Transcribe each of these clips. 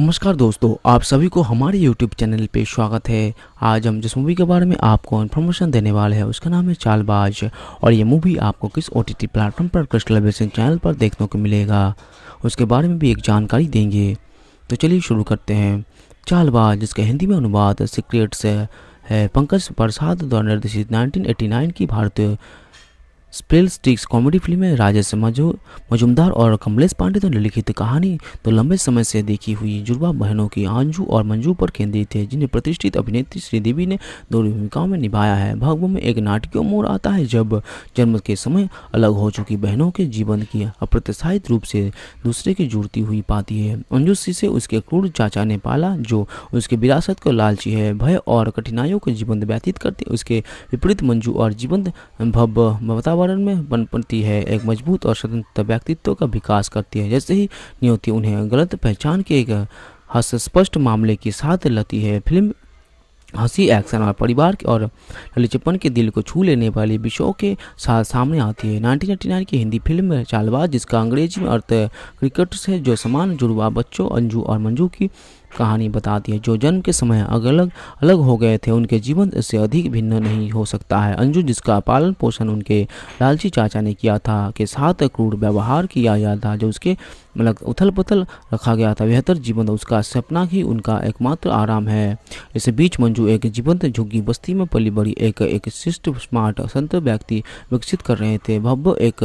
नमस्कार दोस्तों आप सभी को हमारे YouTube चैनल पे स्वागत है आज हम जिस मूवी के बारे में आपको इन्फॉर्मेशन देने वाले हैं उसका नाम है चालबाज और ये मूवी आपको किस ओ टी टी प्लेटफॉर्म पर कृष्ण चैनल पर देखने को मिलेगा उसके बारे में भी एक जानकारी देंगे तो चलिए शुरू करते हैं चालबाज जिसका हिंदी में अनुवाद सिक्रेट्स है पंकज प्रसाद द्वारा निर्देशित नाइनटीन की भारतीय स्पेल स्टिक्स कॉमेडी फिल्म में राजेश मजो मजुमदार और कमलेश पांडे द्वारा लिखित कहानी तो लंबे समय से देखी हुई जुड़वा बहनों की आंजू और मंजू पर केंद्रित है जिन्हें प्रतिष्ठित अभिनेत्री श्रीदेवी ने दो भूमिकाओं में निभाया है भागवो में एक नाटकीय मोड़ आता है जब जन्म के समय अलग हो चुकी बहनों के जीवन की अप्रत्याशित रूप से दूसरे की जुड़ती हुई पाती है अंजू से उसके क्रूर चाचा ने पाला जो उसके विरासत को लालची है भय और कठिनाइयों को जीवन व्यतीत करते उसके विपरीत मंजू और जीवन भव्य वातावरण में बनपनती है एक मजबूत और स्वतंत्र व्यक्तित्व का विकास करती है जैसे ही नियोति उन्हें गलत पहचान के एक हस्तस्पष्ट मामले के साथ लती है फिल्म हंसी एक्शन और परिवार के और ललिचपन के दिल को छू लेने वाले विषयों के साथ सामने आती है 1999 की हिंदी फिल्म चालबाज जिसका अंग्रेजी में अर्थ क्रिकेट से जो समान जुड़वा बच्चों अंजू और मंजू की कहानी बताती है जो जन्म के समय अलग अलग हो गए थे उनके जीवन इससे अधिक भिन्न नहीं हो सकता है अंजू जिसका पालन पोषण उनके लालची चाचा ने किया था के साथ क्रूर व्यवहार किया गया था जो उसके मतलब उथल पुथल रखा गया था बेहतर जीवन उसका सपना ही उनका एकमात्र आराम है इस बीच मंजू एक जीवंत झुग्गी बस्ती में पली बड़ी एक एक शिष्ट स्मार्ट संत व्यक्ति विकसित कर रहे थे भव्य एक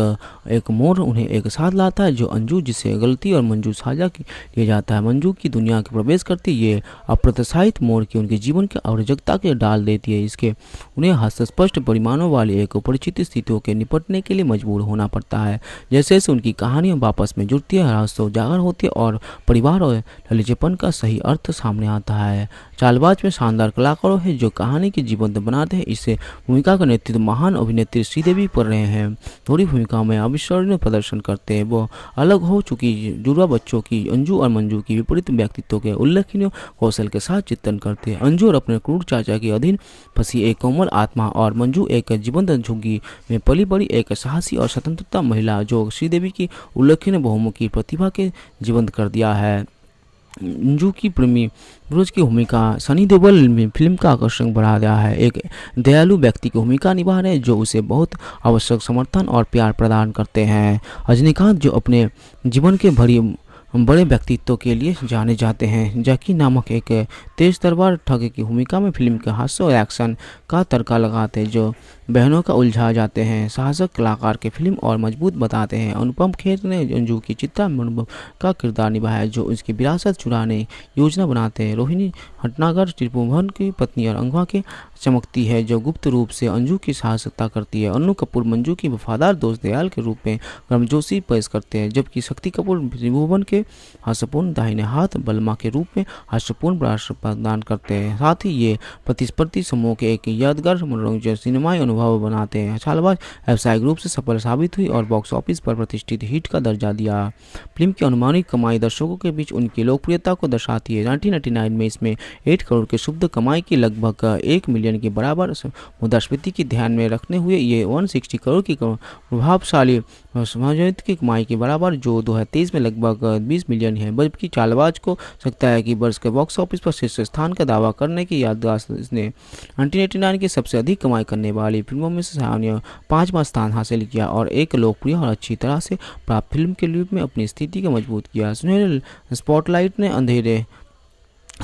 एक मोर उन्हें एक साथ लाता है जो अंजू जिसे गलती और मंजू साझा किया जाता है मंजू की दुनिया के प्रवेश करती ये अप्रत्याशित मोर की उनके जीवन की आवश्यकता के डाल देती है इसके उन्हें हस्तस्पष्ट परिमाणों वाली एक परिचित स्थितियों के निपटने के लिए मजबूर होना पड़ता है जैसे जैसे उनकी कहानियां वापस में जुड़ती है रहस्य उजागर होती है और परिवार और ललिचेपन का सही अर्थ सामने आता है चालबाज में शानदार कलाकारों है जो कहानी की जीवंत बनाते हैं इसे भूमिका का नेतृत्व महान अभिनेत्री श्रीदेवी पढ़ रहे हैं थोड़ी भूमिका में अविस्मरणीय प्रदर्शन करते हैं वो अलग हो चुकी जुड़वा बच्चों की अंजू और मंजू की विपरीत व्यक्तित्व के उल्लेखनीय कौशल के साथ चित्रण करते हैं अंजू और अपने क्रूर चाचा के अधीन फंसी एक कोमल आत्मा और मंजू एक जीवंत झुग्गी में पली बड़ी एक साहसी और स्वतंत्रता महिला जो श्रीदेवी की उल्लेखनीय बहुमुखी प्रतिभा के जीवंत कर दिया है अंजू की प्रेमी ब्रोज की भूमिका सनी देवल में फिल्म का आकर्षण बढ़ा दिया है एक दयालु व्यक्ति की भूमिका निभा रहे जो उसे बहुत आवश्यक समर्थन और प्यार प्रदान करते हैं रजनीकांत जो अपने जीवन के भरी बड़े व्यक्तित्व के लिए जाने जाते हैं जैकी नामक एक तेज दरबार ठग की भूमिका में फिल्म के हास्य और एक्शन का तड़का लगाते हैं जो बहनों का उलझा जाते हैं साहसक कलाकार के फिल्म और मजबूत बताते हैं अनुपम खेर ने अंजू की चित्ता का किरदार निभाया जो उसकी विरासत चुराने योजना बनाते हैं रोहिणी हटनागर त्रिभुवन की पत्नी और अंगवा के चमकती है जो गुप्त रूप से अंजू की साहसकता करती है अनु कपूर मंजू की वफादार दोस्त दयाल के रूप में गर्मजोशी पेश करते हैं जबकि शक्ति कपूर त्रिभुवन के हर्षपूर्ण दाहिने हाथ बलमा के रूप में हर्षपूर्ण राष्ट्र प्रदान करते हैं साथ ही ये प्रतिस्पर्धी समूह के एक यादगार मनोरंजन सिनेमाई अनुभव बनाते हैं छालबाज व्यावसायिक रूप से सफल साबित हुई और बॉक्स ऑफिस पर प्रतिष्ठित हिट का दर्जा दिया फिल्म की अनुमानित कमाई दर्शकों के बीच उनकी लोकप्रियता को दर्शाती है नाइनटीन में इसमें एट करोड़ के शुद्ध कमाई की लगभग एक मिलियन के बराबर मुद्रास्फीति की ध्यान में रखने हुए ये वन करोड़ की प्रभावशाली समाजोहित की कमाई के बराबर जो 2023 में लगभग 20 मिलियन है जबकि चालबाज को सकता है कि वर्ष के बॉक्स ऑफिस पर शीर्ष स्थान का दावा करने की याददाश्त इसने नाइनटीन 1989 की सबसे अधिक कमाई करने वाली फिल्मों में से सामान्य पाँचवा स्थान हासिल किया और एक लोकप्रिय और अच्छी तरह से प्राप्त फिल्म के रूप में अपनी स्थिति को मजबूत किया सुनहरे स्पॉटलाइट ने अंधेरे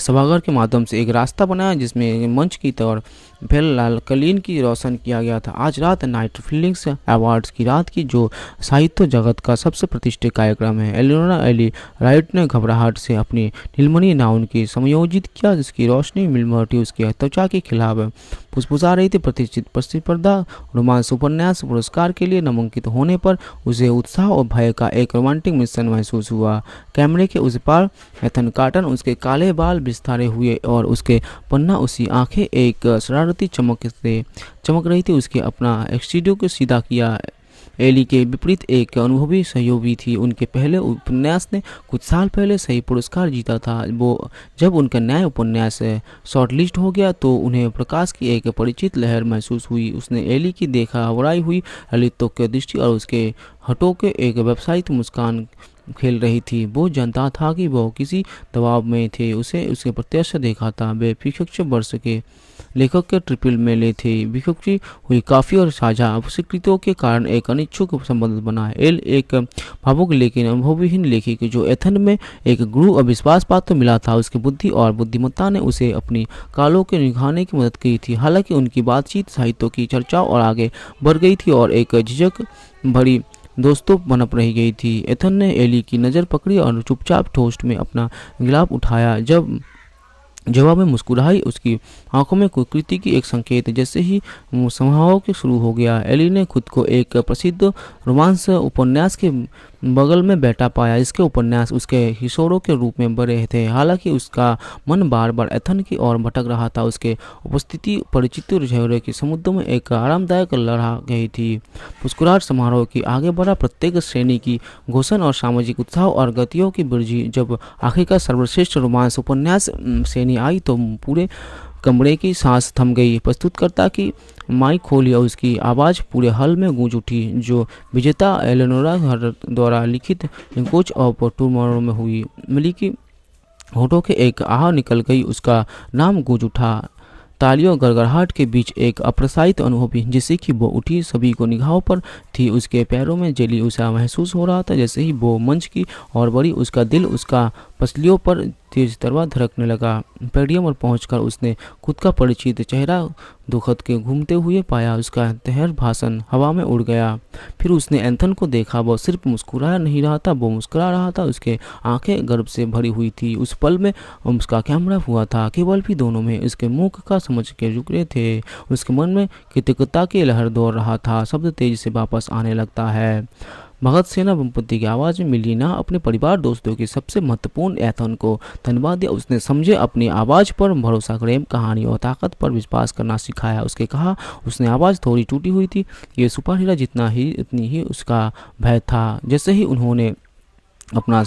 सभागार के माध्यम से एक रास्ता बनाया जिसमें मंच की तौर बेल कलीन की रोशन किया गया था आज रात नाइट फिल्डिंग्स अवार्ड्स की रात की जो साहित्य जगत का सबसे प्रतिष्ठित कार्यक्रम है एलोना एली राइट ने घबराहट से अपनी नीलमणि नाउन की समयोजित किया जिसकी रोशनी मिलमटी उसकी त्वचा के खिलाफ फुसफुसा रही थी प्रतिष्ठित प्रतिस्पर्धा रोमांस उपन्यास पुरस्कार के लिए नामांकित होने पर उसे उत्साह और भय का एक रोमांटिक मिश्रण महसूस हुआ कैमरे के उस पार एथन कार्टन उसके काले बाल विस्तारे हुए और उसके पन्ना उसी आंखें एक शरण शरारती चमक से चमक रही थी उसके अपना एक्सीडियो को सीधा किया एली के विपरीत एक अनुभवी सहयोगी थी उनके पहले उपन्यास ने कुछ साल पहले सही पुरस्कार जीता था वो जब उनका नया उपन्यास शॉर्टलिस्ट हो गया तो उन्हें प्रकाश की एक परिचित लहर महसूस हुई उसने एली की देखा हवराई हुई ललितों की दृष्टि और उसके हटों के एक व्यावसायिक मुस्कान खेल रही थी वो जानता था कि वह किसी दबाव में थे उसे उसके प्रत्यक्ष देखा था वे विशक्ष वर्ष के लेखक के ट्रिपल मेले थे विशक्षी हुई काफ़ी और साझा स्वीकृतियों के कारण एक अनिच्छुक संबंध बना एल एक भावुक लेकिन अनुभवहीन लेखक जो एथन में एक गुरु अविश्वास पात्र तो मिला था उसकी बुद्धि और बुद्धिमत्ता ने उसे अपनी कालों के निभाने की मदद की थी हालांकि उनकी बातचीत साहित्यों की चर्चा और आगे बढ़ गई थी और एक झिझक भरी दोस्तों बनप रही गई थी एथन ने एली की नज़र पकड़ी और चुपचाप ठोस्ट में अपना गिलाफ उठाया जब जवाब में मुस्कुराई उसकी आंखों में कुकृति की एक संकेत जैसे ही संभाव के शुरू हो गया एली ने खुद को एक प्रसिद्ध रोमांस उपन्यास के बगल में बैठा पाया इसके उपन्यास उसके हिशोरों के रूप में बड़े थे हालांकि उसका मन बार बार एथन की ओर भटक रहा था उसके उपस्थिति परिचित झेरे के समुद्र में एक आरामदायक लड़ा गई थी मुस्कुराहट समारोह की आगे बढ़ा प्रत्येक श्रेणी की घोषण और सामाजिक उत्साह और गतियों की वृद्धि जब आखिरकार सर्वश्रेष्ठ रोमांस उपन्यास श्रेणी आई तो पूरे कमरे की सांस थम गई प्रस्तुतकर्ता की माइक खोली और उसकी आवाज़ पूरे हल में गूंज उठी जो विजेता एलेनोरा द्वारा लिखित कोच ऑफ टूमोरो में हुई मिली की होठों के एक आह निकल गई उसका नाम गूंज उठा तालियों गड़गड़ाहट के बीच एक अप्रसारित अनुभवी जैसे कि वो उठी सभी को निगाहों पर थी उसके पैरों में जली उसे महसूस हो रहा था जैसे ही वो मंच की और बड़ी उसका दिल उसका पसलियों पर तेज तरवा धड़कने लगा पेडियम पर पहुंचकर उसने खुद का परिचित चेहरा दुखद के घूमते हुए पाया उसका तहर भाषण हवा में उड़ गया फिर उसने एंथन को देखा वह सिर्फ मुस्कुरा नहीं रहा था वो मुस्कुरा रहा था उसके आंखें गर्व से भरी हुई थी उस पल में उसका कैमरा हुआ था केवल भी दोनों में उसके मुख का समझ के रुकरे थे उसके मन में कृतज्ञता की लहर दौड़ रहा था शब्द तेज से वापस आने लगता है भगत सेना बमपति की आवाज़ में मिली ना अपने परिवार दोस्तों के सबसे महत्वपूर्ण एथन को धन्यवाद दिया उसने समझे अपनी आवाज़ पर भरोसा प्रेम कहानी और ताकत पर विश्वास करना सिखाया उसके कहा उसने आवाज़ थोड़ी टूटी हुई थी ये सुपर हीरा जितना ही उतनी ही उसका भय था जैसे ही उन्होंने अपना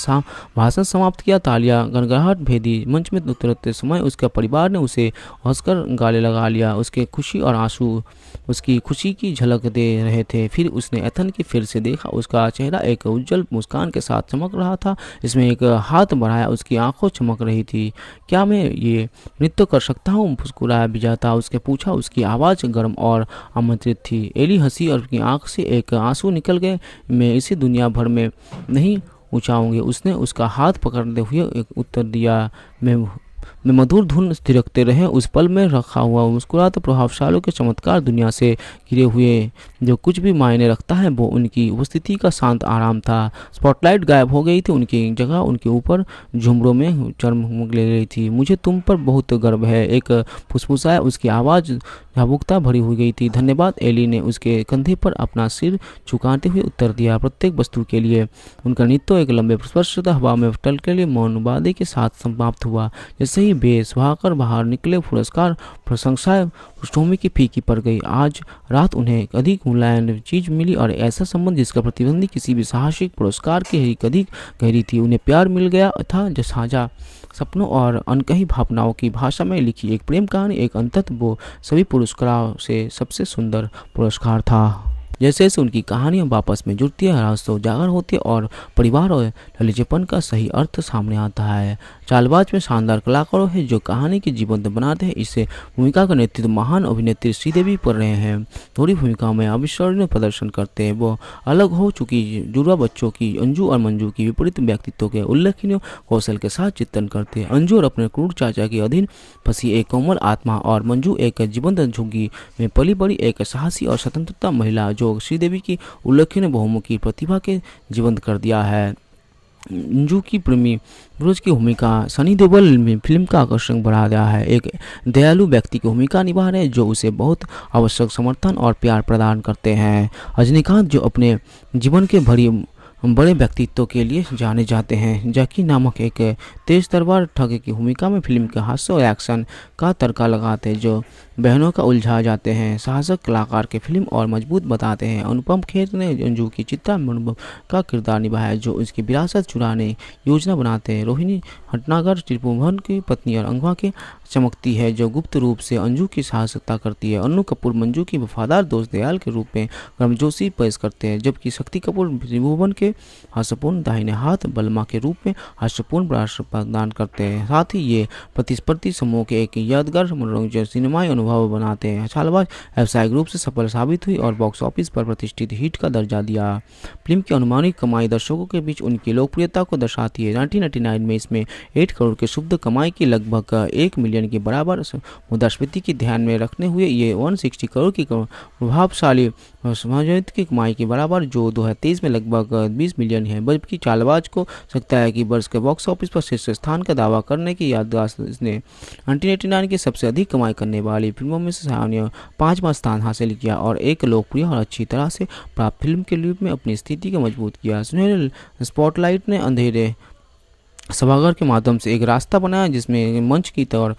भाषण समाप्त किया तालिया गनगनाहट भेदी मंच में उतरते समय उसके परिवार ने उसे हंसकर गाले लगा लिया उसके खुशी और आंसू उसकी खुशी की झलक दे रहे थे फिर उसने एथन की फिर से देखा उसका चेहरा एक उज्जवल मुस्कान के साथ चमक रहा था इसमें एक हाथ बढ़ाया उसकी आंखों चमक रही थी क्या मैं ये नृत्य कर सकता हूँ मुस्कुराया जाता उसके पूछा उसकी आवाज़ गर्म और आमंत्रित थी एली हंसी और उसकी आँख से एक आंसू निकल गए मैं इसी दुनिया भर में नहीं ऊँचाऊँगे उसने उसका हाथ पकड़ते हुए एक उत्तर दिया मैं में मधुर धुन थिरकते रहे उस पल में रखा हुआ मुस्कुराते प्रभावशालों के चमत्कार दुनिया से घिरे हुए जो कुछ भी मायने रखता है वो उनकी उपस्थिति का शांत आराम था स्पॉटलाइट गायब हो गई थी उनकी जगह उनके ऊपर झुमरों में चरम ले गई थी मुझे तुम पर बहुत गर्व है एक फुसफुसाया उसकी आवाज़ भावुकता भरी हुई गई थी धन्यवाद एली ने उसके कंधे पर अपना सिर चुकाते हुए उत्तर दिया प्रत्येक वस्तु के लिए उनका नृत्य एक लंबे स्पर्शता हवा में टल के लिए वादे के साथ समाप्त हुआ जैसे ही अपनी बेस भागकर बाहर निकले पुरस्कार प्रशंसाएं पृष्ठभूमि की फीकी पड़ गई आज रात उन्हें एक अधिक मुलायम चीज मिली और ऐसा संबंध जिसका प्रतिबंधी किसी भी साहसिक पुरस्कार के हिक अधिक गहरी थी उन्हें प्यार मिल गया था जो साझा सपनों और अनकही भावनाओं की भाषा में लिखी एक प्रेम कहानी एक अंतत वो सभी पुरस्कारों से सबसे सुंदर पुरस्कार था जैसे जैसे उनकी कहानियां वापस में जुड़ती है रास्तों उजागर होती है और परिवार और ललिजपन का सही अर्थ सामने आता है चालबाज में शानदार कलाकारों है जो कहानी की जीवंत बनाते हैं इसे भूमिका का नेतृत्व महान अभिनेत्री श्रीदेवी पढ़ रहे हैं थोड़ी भूमिका में अविस्मरणीय प्रदर्शन करते हैं वो अलग हो चुकी जुड़वा बच्चों की अंजू और मंजू की विपरीत व्यक्तित्व के उल्लेखनीय कौशल के साथ चित्रण करते हैं अंजू और अपने क्रूर चाचा के अधीन फंसी एक कोमल आत्मा और मंजू एक जीवंत झुग्गी में पली बड़ी एक साहसी और स्वतंत्रता महिला जो श्रीदेवी की उल्लेखनीय बहुमुखी प्रतिभा के जीवंत कर दिया है अंजू की प्रेमी ब्रोज की भूमिका सनी देवल में फिल्म का आकर्षण बढ़ा गया है एक दयालु व्यक्ति की भूमिका निभा रहे जो उसे बहुत आवश्यक समर्थन और प्यार प्रदान करते हैं रजनीकांत जो अपने जीवन के भरी बड़े व्यक्तित्व के लिए जाने जाते हैं जैकी नामक एक तेज तरबार ठगे की भूमिका में फिल्म के हास्य और एक्शन का तड़का लगाते हैं जो बहनों का उलझा जाते हैं साहसक कलाकार के फिल्म और मजबूत बताते हैं अनुपम खेर ने अंजू की चित्ता अनुपम का किरदार निभाया जो उसकी विरासत चुराने योजना बनाते हैं रोहिणी हटनागर त्रिपुवन की पत्नी और अंगवा के चमकती है जो गुप्त रूप से अंजू की सहायता करती है अनु कपूर मंजू की वफादार दोस्त दयाल के रूप में गर्मजोशी पेश करते हैं जबकि शक्ति कपूर त्रिभुवन के हर्षपूर्ण दाहिने हाथ बलमा के रूप में हास्यपूर्ण प्रदान करते हैं साथ ही ये प्रतिस्पर्धी समूह के एक यादगार मनोरंजन सिनेमाई अनुभव बनाते हैं छालबाज व्यावसायिक रूप से सफल साबित हुई और बॉक्स ऑफिस पर प्रतिष्ठित हिट का दर्जा दिया फिल्म की अनुमानित कमाई दर्शकों के बीच उनकी लोकप्रियता को दर्शाती है नाइनटीन में इसमें एट करोड़ के शुद्ध कमाई की लगभग एक मिलियन बिलियन के बराबर मुद्रास्फीति के ध्यान में रखने हुए ये 160 करोड़ की प्रभावशाली की कमाई के बराबर जो 2023 में लगभग 20 मिलियन है बल्कि चालबाज को सकता है कि वर्ष के बॉक्स ऑफिस पर शीर्ष स्थान का दावा करने की याददाश्त इसने नाइनटीन एटी की सबसे अधिक कमाई करने वाली फिल्मों में से सामान्य पाँचवा स्थान हासिल किया और एक लोकप्रिय और अच्छी तरह से प्राप्त फिल्म के रूप में अपनी स्थिति को मजबूत किया सुनहरे स्पॉटलाइट ने अंधेरे सभागार के माध्यम से एक रास्ता बनाया जिसमें मंच की तौर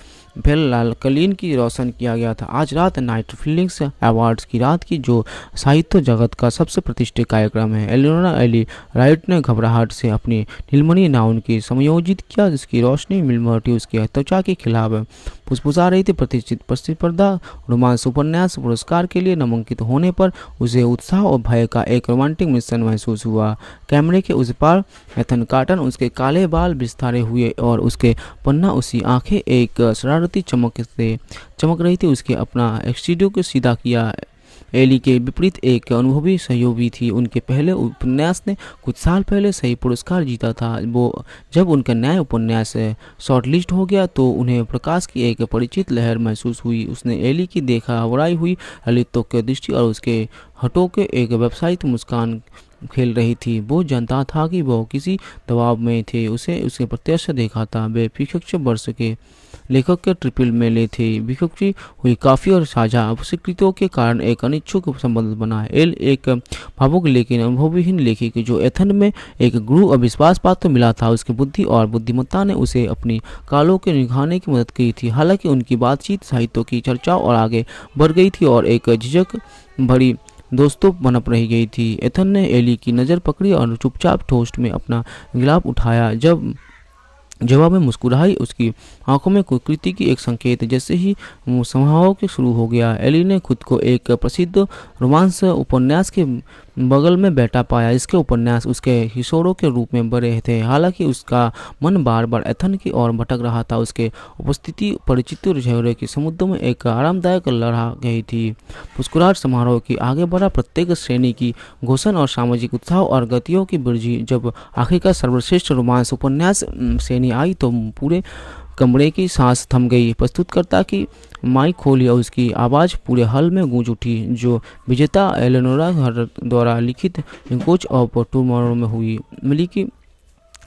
बेल कलीन की रोशन किया गया था आज रात नाइट फिल्डिंग्स अवार्ड्स की रात की जो साहित्य जगत का सबसे प्रतिष्ठित कार्यक्रम है एलोना एली राइट ने घबराहट से अपनी नीलमणि नाउन की समयोजित किया जिसकी रोशनी मिलमोटी उसकी त्वचा के खिलाफ फुसफुसा रही थी प्रतिष्ठित प्रतिस्पर्धा रोमांस उपन्यास पुरस्कार के लिए नामांकित होने पर उसे उत्साह और भय का एक रोमांटिक मिश्रण महसूस हुआ कैमरे के उस पार एथन कार्टन उसके काले बाल विस्तारे हुए और उसके पन्ना उसी आंखें एक शरार शरारती चमक से चमक रही थी उसके अपना एक्सीडियो को सीधा किया एली के विपरीत एक अनुभवी सहयोगी थी उनके पहले उपन्यास ने कुछ साल पहले सही पुरस्कार जीता था वो जब उनका नया उपन्यास शॉर्टलिस्ट हो गया तो उन्हें प्रकाश की एक परिचित लहर महसूस हुई उसने एली की देखा हवराई हुई ललितों की दृष्टि और उसके हटों के एक व्यावसायिक मुस्कान खेल रही थी वो जानता था कि वह किसी दबाव में थे उसे उसके प्रत्यक्ष देखा था वे विकक्ष वर्ष के लेखक के ट्रिपल मेले थे विकक्षी हुई काफ़ी और साझा स्वीकृतियों के कारण एक अनिच्छुक संबंध बना एल एक भावुक लेकिन अनुभवहीन लेखक जो एथन में एक गुरु अविश्वास पात्र तो मिला था उसकी बुद्धि और बुद्धिमत्ता ने उसे अपनी कालों के निभाने की मदद की थी हालांकि उनकी बातचीत साहित्यों की चर्चा और आगे बढ़ गई थी और एक झिझक भरी दोस्तों बनप रही गई थी एथन ने एली की नज़र पकड़ी और चुपचाप ठोस्ट में अपना गिलाफ उठाया जब जवाब में मुस्कुराई उसकी आंखों में कुकृति की एक संकेत जैसे ही समारोह के शुरू हो गया एली ने खुद को एक प्रसिद्ध रोमांस उपन्यास के बगल में बैठा पाया इसके उपन्यास उसके हिशोरों के रूप में बड़े थे हालांकि उसका मन बार बार एथन की ओर भटक रहा था उसके उपस्थिति परिचित झहरे के समुद्र में एक आरामदायक लड़ा गई थी मुस्कुराहट समारोह की आगे बढ़ा प्रत्येक श्रेणी की घोषण और सामाजिक उत्साह और गतियों की वृद्धि जब आखिरकार सर्वश्रेष्ठ रोमांस उपन्यास श्रेणी आई तो पूरे कमरे की सांस थम गई प्रस्तुतकर्ता की माइक खोली और उसकी आवाज़ पूरे हल में गूंज उठी जो विजेता एलेनोरा द्वारा लिखित कोच ऑफ टूमोरो में हुई मिली कि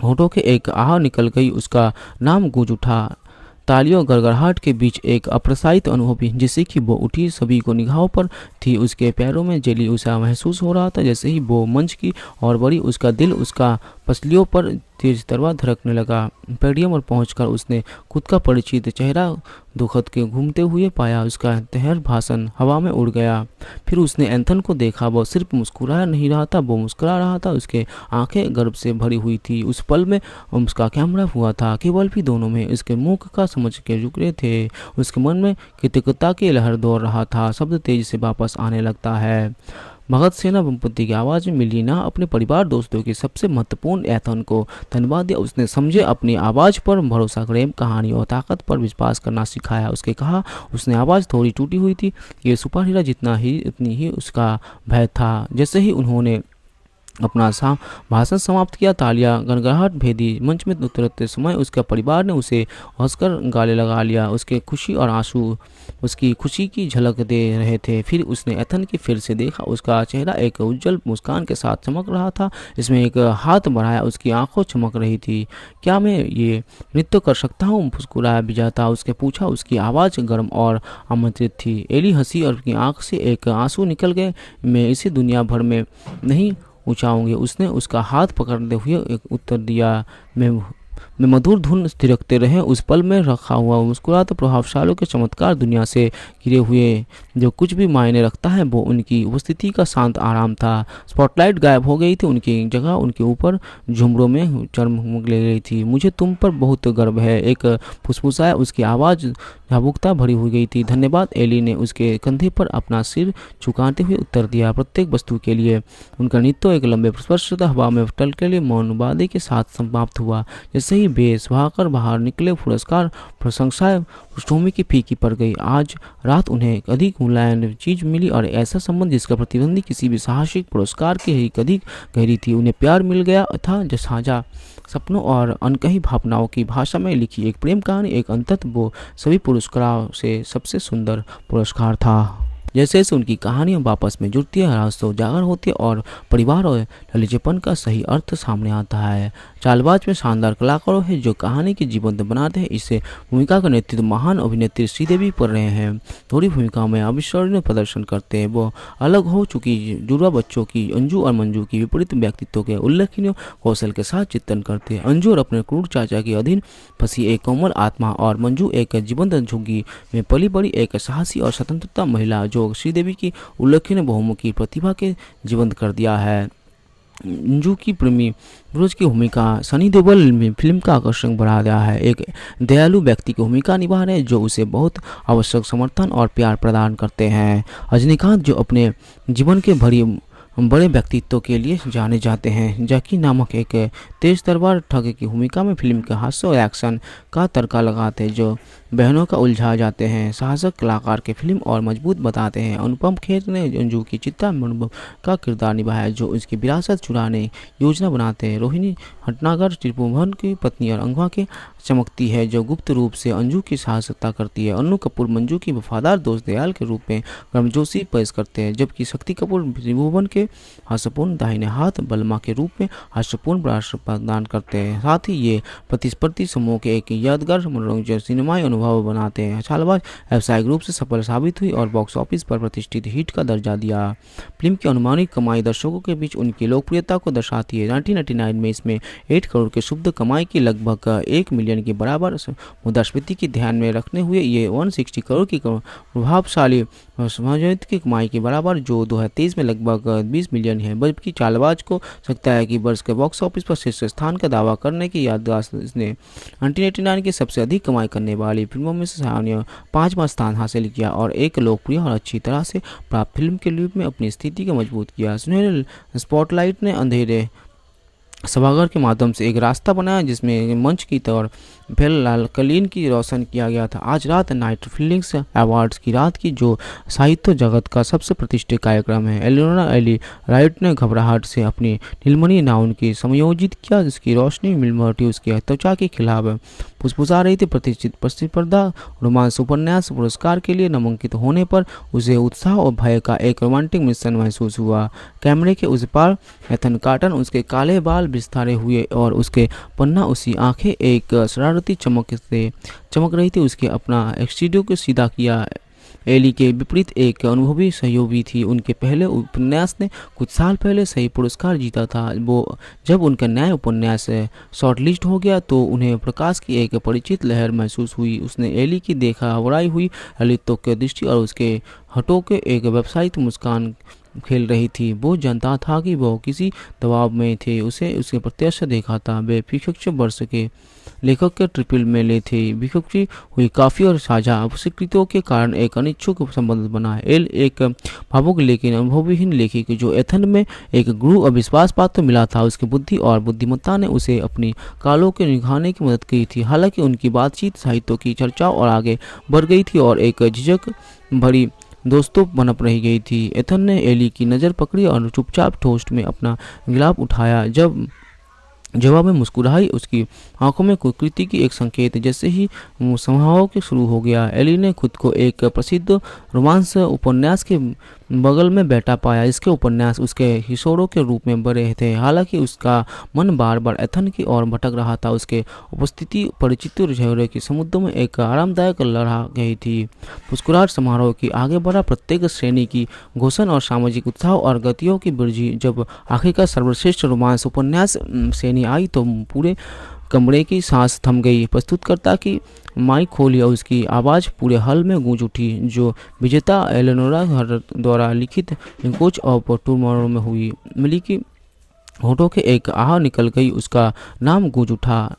होठों के एक आह निकल गई उसका नाम गूंज उठा तालियों गड़गड़ाहट के बीच एक अप्रसारित अनुभवी जैसे कि वो उठी सभी को निगाहों पर थी उसके पैरों में जली उसे महसूस हो रहा था जैसे ही वो मंच की और बड़ी उसका दिल उसका पसलियों पर तेज तरवा धड़कने लगा पेडियम पर पहुंचकर उसने खुद का परिचित चेहरा दुखद के घूमते हुए पाया उसका तहर भाषण हवा में उड़ गया फिर उसने एंथन को देखा वह सिर्फ मुस्कुरा नहीं रहा था वो मुस्कुरा रहा था उसके आंखें गर्व से भरी हुई थी उस पल में उसका कैमरा हुआ था केवल भी दोनों में उसके मुख का समझ के रुकरे थे उसके मन में कृतज्ञता की लहर दौड़ रहा था शब्द तेज से वापस आने लगता है भगत सेना बमपति की आवाज़ में मिली ना अपने परिवार दोस्तों के सबसे महत्वपूर्ण ऐथन को धन्यवाद दिया उसने समझे अपनी आवाज़ पर भरोसा करें कहानी और ताकत पर विश्वास करना सिखाया उसके कहा उसने आवाज़ थोड़ी टूटी हुई थी ये सुपर हीरा जितना ही उतनी ही उसका भय था जैसे ही उन्होंने अपना सा भाषण समाप्त किया तालिया गनगनाहट भेदी मंच में उतरते समय उसके परिवार ने उसे हंसकर गाले लगा लिया उसके खुशी और आंसू उसकी खुशी की झलक दे रहे थे फिर उसने एथन की फिर से देखा उसका चेहरा एक उज्जवल मुस्कान के साथ चमक रहा था इसमें एक हाथ बढ़ाया उसकी आंखों चमक रही थी क्या मैं ये नृत्य कर सकता हूँ मुस्कुराया बिजाता उसके पूछा उसकी आवाज़ गर्म और आमंत्रित थी एली हंसी और उसकी आँख से एक आंसू निकल गए मैं इसी दुनिया भर में नहीं ऊँचाऊँगे उसने उसका हाथ पकड़ते हुए एक उत्तर दिया मैं में मधुर धुन थिरकते रहे उस पल में रखा हुआ मुस्कुरात तो प्रभावशालों के चमत्कार दुनिया से घिरे हुए जो कुछ भी मायने रखता है वो उनकी उपस्थिति का शांत आराम था स्पॉटलाइट गायब हो गई थी उनकी जगह उनके ऊपर झुमरों में चरम ले गई थी मुझे तुम पर बहुत गर्व है एक फुसफुसाया उसकी आवाज़ झाबुकता भरी हुई गई थी धन्यवाद एली ने उसके कंधे पर अपना सिर चुकाते हुए उत्तर दिया प्रत्येक वस्तु के लिए उनका नृत्य एक लंबे स्पर्शता हवा में टल के लिए मौनवादे के साथ समाप्त हुआ जैसे ही अपनी बेस भागकर बाहर निकले पुरस्कार प्रशंसाएं पृष्ठभूमि की फीकी पड़ गई आज रात उन्हें अधिक मूल्यांकन चीज मिली और ऐसा संबंध जिसका प्रतिबंधी किसी भी साहसिक पुरस्कार के ही अधिक गहरी थी उन्हें प्यार मिल गया था जो साझा सपनों और अनकही भावनाओं की भाषा में लिखी एक प्रेम कहानी एक अंतत वो सभी पुरस्कारों से सबसे सुंदर पुरस्कार था जैसे जैसे उनकी कहानियां वापस में जुड़ती है रास्तों उजागर होती है और परिवार और ललिचेपन का सही अर्थ सामने आता है चालबाज में शानदार कलाकारों है जो कहानी की जीवंत बनाते हैं इससे भूमिका का नेतृत्व महान अभिनेत्री श्रीदेवी पढ़ रहे हैं थोड़ी भूमिका में अविस्मरणीय प्रदर्शन करते हैं वो अलग हो चुकी जुड़वा बच्चों की अंजू और मंजू की विपरीत व्यक्तित्व के उल्लेखनीय कौशल के साथ चित्रण करते हैं अंजू और अपने क्रूर चाचा के अधीन फंसी एक कोमल आत्मा और मंजू एक जीवंत झुग्गी में पली बड़ी एक साहसी और स्वतंत्रता महिला जो लोग श्रीदेवी की उल्लेखनीय बहुमुखी प्रतिभा के जीवंत कर दिया है जू की प्रेमी ब्रोज की भूमिका सनी देवल में फिल्म का आकर्षण बढ़ा गया है एक दयालु व्यक्ति की भूमिका निभा रहे जो उसे बहुत आवश्यक समर्थन और प्यार प्रदान करते हैं रजनीकांत जो अपने जीवन के भरी बड़े व्यक्तित्व के लिए जाने जाते हैं जैकी नामक एक तेज दरबार ठग की भूमिका में फिल्म के हास्य और एक्शन का तड़का लगाते हैं जो बहनों का उलझा जाते हैं साहसक कलाकार के फिल्म और मजबूत बताते हैं अनुपम खेर ने अंजू की चित्ता का किरदार निभाया जो उसकी विरासत चुराने योजना बनाते हैं रोहिणी हटनागर त्रिभुवन की पत्नी और अंगवा के चमकती है जो गुप्त रूप से अंजू की साहसता करती है अनु कपूर मंजू की वफादार दोस्त दयाल के रूप में गर्मजोशी पेश करते हैं जबकि शक्ति कपूर त्रिभुवन के हर्षपूर्ण दाहिने हाथ बलमा के रूप में हर्षपूर्ण परामर्श प्रदान करते हैं साथ ही ये प्रतिस्पर्धी समूह के एक यादगार मनोरंजन सिनेमाई अनुभव बनाते हैं छालबाज व्यावसायिक रूप से सफल साबित हुई और बॉक्स ऑफिस पर प्रतिष्ठित हिट का दर्जा दिया फिल्म की अनुमानित कमाई दर्शकों के बीच उनकी लोकप्रियता को दर्शाती है नाइनटीन में इसमें एट करोड़ के शुद्ध कमाई की लगभग एक मिलियन के बराबर मुद्रास्फीति की ध्यान में रखने हुए ये वन करोड़ की प्रभावशाली की कमाई के बराबर जो दो में लगभग 20 मिलियन है जबकि चालबाज को सकता है कि वर्ष के बॉक्स ऑफिस पर शीर्ष स्थान का दावा करने की याददाश्त ने नाइनटीन की सबसे अधिक कमाई करने वाली फिल्मों में से पाँचवा स्थान हासिल किया और एक लोकप्रिय और अच्छी तरह से प्राप्त फिल्म के रूप में अपनी स्थिति को मजबूत किया सुनहरे स्पॉटलाइट ने अंधेरे सभागार के माध्यम से एक रास्ता बनाया जिसमें मंच की तौर बेल कलीन की रोशन किया गया था आज रात नाइट फिल्डिंग्स अवार्ड्स की रात की जो साहित्य जगत का सबसे प्रतिष्ठित कार्यक्रम है एलोना एली राइट ने घबराहट से अपनी नीलमणि नाउन की समयोजित किया जिसकी रोशनी मिलमटी उसकी त्वचा के खिलाफ फुसफुसा रही थी प्रतिष्ठित प्रतिस्पर्धा रोमांस उपन्यास पुरस्कार के लिए नामांकित होने पर उसे उत्साह और भय का एक रोमांटिक मिश्रण महसूस हुआ कैमरे के उस पार एथन कार्टन उसके काले बाल विस्तारे हुए और उसके पन्ना उसी आंखें एक शरार शरारती चमक से चमक रही थी उसके अपना एक्सीडियो को सीधा किया एली के विपरीत एक अनुभवी सहयोगी थी उनके पहले उपन्यास ने कुछ साल पहले सही पुरस्कार जीता था वो जब उनका नया उपन्यास शॉर्टलिस्ट हो गया तो उन्हें प्रकाश की एक परिचित लहर महसूस हुई उसने एली की देखा हवराई हुई ललितों के दृष्टि और उसके हटों के एक व्यावसायिक मुस्कान खेल रही थी वो जानता था कि वह किसी दबाव में थे उसे उसके प्रत्यक्ष देखा था वे प्रशिक्षक वर्ष के लेखक के ट्रिपल मेले थे विखुक हुई काफी और साझा अवस्वीकृतियों के कारण एक अनिच्छुक संबंध बना एल एक भावुक लेकिन अनुभवहीन लेखक जो एथन में एक गुरु अविश्वास पात्र तो मिला था उसकी बुद्धि और बुद्धिमत्ता ने उसे अपनी कालों के निभाने की मदद की थी हालांकि उनकी बातचीत साहित्य की चर्चा और आगे बढ़ गई थी और एक झिझक भरी दोस्तों बनप रही गई थी एथन ने एली की नज़र पकड़ी और चुपचाप ठोस्ट में अपना गिलाफ उठाया जब जवाब में मुस्कुराई उसकी आंखों में कुकृति की एक संकेत जैसे ही समारोह के शुरू हो गया एली ने खुद को एक प्रसिद्ध रोमांस उपन्यास के बगल में बैठा पाया इसके उपन्यास उसके हिशोरों के रूप में बड़े थे हालांकि उसका मन बार बार एथन की ओर भटक रहा था उसके उपस्थिति परिचित झेहरे के समुद्र में एक आरामदायक लड़ा गई थी मुस्कुराहट समारोह की आगे बढ़ा प्रत्येक श्रेणी की घोषण और सामाजिक उत्साह और गतियों की वृद्धि जब आखिरकार सर्वश्रेष्ठ रोमांस उपन्यास श्रेणी आई तो पूरे कमरे की सांस थम गई प्रस्तुतकर्ता की माइक खोली और उसकी आवाज़ पूरे हल में गूंज उठी जो विजेता एलेनोरा घर द्वारा लिखित कोच ऑफ टूमोरो में हुई मिली कि होठों के एक आह निकल गई उसका नाम गूंज उठा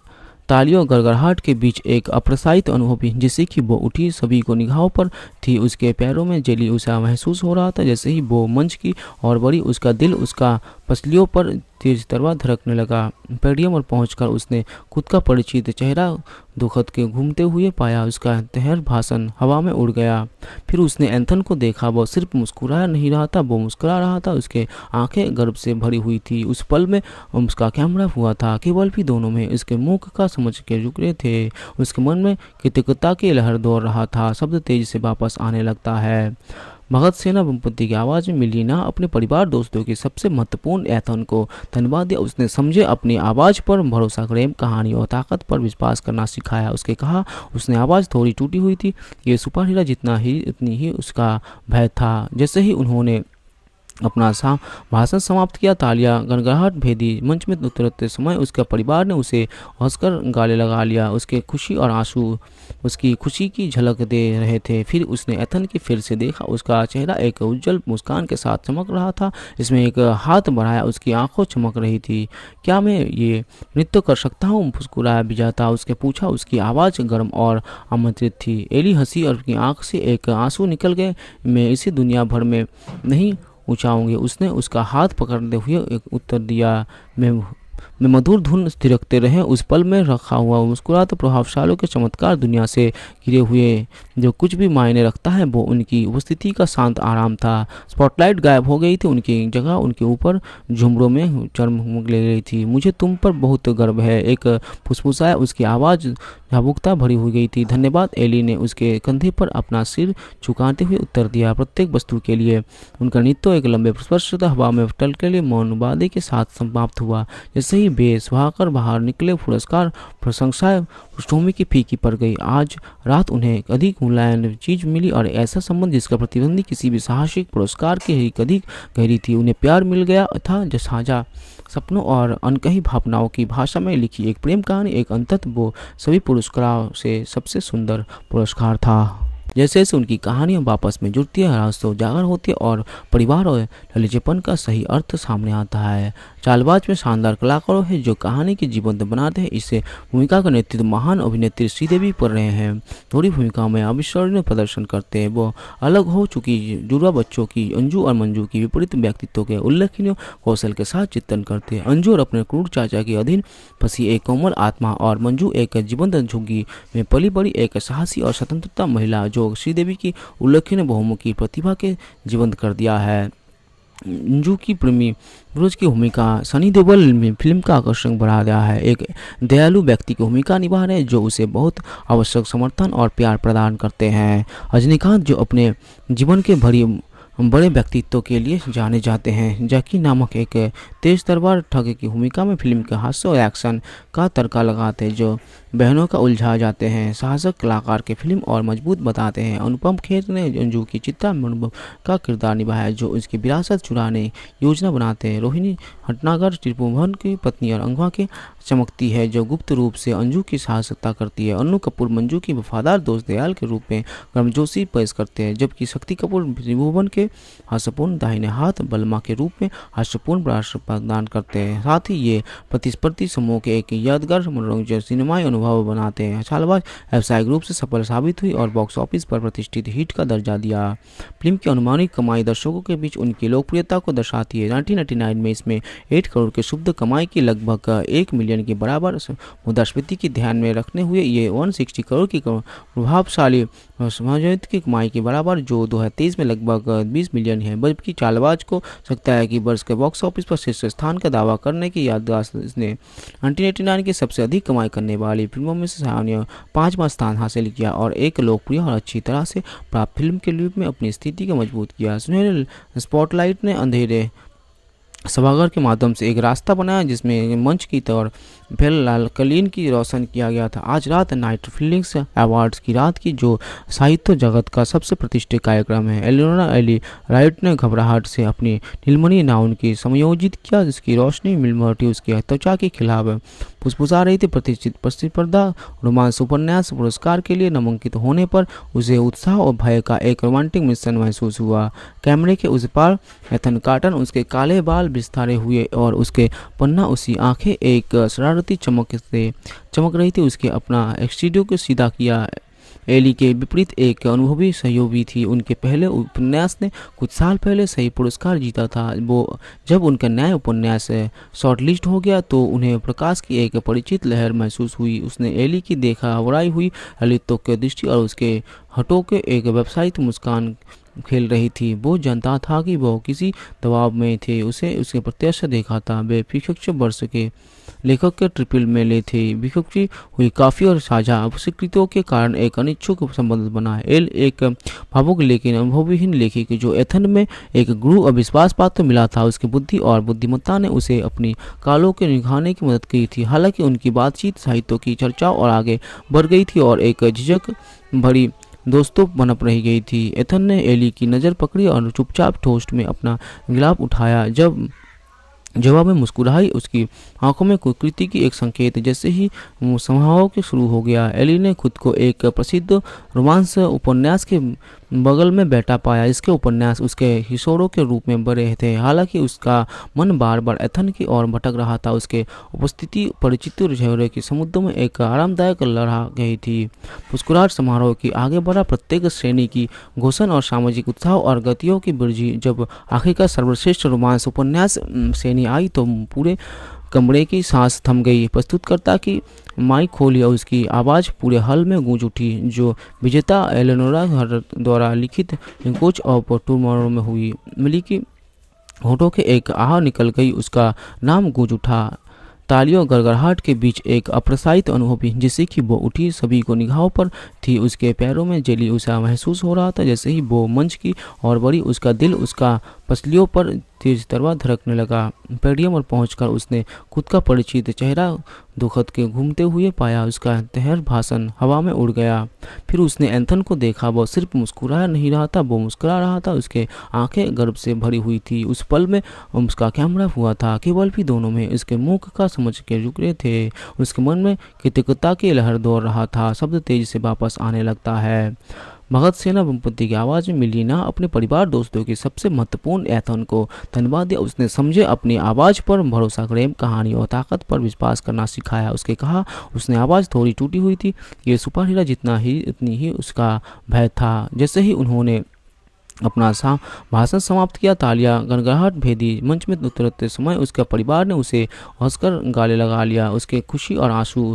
तालियों गड़गड़ाहट के बीच एक अप्रसारित अनुभवी जैसे कि वो उठी सभी को निगाहों पर थी उसके पैरों में जली उसे महसूस हो रहा था जैसे ही वो मंच की और बड़ी उसका दिल उसका पसलियों पर तेज तरवा धड़कने लगा पेडियम और पहुंचकर उसने खुद का परिचित चेहरा दुखद के घूमते हुए पाया उसका तहर भाषण हवा में उड़ गया फिर उसने एंथन को देखा वह सिर्फ मुस्कुरा नहीं रहा था वो मुस्कुरा रहा था उसके आंखें गर्व से भरी हुई थी उस पल में उसका कैमरा हुआ था केवल भी दोनों में उसके मुख का समझ के रुक रहे थे उसके मन में कृतज्ञता की लहर दौड़ रहा था शब्द तेज से वापस आने लगता है भगत सेना बमपति की आवाज़ में मिली ना अपने परिवार दोस्तों के सबसे महत्वपूर्ण ऐथन को धन्यवाद दिया उसने समझे अपनी आवाज़ पर भरोसा करें कहानी और ताकत पर विश्वास करना सिखाया उसके कहा उसने आवाज़ थोड़ी टूटी हुई थी ये सुपर हीरा जितना ही उतनी ही उसका भय था जैसे ही उन्होंने अपना साम भाषण समाप्त किया तालिया गनगनाहट भेदी मंच में उतरते समय उसके परिवार ने उसे हंसकर गाले लगा लिया उसके खुशी और आंसू उसकी खुशी की झलक दे रहे थे फिर उसने एथन की फिर से देखा उसका चेहरा एक उज्जवल मुस्कान के साथ चमक रहा था इसमें एक हाथ बढ़ाया उसकी आंखों चमक रही थी क्या मैं ये नृत्य कर सकता हूँ मुस्कुराया बिजाता उसके पूछा उसकी आवाज़ गर्म और आमंत्रित थी एली हंसी और उसकी आँख से एक आंसू निकल गए मैं इसी दुनिया भर में नहीं उछाऊंगे उसने उसका हाथ पकड़ते हुए एक उत्तर दिया मैं में मधुर धुन थिरकते रहे उस पल में रखा हुआ मुस्कुरा तो प्रभावशालों के चमत्कार दुनिया से गिरे हुए जो कुछ भी मायने रखता है वो उनकी उपस्थिति का शांत आराम था स्पॉटलाइट गायब हो गई थी उनकी जगह उनके ऊपर झुमरों में चरम ले गई थी मुझे तुम पर बहुत गर्व है एक फुसफुसाया उसकी आवाज़ भावुकता भरी हुई गई थी धन्यवाद एली ने उसके कंधे पर अपना सिर चुकाते हुए उत्तर दिया प्रत्येक वस्तु के लिए उनका नृत्य एक लंबे स्पर्शता हवा में टल के लिए मौन वादे के साथ समाप्त हुआ जैसे ही वे सुहाकर बाहर निकले पुरस्कार प्रशंसाएं पृष्ठभूमि की फीकी पड़ गई आज रात उन्हें अधिक मुलायम चीज मिली और ऐसा संबंध जिसका प्रतिबंधी किसी भी साहसिक पुरस्कार के ही अधिक गहरी थी उन्हें प्यार मिल गया था जसाजा सपनों और अनकही भावनाओं की भाषा में लिखी एक प्रेम कहानी एक अंतत वो सभी पुरस्कारों से सबसे सुंदर पुरस्कार था जैसे जैसे उनकी कहानियां वापस में जुड़ती है रास्तों उजागर होती है और परिवार और ललिचेपन का सही अर्थ सामने आता है चालबाज में शानदार कलाकारों है जो कहानी की जीवंत बनाते हैं इसे भूमिका का नेतृत्व महान अभिनेत्री श्रीदेवी पढ़ रहे हैं थोड़ी भूमिका में अविश्वर प्रदर्शन करते हैं वो अलग हो चुकी जुड़वा बच्चों की अंजू और मंजू की विपरीत व्यक्तित्व के उल्लेखनीय कौशल के साथ चित्रण करते हैं अंजू और अपने क्रूर चाचा के अधीन फंसी एक कोमल आत्मा और मंजू एक जीवंत झुग्गी में पली बड़ी एक साहसी और स्वतंत्रता महिला जो लोग श्रीदेवी की उल्लेखनीय बहुमुखी प्रतिभा के जीवंत कर दिया है जो की प्रेमी ब्रोज की भूमिका सनी देवल में फिल्म का आकर्षण बढ़ा गया है एक दयालु व्यक्ति की भूमिका निभा रहे जो उसे बहुत आवश्यक समर्थन और प्यार प्रदान करते हैं रजनीकांत जो अपने जीवन के भरी बड़े व्यक्तित्व के लिए जाने जाते हैं जैकी नामक एक तेज तरबार ठग की भूमिका में फिल्म के हास्य और एक्शन का तड़का लगाते जो बहनों का उलझा जाते हैं साहसक कलाकार के फिल्म और मजबूत बताते हैं अनुपम खेर ने अंजू की चित्ता का किरदार निभाया जो उसकी विरासत चुराने योजना बनाते हैं रोहिणी हटनागर त्रिभुवन की पत्नी और अंगवा के चमकती है जो गुप्त रूप से अंजू की साहसता करती है अनु कपूर मंजू की वफादार दोस्त दयाल के रूप में गर्मजोशी पेश करते हैं जबकि शक्ति कपूर त्रिभुवन के हर्षपूर्ण दाहिने हाथ बलमा के रूप में हर्षपूर्ण प्रदान करते हैं साथ ही ये प्रतिस्पर्धी समूह के एक यादगार मनोरंजन सिनेमाई अनुभव बनाते हैं छालबाज व्यावसायिक रूप से सफल साबित हुई और बॉक्स ऑफिस पर प्रतिष्ठित हिट का दर्जा दिया फिल्म की अनुमानित कमाई दर्शकों के बीच उनकी लोकप्रियता को दर्शाती है नाइनटीन में इसमें एट करोड़ के शुद्ध कमाई की लगभग एक मिलियन के बराबर मुद्रास्फीति की ध्यान में रखने हुए ये वन करोड़ की प्रभावशाली समाजोहित की कमाई के बराबर जो 2023 में लगभग 20 मिलियन है जबकि चालबाज को सकता है कि वर्ष के बॉक्स ऑफिस पर शीर्ष स्थान का दावा करने की याददाश्त ने 1989 की सबसे अधिक कमाई करने वाली फिल्मों में से सामान्य पाँचवा स्थान हासिल किया और एक लोकप्रिय और अच्छी तरह से प्राप्त फिल्म के रूप में अपनी स्थिति को मजबूत किया सुनहरे स्पॉटलाइट ने अंधेरे सभागार के माध्यम से एक रास्ता बनाया जिसमें मंच की तौर बेल कलीन की रोशन किया गया था आज रात नाइट फिल्डिंग्स अवार्ड्स की रात की जो साहित्य जगत का सबसे प्रतिष्ठित कार्यक्रम है एलोना एली राइट ने घबराहट से अपनी नीलमणि नाउन की समायोजित किया जिसकी रोशनी मिलमोटी उसकी त्वचा के खिलाफ फुसफुसा रही थी प्रतिष्ठित प्रतिस्पर्धा रोमांस उपन्यास पुरस्कार के लिए नामांकित होने पर उसे उत्साह और भय का एक रोमांटिक मिश्रण महसूस हुआ कैमरे के उस पार एथन कार्टन उसके काले बाल विस्तारे हुए और उसके पन्ना उसी आंखें एक शरार शरारती चमक से चमक रही थी उसके अपना एक्सटीडियो को सीधा किया एली के विपरीत एक अनुभवी सहयोगी थी उनके पहले उपन्यास ने कुछ साल पहले सही पुरस्कार जीता था वो जब उनका नया उपन्यास शॉर्टलिस्ट हो गया तो उन्हें प्रकाश की एक परिचित लहर महसूस हुई उसने एली की देखा वराई हुई ललितों के दृष्टि और उसके हटों के एक व्यावसायिक मुस्कान खेल रही थी वो जानता था कि वह किसी दबाव में थे उसे उसके प्रत्यक्ष देखा था वे प्रशिक्षक वर्ष के लेखक के ट्रिपल मेले थे लेखक हुई काफी और साझा आवश्यकृतियों के कारण एक अनिच्छुक संबंध बना एल एक भावुक लेकिन अनुभवहीन लेखक जो एथन में एक गुरु अविश्वास पात्र मिला था उसकी बुद्धि और बुद्धिमत्ता ने उसे अपनी कालों के निभाने की मदद की थी हालांकि उनकी बातचीत साहित्य की चर्चा और आगे बढ़ गई थी और एक झिझक भरी दोस्तों बनप रही गई थी एथन ने एली की नज़र पकड़ी और चुपचाप ठोस्ट में अपना गिलाफ उठाया जब जवाब में मुस्कुराई उसकी आंखों में कुकृति की एक संकेत जैसे ही समारोह के शुरू हो गया एली ने खुद को एक प्रसिद्ध रोमांस उपन्यास के बगल में बैठा पाया इसके उपन्यास उसके हिशोरों के रूप में बड़े थे हालांकि उसका मन बार बार एथन की ओर भटक रहा था उसके उपस्थिति परिचित झेहरे के समुद्र में एक आरामदायक लड़ा गई थी मुस्कुराहट समारोह की आगे बढ़ा प्रत्येक श्रेणी की घोषण और सामाजिक उत्साह और गतियों की वृद्धि जब आखिरकार सर्वश्रेष्ठ रोमांस उपन्यास श्रेणी आई तो पूरे कमरे की सांस थम गई प्रस्तुतकर्ता की माइक खोली और उसकी आवाज़ पूरे हल में गूंज उठी जो विजेता एलेनोरा घर द्वारा लिखित कोच ऑफ टूमोरो में हुई मिली की होठों के एक आह निकल गई उसका नाम गूंज उठा तालियों गड़गड़ाहट के बीच एक अप्रसारित अनुभवी जिससे कि वो उठी सभी को निगाहों पर थी उसके पैरों में जली उसे महसूस हो रहा था जैसे ही वो मंच की और बड़ी उसका दिल उसका पसलियों पर तेज तरवा धड़कने लगा पेडियम पर पहुंचकर उसने खुद का परिचित चेहरा दुखद के घूमते हुए पाया उसका तहर भाषण हवा में उड़ गया फिर उसने एंथन को देखा वह सिर्फ मुस्कुरा नहीं रहा था वो मुस्कुरा रहा था उसके आंखें गर्व से भरी हुई थी उस पल में उसका कैमरा हुआ था केवल भी दोनों में उसके मुख का समझ के रुक रहे थे उसके मन में कृतज्ञता की लहर दौड़ रहा था शब्द तेज से वापस आने लगता है भगत सेना बमपंथी की आवाज़ में मिली ना अपने परिवार दोस्तों के सबसे महत्वपूर्ण ऐथन को धन्यवाद दिया उसने समझे अपनी आवाज़ पर भरोसा करें कहानी और ताकत पर विश्वास करना सिखाया उसके कहा उसने आवाज़ थोड़ी टूटी हुई थी ये सुपर हीरा जितना ही उतनी ही उसका भय था जैसे ही उन्होंने अपना सा भाषण समाप्त किया तालियां गणगराहट भेदी मंच में उतरते समय उसके परिवार ने उसे हंसकर गाले लगा लिया उसके खुशी और आंसू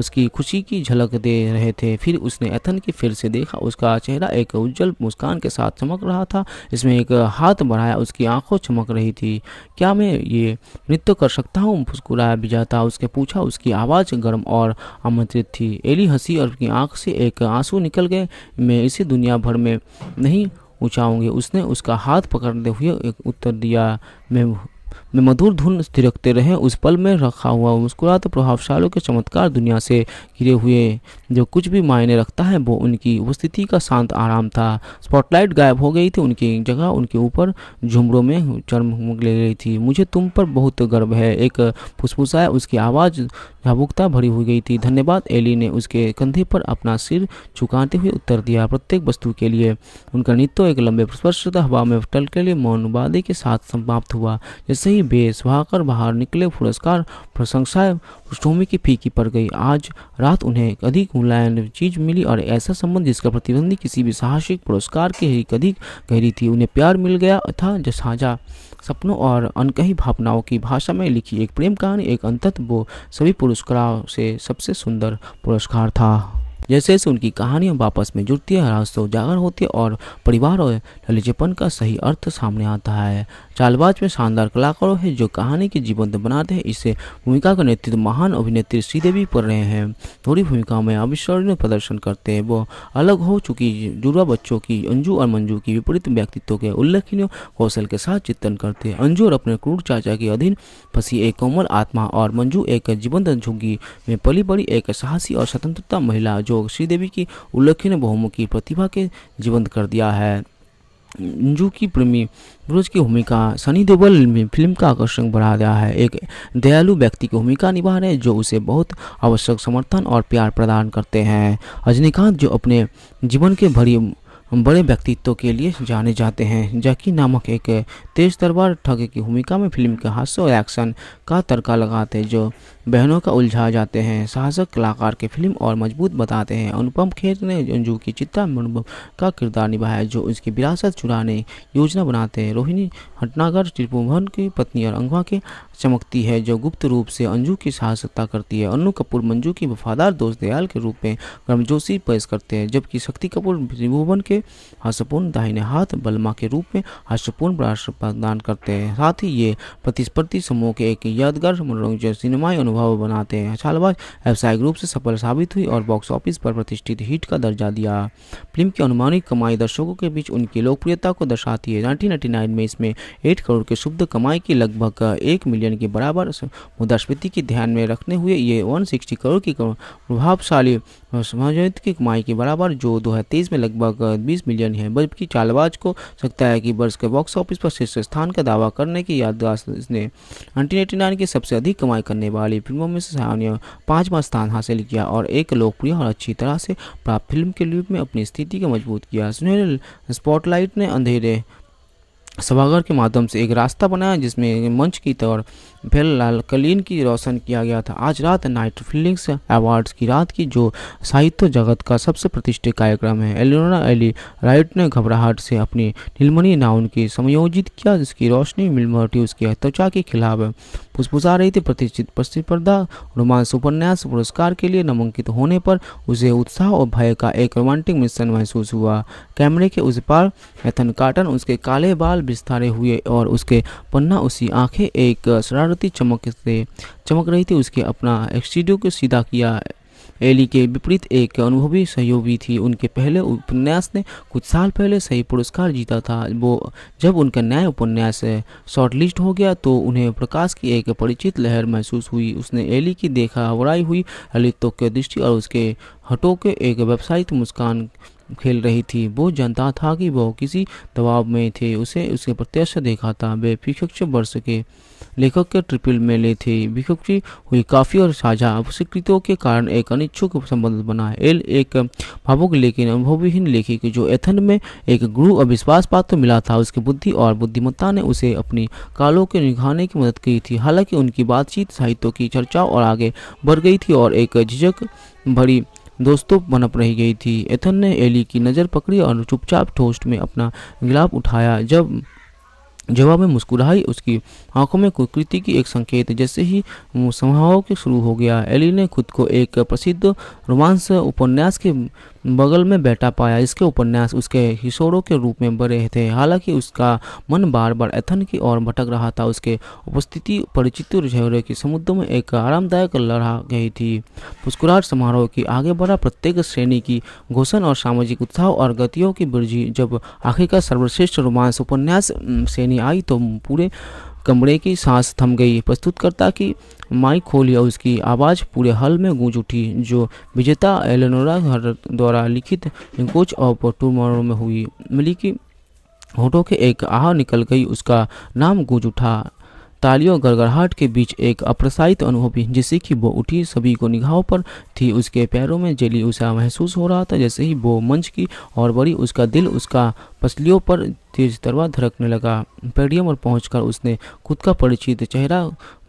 उसकी खुशी की झलक दे रहे थे फिर उसने एथन की फिर से देखा उसका चेहरा एक उज्जवल मुस्कान के साथ चमक रहा था इसमें एक हाथ बढ़ाया उसकी आंखों चमक रही थी क्या मैं ये नृत्य कर सकता हूँ मुस्कुराया बिजाता उसके पूछा उसकी आवाज़ गर्म और आमंत्रित थी एली हंसी और उसकी आंख से एक आंसू निकल गए मैं इसी दुनिया भर में नहीं ऊँचाऊँगी उसने उसका हाथ पकड़ते हुए एक उत्तर दिया मैं में मधुर धुन थिरकते रहे उस पल में रखा हुआ मुस्कुराते प्रभावशालों के चमत्कार दुनिया से घिरे हुए जो कुछ भी मायने रखता है वो उनकी उपस्थिति का शांत आराम था स्पॉटलाइट गायब हो गई थी उनकी जगह उनके ऊपर झुमरों में चरम ले गई थी मुझे तुम पर बहुत गर्व है एक फुसफुसाया उसकी आवाज़ भावुकता भरी हो गई थी धन्यवाद एली ने उसके कंधे पर अपना सिर चुकाते हुए उत्तर दिया प्रत्येक वस्तु के लिए उनका नृत्य एक लंबे स्पर्शता हवा में टल के लिए मौनवादे के साथ समाप्त हुआ जैसे ही मेरी बेस भागकर बाहर निकले पुरस्कार प्रशंसाएं पृष्ठभूमि की फीकी पड़ गई आज रात उन्हें एक अधिक मुलायम चीज मिली और ऐसा संबंध जिसका प्रतिबंधी किसी भी साहसिक पुरस्कार के एक अधिक गहरी थी उन्हें प्यार मिल गया था जो साझा सपनों और अनकही भावनाओं की भाषा में लिखी एक प्रेम कहानी एक अंतत वो सभी पुरस्कारों से सबसे सुंदर पुरस्कार था जैसे जैसे उनकी कहानियां वापस में जुड़ती है रहस्य उजागर होती है और परिवार और ललिजपन का सही अर्थ सामने आता है चालबाज में शानदार कलाकारों है जो कहानी के जीवंत बनाते हैं इसे भूमिका का नेतृत्व महान अभिनेत्री श्रीदेवी पढ़ रहे हैं थोड़ी भूमिका में अविस्मरणीय प्रदर्शन करते हैं वो अलग हो चुकी जुड़वा बच्चों की अंजू और मंजू की विपरीत व्यक्तित्व के उल्लेखनीय कौशल के साथ चित्रण करते हैं अंजू और अपने क्रूर चाचा के अधीन फंसी एक कोमल आत्मा और मंजू एक जीवंत झुग्गी में पली बड़ी एक साहसी और स्वतंत्रता महिला जो श्रीदेवी की उल्लेखनीय बहुमुखी प्रतिभा के जीवंत कर दिया है जू की प्रेमी ब्रूज की भूमिका सनी देवल में फिल्म का आकर्षण बढ़ा दिया है एक दयालु व्यक्ति की भूमिका निभा रहे जो उसे बहुत आवश्यक समर्थन और प्यार प्रदान करते हैं रजनीकांत जो अपने जीवन के भरी बड़े व्यक्तित्व के लिए जाने जाते हैं जैकी नामक एक तेज तरबार ठगे की भूमिका में फिल्म के हास्य और एक्शन का तड़का लगाते जो बहनों का उलझा जाते हैं साहसक कलाकार के फिल्म और मजबूत बताते हैं अनुपम खेर ने अंजू की चित्ता मुर्मू का किरदार निभाया जो उसकी विरासत चुराने योजना बनाते हैं रोहिणी हटनागर त्रिभुवन की पत्नी और अंगवा के चमकती है जो गुप्त रूप से अंजू की साहसता करती है अनु कपूर मंजू की वफादार दोस्त दयाल के रूप में गर्मजोशी पेश करते हैं जबकि शक्ति कपूर त्रिभुवन के हर्षपूर्ण दाहिने हाथ बलमा के रूप में हर्षपूर्ण प्रदान करते हैं साथ ही ये प्रतिस्पर्धी समूह के एक यादगार मनोरंजन सिनेमाई अनुभव प्रभाव बनाते हैं छालबाज व्यवसाय ग्रुप से सफल साबित हुई और बॉक्स ऑफिस पर प्रतिष्ठित हिट का दर्जा दिया फिल्म की अनुमानित कमाई दर्शकों के बीच उनकी लोकप्रियता को दर्शाती है नाइनटीन में इसमें एट करोड़ के शुद्ध कमाई की लगभग एक मिलियन के बराबर मुद्रास्फीति की ध्यान में रखने हुए ये वन करोड़ की प्रभावशाली समाजोहित की कमाई के बराबर जो 2023 में लगभग 20 मिलियन है जबकि चालबाज को सकता है कि वर्ष के बॉक्स ऑफिस पर शीर्ष स्थान का दावा करने की याददाश्त ने 1989 की सबसे अधिक कमाई करने वाली फिल्मों में से सामान्य पाँचवा स्थान हासिल किया और एक लोकप्रिय और अच्छी तरह से प्राप्त फिल्म के रूप में अपनी स्थिति को मजबूत किया सुनहरे स्पॉटलाइट ने अंधेरे सभागार के माध्यम से एक रास्ता बनाया जिसमें मंच की तौर बेल कलीन की रोशन किया गया था आज रात नाइट फिलिंग्स अवार्ड्स की रात की जो साहित्य जगत का सबसे प्रतिष्ठित कार्यक्रम है एलिनोरा एली राइट ने घबराहट से अपनी नीलमणि नाउन की समयोजित किया जिसकी रोशनी मिलमटी उसकी त्वचा के खिलाफ फुसफुसा रही थी प्रतिष्ठित प्रतिस्पर्धा रोमांस उपन्यास पुरस्कार के लिए नामांकित होने पर उसे उत्साह और भय का एक रोमांटिक मिश्रण महसूस हुआ कैमरे के उस पार एथन कार्टन उसके काले बाल बिस्तारे हुए और उसके पन्ना उसी आंखें एक शरार शरारती चमक से चमक रही थी उसके अपना एक्सीडियो को सीधा किया एली के विपरीत एक अनुभवी सहयोगी थी उनके पहले उपन्यास ने कुछ साल पहले सही पुरस्कार जीता था वो जब उनका नया उपन्यास शॉर्टलिस्ट हो गया तो उन्हें प्रकाश की एक परिचित लहर महसूस हुई उसने एली की देखा वराई हुई ललितों के दृष्टि और उसके हटों के एक व्यावसायिक मुस्कान खेल रही थी वो जानता था कि वह किसी दबाव में थे उसे उसके प्रत्यक्ष देखा था वे प्रशिक्षक वर्ष के लेखक के ट्रिपल मेले थे लेखक हुई काफी और साझा अवस्वीकृतियों के कारण एक अनिच्छुक संबंध बना एल एक भावुक लेकिन अनुभवहीन लेखक जो एथन में एक गुरु अविश्वास पात्र तो मिला था उसकी बुद्धि और बुद्धिमत्ता ने उसे अपनी कालों के निभाने की मदद की थी हालांकि उनकी बातचीत साहित्य की चर्चा और आगे बढ़ गई थी और एक झिझक भरी दोस्तों बनप रही गई थी एथन ने एली की नज़र पकड़ी और चुपचाप टोस्ट में अपना गिलाफ उठाया जब जवाब में मुस्कुराई उसकी आंखों में कुकृति की एक संकेत जैसे ही समारोह के शुरू हो गया एली ने खुद को एक प्रसिद्ध रोमांस उपन्यास के बगल में बैठा पाया इसके उपन्यास उसके हिशोरों के रूप में बड़े थे हालांकि उसका मन बार बार एथन की ओर भटक रहा था उसके उपस्थिति परिचित झेहरे के समुद्र में एक आरामदायक लड़ा गई थी मुस्कुराहट समारोह की आगे बढ़ा प्रत्येक श्रेणी की घोषण और सामाजिक उत्साह और गतियों की वृद्धि जब आखिरकार सर्वश्रेष्ठ रोमांस उपन्यास श्रेणी आई तो पूरे कमरे की सांस थम गई प्रस्तुतकर्ता की माइक खोली और उसकी आवाज़ पूरे हल में गूंज उठी जो विजेता एलेनोरा द्वारा लिखित रिंकोच ऑफ टूमोरो में हुई मिली कि होठों के एक आह निकल गई उसका नाम गूंज उठा तालियों गड़गड़ाहट के बीच एक अप्रसारित अनुभवी जिससे कि वो उठी सभी को निगाहों पर थी उसके पैरों में जली उसे महसूस हो रहा था जैसे ही वो मंच की और बड़ी उसका दिल उसका पसलियों पर तेज तलवार धड़कने लगा पेडियम और पहुंचकर उसने खुद का परिचित चेहरा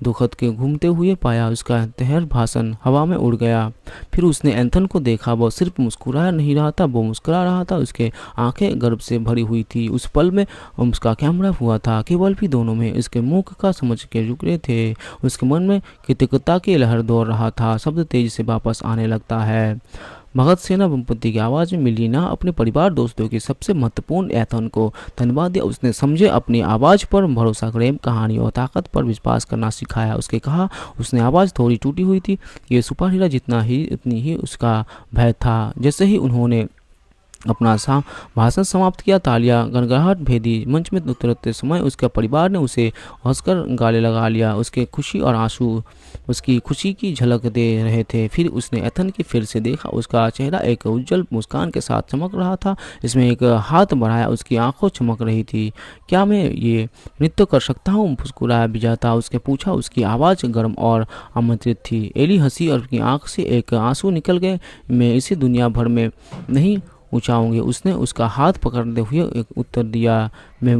दुखद के घूमते हुए पाया उसका तहर भाषण हवा में उड़ गया फिर उसने एंथन को देखा वह सिर्फ मुस्कुरा नहीं रहा था वो मुस्कुरा रहा था उसके आंखें गर्व से भरी हुई थी उस पल में उसका कैमरा हुआ था केवल भी दोनों में उसके मुख का समझ के रुक रहे थे उसके मन में कृतज्ञता की लहर दौड़ रहा था शब्द तेज से वापस आने लगता है भगत सेना बमपति की आवाज़ में मिली ना अपने परिवार दोस्तों के सबसे महत्वपूर्ण ऐथन को धन्यवाद दिया उसने समझे अपनी आवाज़ पर भरोसा करें कहानी और ताकत पर विश्वास करना सिखाया उसके कहा उसने आवाज़ थोड़ी टूटी हुई थी ये सुपर हीरा जितना ही उतनी ही उसका भय था जैसे ही उन्होंने अपना सा भाषण समाप्त किया तालिया गनगनाहट भेदी मंच में उतरते समय उसके परिवार ने उसे हंसकर गाले लगा लिया उसके खुशी और आंसू उसकी खुशी की झलक दे रहे थे फिर उसने एथन की फिर से देखा उसका चेहरा एक उज्जवल मुस्कान के साथ चमक रहा था इसमें एक हाथ बढ़ाया उसकी आंखों चमक रही थी क्या मैं ये नृत्य कर सकता हूँ मुस्कुराया बिजाता उसके पूछा उसकी आवाज़ गर्म और आमंत्रित थी एली हंसी और उसकी आँख से एक आंसू निकल गए मैं इसी दुनिया भर में नहीं उछाऊंगे उसने उसका हाथ पकड़ते हुए उत्तर दिया मैं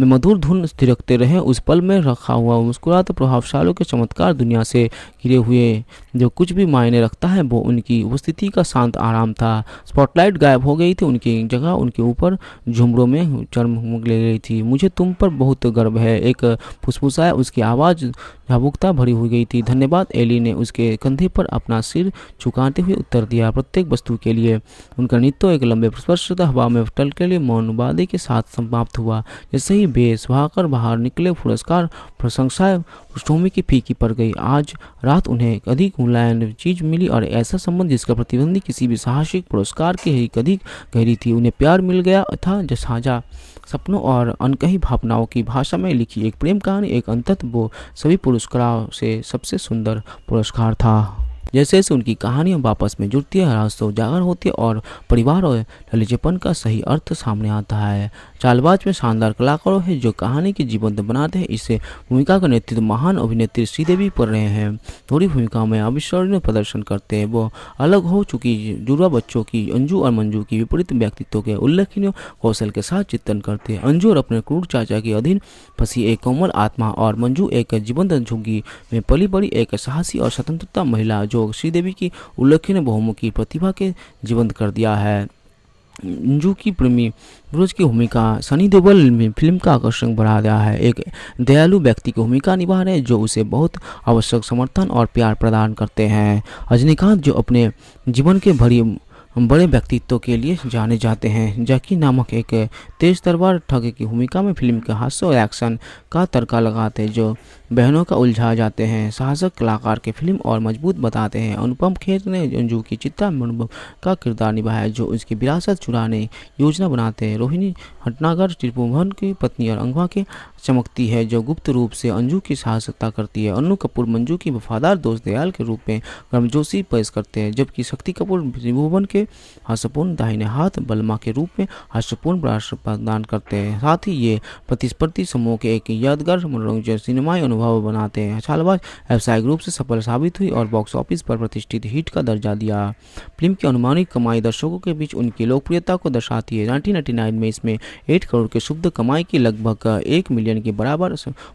में मधुर धुन थिरकते रहे उस पल में रखा हुआ मुस्कुरात प्रभावशालों के चमत्कार दुनिया से घिरे हुए जो कुछ भी मायने रखता है वो उनकी उपस्थिति का शांत आराम था स्पॉटलाइट गायब हो गई थी उनकी जगह उनके ऊपर झुमरों में चरम ले गई थी मुझे तुम पर बहुत गर्व है एक फुसफुसाया उसकी आवाज़ भावुकता भरी हो गई थी धन्यवाद एली ने उसके कंधे पर अपना सिर झुकाते हुए उत्तर दिया प्रत्येक वस्तु के लिए उनका नृत्य एक लंबे स्पर्शता हवा में टल के लिए मौनवादे के साथ समाप्त हुआ जैसे ही ही बेस भागकर बाहर निकले पुरस्कार प्रशंसाएं पृष्ठभूमि की फीकी पड़ गई आज रात उन्हें अधिक मुलायम चीज मिली और ऐसा संबंध जिसका प्रतिबंध किसी भी साहसिक पुरस्कार के ही अधिक गहरी थी उन्हें प्यार मिल गया था जसाजा सपनों और अनकही भावनाओं की भाषा में लिखी एक प्रेम कहानी एक अंतत वो सभी पुरस्कारों से सबसे सुंदर पुरस्कार था जैसे जैसे उनकी कहानियां वापस में जुड़ती है रहस्य उजागर होती है और परिवार और ललिजपन का सही अर्थ सामने आता है चालबाज में शानदार कलाकारों हैं जो कहानी की जीवंत बनाते हैं इसे भूमिका का नेतृत्व महान अभिनेत्री श्रीदेवी पर रहे हैं थोड़ी भूमिका में अविस्मरणीय प्रदर्शन करते हैं वो अलग हो चुकी जुड़वा बच्चों की अंजू और मंजू की विपरीत व्यक्तित्व के उल्लेखनीय कौशल के साथ चित्रण करते हैं अंजू और अपने क्रूर चाचा के अधीन फंसी एक कोमल आत्मा और मंजू एक जीवंत झुग्गी में पली बड़ी एक साहसी और स्वतंत्रता महिला जो श्रीदेवी की उल्लेखनीय बहुमुखी प्रतिभा के जीवंत कर दिया है जू की प्रेमी ब्रोज की भूमिका सनी देवल में फिल्म का आकर्षण बढ़ा दिया है एक दयालु व्यक्ति की भूमिका निभा रहे हैं जो उसे बहुत आवश्यक समर्थन और प्यार प्रदान करते हैं रजनीकांत जो अपने जीवन के भरी बड़े व्यक्तित्व के लिए जाने जाते हैं जैकी नामक एक तेज तरबार ठगे की भूमिका में फिल्म के हास्य और एक्शन का तड़का लगाते हैं जो बहनों का उलझा जाते हैं साहसक कलाकार के फिल्म और मजबूत बताते हैं अनुपम खेर ने अंजू की चित्ता मनुभव का किरदार निभाया जो उसकी विरासत चुराने योजना बनाते हैं रोहिणी हटनागर त्रिपुवन की पत्नी और अंगवा के चमकती है जो गुप्त रूप से अंजू की सहायता करती है अनु कपूर मंजू की वफादार दोस्त दयाल के रूप में गर्मजोशी पेश करते हैं जबकि शक्ति कपूर त्रिभुवन के हर्षपूर्ण दाहिने हाथ बलमा के रूप में हर्षपूर्ण प्रदान करते हैं साथ ही ये प्रतिस्पर्धी समूह के एक यादगार मनोरंजन सिनेमाई अनुभव बनाते हैं छालबाज व्यावसायिक रूप से सफल साबित हुई और बॉक्स ऑफिस पर प्रतिष्ठित हिट का दर्जा दिया फिल्म की अनुमानित कमाई दर्शकों के बीच उनकी लोकप्रियता को दर्शाती है नाइनटीन में इसमें एट करोड़ के शुद्ध कमाई की लगभग एक मिलियन बिलियन के बराबर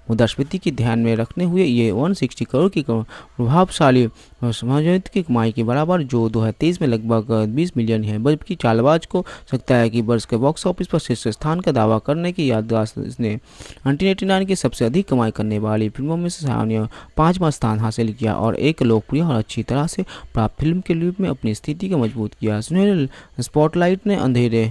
मुद्रास्फीति के ध्यान में रखने हुए ये 160 करोड़ की प्रभावशाली समाजित की कमाई के बराबर जो 2023 में लगभग 20 मिलियन है बल्कि चालबाज को सकता है कि वर्ष के बॉक्स ऑफिस पर शीर्ष स्थान का दावा करने की याददाश्त ने नाइनटीन की सबसे अधिक कमाई करने वाली फिल्मों में से सामान्य पाँचवा स्थान हासिल किया और एक लोकप्रिय और अच्छी तरह से प्राप्त फिल्म के रूप में अपनी स्थिति को मजबूत किया सुनहरे स्पॉटलाइट ने अंधेरे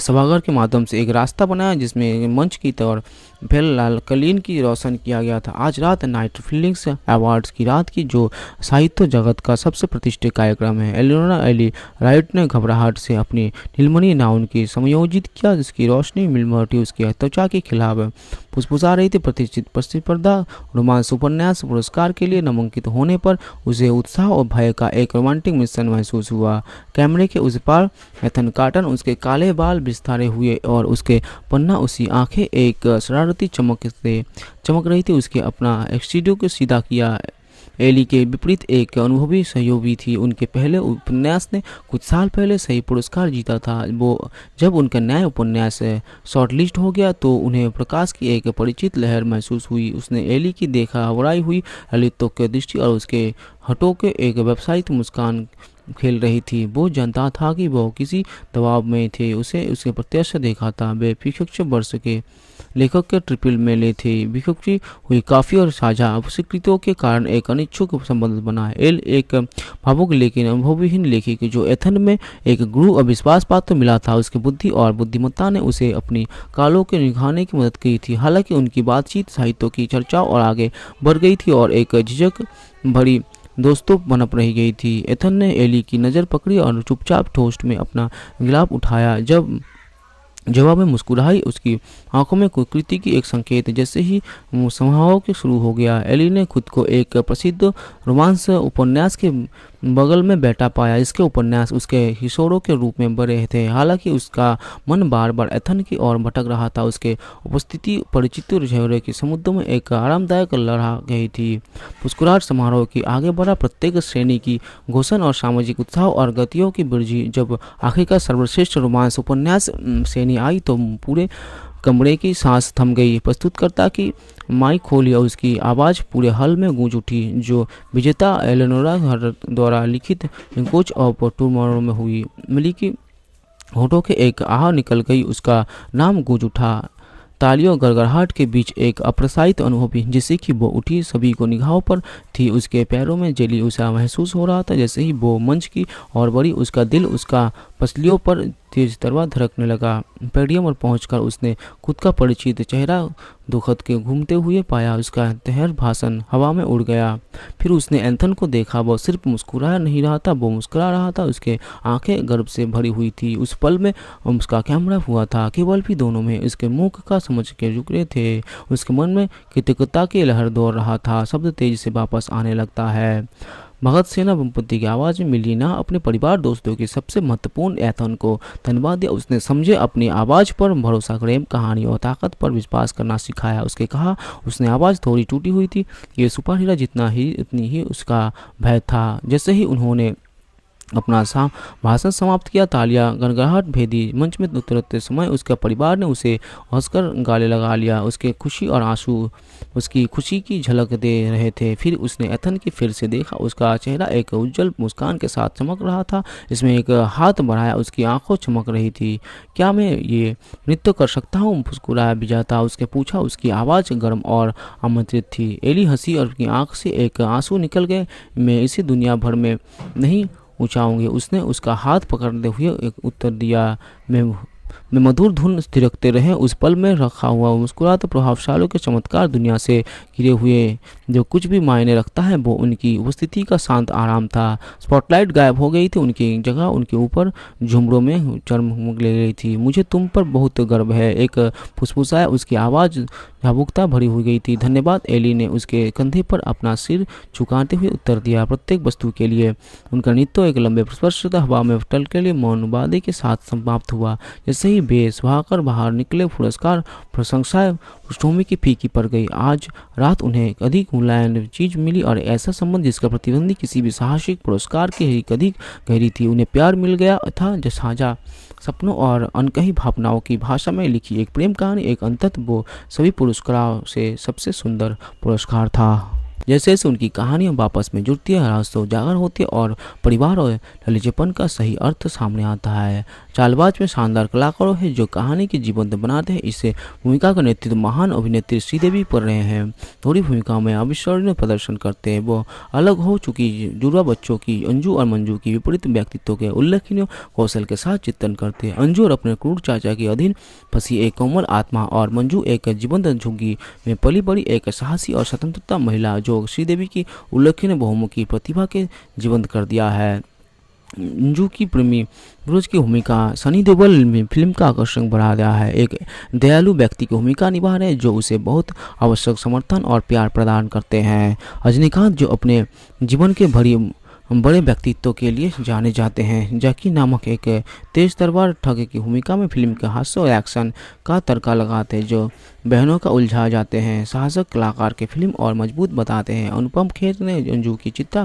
सभागार के माध्यम से एक रास्ता बनाया जिसमें मंच की तौर बेल कलीन की रोशन किया गया था आज रात नाइट फिल्डिंग्स अवार्ड्स की रात की जो साहित्य जगत का सबसे प्रतिष्ठित कार्यक्रम है एलोना एली राइट ने घबराहट से अपनी नीलमणि नाउन की समायोजित किया जिसकी रोशनी मिलमोटी उसकी त्वचा के खिलाफ फुसफुसा रही थी प्रतिष्ठित प्रतिस्पर्धा रोमांस उपन्यास पुरस्कार के लिए नामांकित होने पर उसे उत्साह और भय का एक रोमांटिक मिश्रण महसूस हुआ कैमरे के उस पार एथन कार्टन उसके काले बाल विस्तारे हुए और उसके पन्ना उसी आंखें एक शरार शरारती चमक से चमक रही थी उसके अपना एक्सीडियो को सीधा किया एली के विपरीत एक अनुभवी सहयोगी थी उनके पहले उपन्यास ने कुछ साल पहले सही पुरस्कार जीता था वो जब उनका नया उपन्यास शॉर्टलिस्ट हो गया तो उन्हें प्रकाश की एक परिचित लहर महसूस हुई उसने एली की देखा हवराई हुई ललितों की दृष्टि और उसके हटों के एक व्यावसायिक मुस्कान खेल रही थी वो जानता था कि वह किसी दबाव में थे उसे उसके प्रत्यक्ष देखा था वे प्रशिक्षक वर्ष के लेखक के ट्रिपल मेले थे विखक हुई काफी और साझा आवश्यकृतियों के कारण एक अनिच्छुक संबंध बना है एल एक भावुक लेकिन अनुभवहीन लेखक जो एथन में एक गुरु अविश्वास पात्र तो मिला था उसकी बुद्धि और बुद्धिमत्ता ने उसे अपनी कालों के निभाने की मदद की थी हालांकि उनकी बातचीत साहित्य की चर्चा और आगे बढ़ गई थी और एक झिझक भरी दोस्तों बनप रही गई थी एथन ने एली की नज़र पकड़ी और चुपचाप ठोस्ट में अपना गिलाफ उठाया जब जवाब में मुस्कुराई उसकी आंखों में कुकृति की एक संकेत जैसे ही समारोह के शुरू हो गया एली ने खुद को एक प्रसिद्ध रोमांस उपन्यास के बगल में बैठा पाया इसके उपन्यास उसके हिशोरों के रूप में बड़े थे हालांकि उसका मन बार बार एथन की ओर भटक रहा था उसके उपस्थिति परिचित झेहरे के समुद्र में एक आरामदायक लड़ा गई थी मुस्कुराहट समारोह की आगे बढ़ा प्रत्येक श्रेणी की घोषण और सामाजिक उत्साह और गतियों की वृद्धि जब आखिरकार सर्वश्रेष्ठ रोमांस उपन्यास श्रेणी आई तो पूरे कमरे की सांस थम गई प्रस्तुतकर्ता की माइक खोली और उसकी आवाज़ पूरे हल में गूंज उठी जो विजेता एलेनोरा द्वारा लिखित कोच ऑफ टूमोरो में हुई मिली कि होठों के एक आह निकल गई उसका नाम गूंज उठा तालियों गड़गड़ाहट के बीच एक अप्रसारित अनुभवी जिससे कि वो उठी सभी को निगाहों पर थी उसके पैरों में जली उसे महसूस हो रहा था जैसे ही वो मंच की और बड़ी उसका दिल उसका पसलियों पर तेज तरवा धड़कने लगा पेडियम और पहुंचकर उसने खुद का परिचित चेहरा दुखद के घूमते हुए पाया उसका तहर भाषण हवा में उड़ गया फिर उसने एंथन को देखा वह सिर्फ मुस्कुरा नहीं रहा था वो मुस्कुरा रहा था उसके आंखें गर्भ से भरी हुई थी उस पल में उसका कैमरा हुआ था केवल भी दोनों में उसके मुख का समझ के रुक रहे थे उसके मन में कृतज्ञता की लहर दौड़ रहा था शब्द तेज से वापस आने लगता है भगत सेना बमपति की आवाज़ में मिली ना अपने परिवार दोस्तों के सबसे महत्वपूर्ण ऐथन को धन्यवाद दिया उसने समझे अपनी आवाज़ पर भरोसा करें कहानी और ताकत पर विश्वास करना सिखाया उसके कहा उसने आवाज़ थोड़ी टूटी हुई थी ये सुपर हीरा जितना ही उतनी ही उसका भय था जैसे ही उन्होंने अपना सा भाषण समाप्त किया तालिया गनगनाहट भेदी मंच में उतरते समय उसके परिवार ने उसे हंसकर गाले लगा लिया उसके खुशी और आंसू उसकी खुशी की झलक दे रहे थे फिर उसने एथन की फिर से देखा उसका चेहरा एक उज्जवल मुस्कान के साथ चमक रहा था इसमें एक हाथ बढ़ाया उसकी आंखों चमक रही थी क्या मैं ये नृत्य कर सकता हूँ मुस्कुराया विजाता उसके पूछा उसकी आवाज़ गर्म और आमंत्रित थी एली हंसी और उसकी आँख से एक आंसू निकल गए मैं इसी दुनिया भर में नहीं उछाऊंगे उसने उसका हाथ पकड़ते हुए एक उत्तर दिया मैं में मधुर धुन थिरकते रहे उस पल में रखा हुआ मुस्कुराते प्रभावशालों के चमत्कार दुनिया से घिरे हुए जो कुछ भी मायने रखता है वो उनकी उपस्थिति का शांत आराम था स्पॉटलाइट गायब हो गई थी उनकी जगह उनके ऊपर झुमरों में चर्म ले गई थी मुझे तुम पर बहुत गर्व है एक फुसफुसाया उसकी आवाज़ भावुकता भरी हो गई थी धन्यवाद एली ने उसके कंधे पर अपना सिर झुकाते हुए उत्तर दिया प्रत्येक वस्तु के लिए उनका नृत्य एक लंबे स्पर्शता हवा में टल के लिए मौनवादे के साथ समाप्त हुआ जैसे ही ही बेस भागकर बाहर निकले पुरस्कार प्रशंसाएं पृष्ठभूमि की फीकी पड़ गई आज रात उन्हें अधिक मुलायम चीज मिली और ऐसा संबंध जिसका प्रतिबंधी किसी भी साहसिक पुरस्कार के ही अधिक गहरी थी उन्हें प्यार मिल गया था जसाजा सपनों और अनकही भावनाओं की भाषा में लिखी एक प्रेम कहानी एक अंतत वो सभी पुरस्कारों से सबसे सुंदर पुरस्कार था जैसे जैसे उनकी कहानियां वापस में जुड़ती है रहस्य उजागर होती है और परिवार और ललिजपन का सही अर्थ सामने आता है चालबाज में शानदार कलाकारों है जो कहानी की जीवंत बनाते हैं इसे भूमिका का नेतृत्व महान अभिनेत्री श्रीदेवी पर रहे हैं थोड़ी भूमिका में अविस्मरणीय प्रदर्शन करते हैं वो अलग हो चुकी जुड़वा बच्चों की अंजू और मंजू की विपरीत व्यक्तित्व के उल्लेखनीय कौशल के साथ चित्रण करते हैं अंजू और अपने क्रूर चाचा के अधीन फंसी एक कोमल आत्मा और मंजू एक जीवंत झुग्गी में पली बड़ी एक साहसी और स्वतंत्रता महिला जो श्रीदेवी की उल्लेखनीय बहुमुखी प्रतिभा के जीवंत कर दिया है जू की प्रेमी ब्रज की भूमिका सनी देवल में फिल्म का आकर्षण बढ़ा दिया है एक दयालु व्यक्ति की भूमिका निभा रहे हैं जो उसे बहुत आवश्यक समर्थन और प्यार प्रदान करते हैं रजनीकांत जो अपने जीवन के भरी बड़े व्यक्तित्व के लिए जाने जाते हैं जैकी नामक एक तेज तलवार ठगे की भूमिका में फिल्म के हास्य और एक्शन का तड़का लगाते हैं जो बहनों का उलझा जाते हैं साहसक कलाकार के फिल्म और मजबूत बताते हैं अनुपम खेर ने अंजू की चित्ता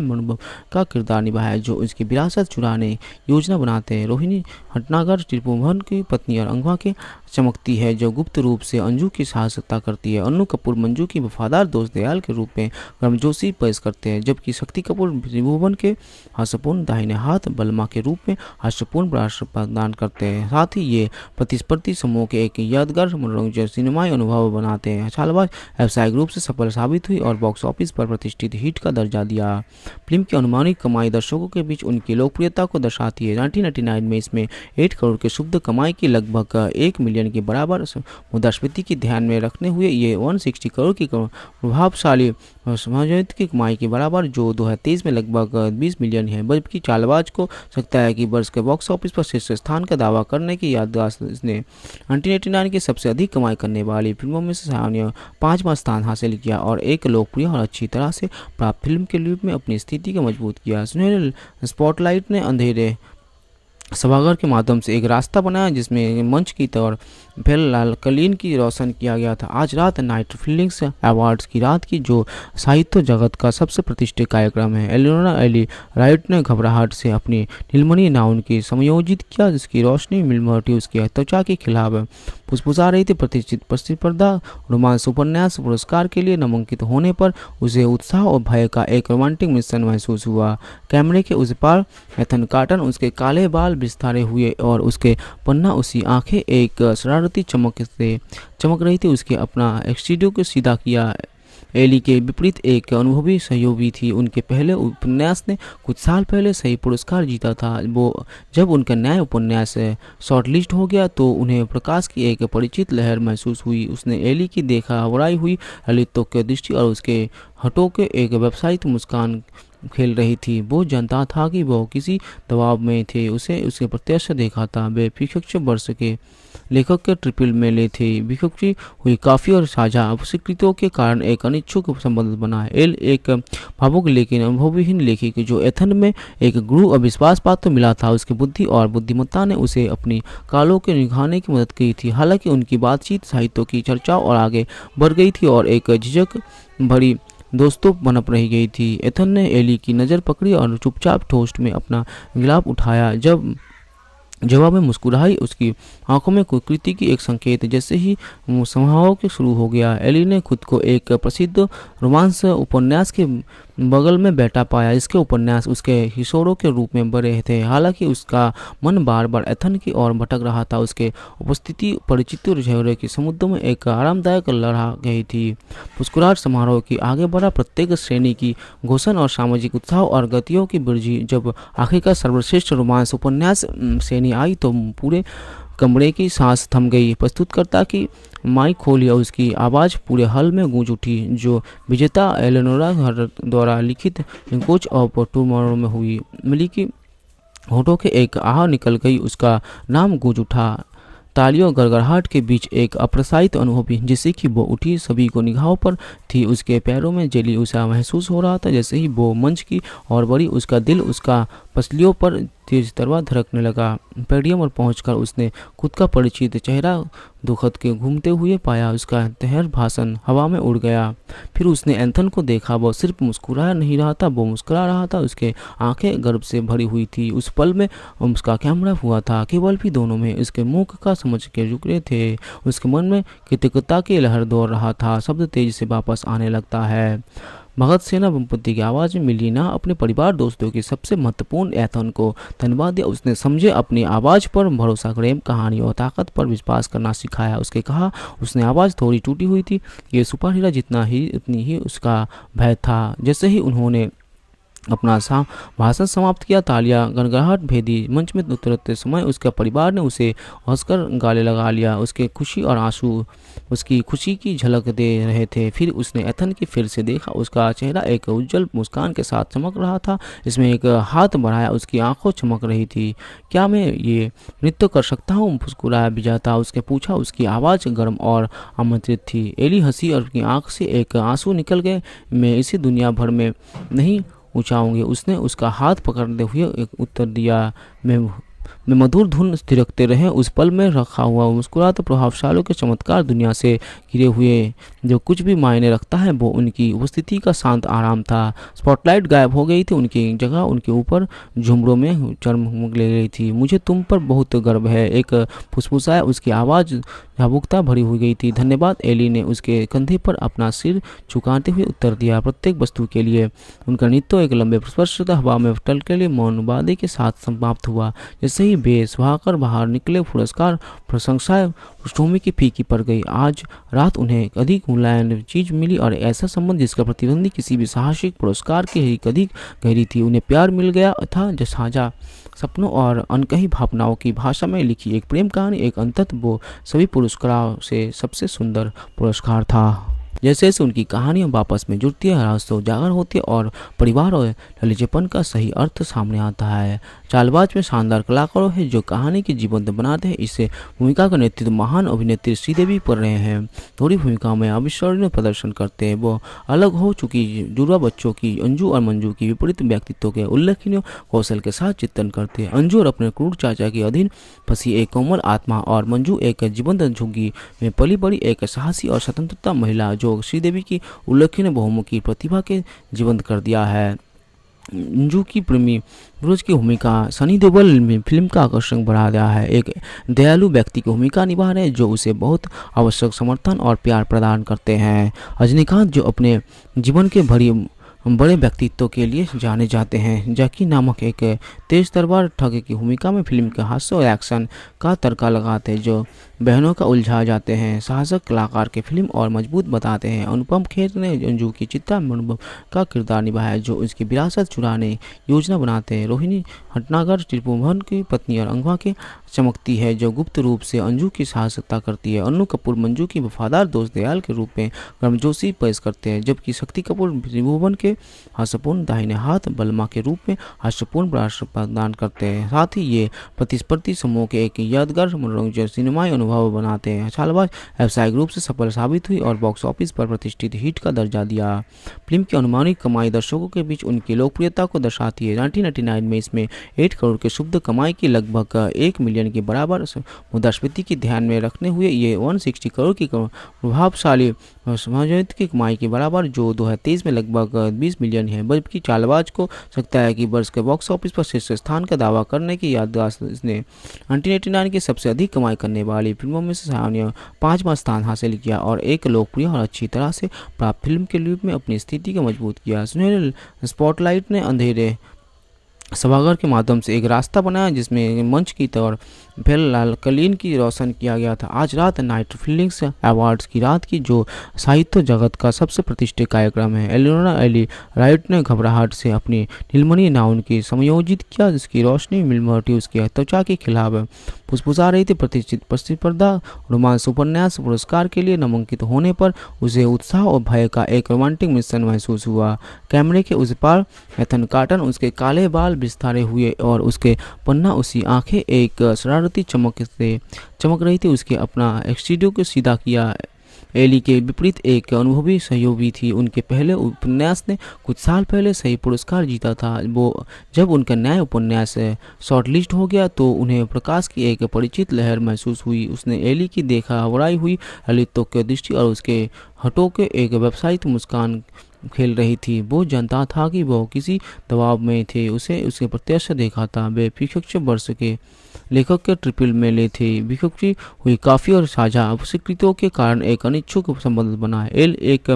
का किरदार निभाया जो उसकी विरासत चुराने योजना बनाते हैं रोहिणी हटनागर त्रिभुवन की पत्नी और अंगवा के चमकती है जो गुप्त रूप से अंजू की सहायता करती है अनु कपूर मंजू की वफादार दोस्त दयाल के रूप में गर्मजोशी पेश करते हैं जबकि शक्ति कपूर त्रिभुवन के हर्षपूर्ण दाहिने हाथ बलमा के रूप में हर्षपूर्ण प्रदान करते हैं साथ ही ये प्रतिस्पर्धी समूह के एक यादगार मनोरंजन सिनेमाई अनुभव बनाते हैं छालबाज व्यावसायिक रूप से सफल साबित हुई और बॉक्स ऑफिस पर प्रतिष्ठित हिट का दर्जा दिया फिल्म की अनुमानित कमाई दर्शकों के बीच उनकी लोकप्रियता को दर्शाती है नाइनटीन में इसमें 8 करोड़ के शुद्ध कमाई की लगभग एक मिलियन के बराबर मुद्रास्फीति की ध्यान में रखने हुए ये 160 करोड़ की प्रभावशाली समाजित की कमाई के बराबर जो दो में लगभग 20 मिलियन है बल्कि चालबाज को सकता है कि वर्ष के बॉक्स ऑफिस पर शीर्ष स्थान का दावा करने की याददाश्त ने नाइनटीन की सबसे अधिक कमाई करने वाली फिल्मों में से सामान्य पाँचवा स्थान हासिल किया और एक लोकप्रिय और अच्छी तरह से प्राप्त फिल्म के रूप में अपनी स्थिति को मजबूत किया सुनहरे स्पॉटलाइट ने अंधेरे सभागार के माध्यम से एक रास्ता बनाया जिसमें मंच की तौर बेल कलीन की रोशन किया गया था आज रात नाइट फिल्डिंग्स अवार्ड्स की रात की जो साहित्य जगत का सबसे प्रतिष्ठित कार्यक्रम है एलोना एली राइट ने घबराहट से अपनी नीलमणि नाउन की समयोजित किया जिसकी रोशनी मिलमोटी उसकी त्वचा के खिलाफ फुसफुसा रही थी प्रतिष्ठित प्रतिस्पर्धा रोमांस उपन्यास पुरस्कार के लिए नामांकित होने पर उसे उत्साह और भय का एक रोमांटिक मिश्रण महसूस हुआ कैमरे के उस पार एथन कार्टन उसके काले बाल विस्तारे हुए और उसके पन्ना उसी आंखें एक शरार शरारती चमक से चमक रही थी उसके अपना एक्सीडियो को सीधा किया एली के विपरीत एक अनुभवी सहयोगी थी उनके पहले उपन्यास ने कुछ साल पहले सही पुरस्कार जीता था वो जब उनका नया उपन्यास शॉर्टलिस्ट हो गया तो उन्हें प्रकाश की एक परिचित लहर महसूस हुई उसने एली की देखा हवराई हुई ललितों की दृष्टि और उसके हटों के एक व्यावसायिक मुस्कान खेल रही थी वो जानता था कि वह किसी दबाव में थे उसे उसके प्रत्यक्ष अच्छा देखा था वे विकक्ष वर्ष के लेखक के ट्रिपल मेले थे विकक्षी हुई काफी और साझा अपस्वीकृतियों के कारण एक अनिच्छुक संबंध बना एल एक भावुक लेकिन अनुभवहीन लेखक जो एथन में एक गुरु अविश्वास पात्र तो मिला था उसकी बुद्धि और बुद्धिमत्ता ने उसे अपनी कालों के निभाने की मदद की थी हालांकि उनकी बातचीत साहित्यों की चर्चा और आगे बढ़ गई थी और एक झिझक भरी दोस्तों बनप रही गई थी एथन ने एली की नज़र पकड़ी और चुपचाप ठोस्ट में अपना गिलाफ उठाया जब जवाब में मुस्कुराई उसकी आंखों में कुकृति की एक संकेत जैसे ही समारोह के शुरू हो गया एली ने खुद को एक प्रसिद्ध रोमांस उपन्यास के बगल में बैठा पाया इसके उपन्यास उसके हिशोरों के रूप में बड़े थे हालांकि उसका मन बार बार एथन की ओर भटक रहा था उसके उपस्थिति परिचित झेहरे के समुद्र में एक आरामदायक लड़ा गई थी मुस्कुराहट समारोह की आगे बढ़ा प्रत्येक श्रेणी की घोषण और सामाजिक उत्साह और गतियों की वृद्धि जब आखिरकार सर्वश्रेष्ठ रोमांस उपन्यास श्रेणी आई तो पूरे कमरे की सांस थम गई प्रस्तुतकर्ता की माइक खोली और उसकी आवाज़ पूरे हल में गूंज उठी जो विजेता एलेनोरा घर द्वारा लिखित रिंकोच ऑफ टूमोरो में हुई मिली कि होठों के एक आह निकल गई उसका नाम गूंज उठा तालियों गड़गड़ाहट के बीच एक अप्रसारित अनुभव हुई जिससे कि वो उठी सभी को निगाहों पर थी उसके पैरों में जली उसे महसूस हो रहा था जैसे ही वो मंच की और बड़ी उसका दिल उसका पसलियों पर तेज तरवा धड़कने लगा पेडियम और पहुंचकर उसने खुद का परिचित चेहरा दुखद के घूमते हुए पाया उसका तहर भाषण हवा में उड़ गया फिर उसने एंथन को देखा वह सिर्फ मुस्कुरा नहीं रहा था वो मुस्कुरा रहा था उसके आंखें गर्भ से भरी हुई थी उस पल में उसका कैमरा हुआ था केवल भी दोनों में उसके मुख का समझ के झुक रहे थे उसके मन में कृतज्ञता की लहर दौड़ रहा था शब्द तेज से वापस आने लगता है भगत सेना बमपति की आवाज़ में मिली ना अपने परिवार दोस्तों के सबसे महत्वपूर्ण ऐथन को धन्यवाद दिया उसने समझे अपनी आवाज़ पर भरोसा प्रेम कहानी और ताकत पर विश्वास करना सिखाया उसके कहा उसने आवाज़ थोड़ी टूटी हुई थी ये सुपर हीरा जितना ही उतनी ही उसका भय था जैसे ही उन्होंने अपना सा भाषण समाप्त किया तालिया गनगनाहट भेदी मंच में उतरते समय उसके परिवार ने उसे हंसकर गाले लगा लिया उसके खुशी और आंसू उसकी खुशी की झलक दे रहे थे फिर उसने एथन की फिर से देखा उसका चेहरा एक उज्जवल मुस्कान के साथ चमक रहा था इसमें एक हाथ बढ़ाया उसकी आंखों चमक रही थी क्या मैं ये नृत्य कर सकता हूँ मुस्कुराया जाता उसके पूछा उसकी आवाज़ गर्म और आमंत्रित थी एली हंसी और उसकी आँख से एक आंसू निकल गए मैं इसी दुनिया भर में नहीं उछाऊंगे उसने उसका हाथ पकड़ते हुए उत्तर दिया मैं में मधुर धुन थिरकते रहे उस पल में रखा हुआ मुस्कुरात प्रभावशालों के चमत्कार दुनिया से घिरे हुए जो कुछ भी मायने रखता है वो उनकी उपस्थिति का शांत आराम था स्पॉटलाइट गायब हो गई थी उनकी जगह उनके ऊपर झुमरों में चरम ले गई थी मुझे तुम पर बहुत गर्व है एक फुसफुसाया उसकी आवाज़ झाबुकता भरी हुई गई थी धन्यवाद एली ने उसके कंधे पर अपना सिर चुकाते हुए उत्तर दिया प्रत्येक वस्तु के लिए उनका नृत्य एक लंबे स्पर्शता हवा में टल के लिए मौनवादे के साथ समाप्त हुआ जैसे ही ही बेस भागकर बाहर निकले पुरस्कार प्रशंसाएं पृष्ठभूमि की फीकी पड़ गई आज रात उन्हें अधिक मूल्यांकन चीज मिली और ऐसा संबंध जिसका प्रतिबंधी किसी भी साहसिक पुरस्कार के ही अधिक गहरी थी उन्हें प्यार मिल गया था जसाजा सपनों और अनकही भावनाओं की भाषा में लिखी एक प्रेम कहानी एक अंतत वो सभी पुरस्कारों से सबसे सुंदर पुरस्कार था जैसे जैसे उनकी कहानियां वापस में जुड़ती है रास्तों उजागर होती है और परिवार और ललिजेपन का सही अर्थ सामने आता है चालबाज में शानदार कलाकारों है जो कहानी की जीवंत बनाते हैं इसे भूमिका का नेतृत्व महान अभिनेत्री श्रीदेवी पर रहे हैं थोड़ी भूमिका में अविस्मरणीय प्रदर्शन करते हैं वो अलग हो चुकी जुड़वा बच्चों की अंजू और मंजू की विपरीत व्यक्तित्व के उल्लेखनीय कौशल के साथ चित्रण करते हैं अंजू और अपने क्रूर चाचा के अधीन फंसी एक कोमल आत्मा और मंजू एक जीवंत झुग्गी में पली बड़ी एक साहसी और स्वतंत्रता महिला जो श्रीदेवी की उल्लेखनीय बहुमुखी प्रतिभा के जीवंत कर दिया है जू की प्रेमी ब्रूज की भूमिका सनी देवल में फिल्म का आकर्षण बढ़ा दिया है एक दयालु व्यक्ति की भूमिका निभा रहे जो उसे बहुत आवश्यक समर्थन और प्यार प्रदान करते हैं रजनीकांत जो अपने जीवन के भरी बड़े व्यक्तित्व के लिए जाने जाते हैं जैकी नामक एक तेज तरबार ठगे की भूमिका में फिल्म के हास्य और एक्शन का तड़का लगाते हैं जो बहनों का उलझा जाते हैं साहसक कलाकार के फिल्म और मजबूत बताते हैं अनुपम खेर ने अंजू की चित्ता मनुबम का किरदार निभाया जो उसकी विरासत चुराने योजना बनाते हैं रोहिणी हटनागर त्रिभुवन की पत्नी और अंगवा के चमकती है जो गुप्त रूप से अंजू की साहसकता करती है अनु कपूर मंजू की वफादार दोस्त दयाल के रूप में गर्मजोशी पेश करते हैं जबकि शक्ति कपूर त्रिभुवन के से हर्षपूर्ण दाहिने हाथ बलमा के रूप में हर्षपूर्ण राष्ट्र प्रदान करते हैं साथ ही ये प्रतिस्पर्धी समूह के एक यादगार मनोरंजन सिनेमाई अनुभव बनाते हैं छालबाज व्यावसायिक रूप से सफल साबित हुई और बॉक्स ऑफिस पर प्रतिष्ठित हिट का दर्जा दिया फिल्म की अनुमानित कमाई दर्शकों के बीच उनकी लोकप्रियता को दर्शाती है नाइनटीन में इसमें एट करोड़ के शुद्ध कमाई की लगभग एक मिलियन के बराबर मुद्रास्फीति की ध्यान में रखने हुए ये 160 करोड़ की प्रभावशाली समाजों की कमाई के बराबर जो 2023 में लगभग 20 मिलियन है जबकि चालबाज को सकता है कि वर्ष के बॉक्स ऑफिस पर शीर्ष स्थान का दावा करने की याददाश्त इसने नाइन्टीन की सबसे अधिक कमाई करने वाली फिल्मों में से सामान्य पाँचवा स्थान हासिल किया और एक लोकप्रिय और अच्छी तरह से प्राप्त फिल्म के रूप में अपनी स्थिति को मजबूत किया सुनहरे स्पॉटलाइट ने अंधेरे सभागार के माध्यम से एक रास्ता बनाया जिसमें मंच की तौर लाल कलीन की रोशन किया गया था आज रात नाइट फिल्डिंग्स अवार्ड्स की रात की जो साहित्य जगत का सबसे प्रतिष्ठित कार्यक्रम है एलोना एली राइट ने घबराहट से अपनी नीलमणि नाउन की समायोजित किया जिसकी रोशनी मिलमोटी उसकी त्वचा के खिलाफ फुसफुसा रही थी प्रतिष्ठित प्रतिस्पर्धा रोमांस उपन्यास पुरस्कार के लिए नामांकित होने पर उसे उत्साह और भय का एक रोमांटिक मिश्रण महसूस हुआ कैमरे के उस पार एथन कार्टन उसके काले बाल विस्तारे हुए और उसके पन्ना उसी आंखें एक शरारती चमक से चमक रही थी उसके अपना एक्सीडियो को सीधा किया एली के विपरीत एक अनुभवी सहयोगी थी उनके पहले उपन्यास ने कुछ साल पहले सही पुरस्कार जीता था वो जब उनका न्याय उपन्यास शॉर्टलिस्ट हो गया तो उन्हें प्रकाश की एक परिचित लहर महसूस हुई उसने एली की देखा हवराई हुई ललितों की दृष्टि और उसके हटों के एक व्यावसायिक मुस्कान खेल रही थी वो जानता था कि वह किसी दबाव में थे उसे उसके प्रत्यक्ष देखा था वे विकक्ष वर्ष के लेखक के ट्रिपल मेले थे विकक्षी हुई काफ़ी और साझा अवस्वीकृतियों के कारण एक अनिच्छुक संबंध बना एल एक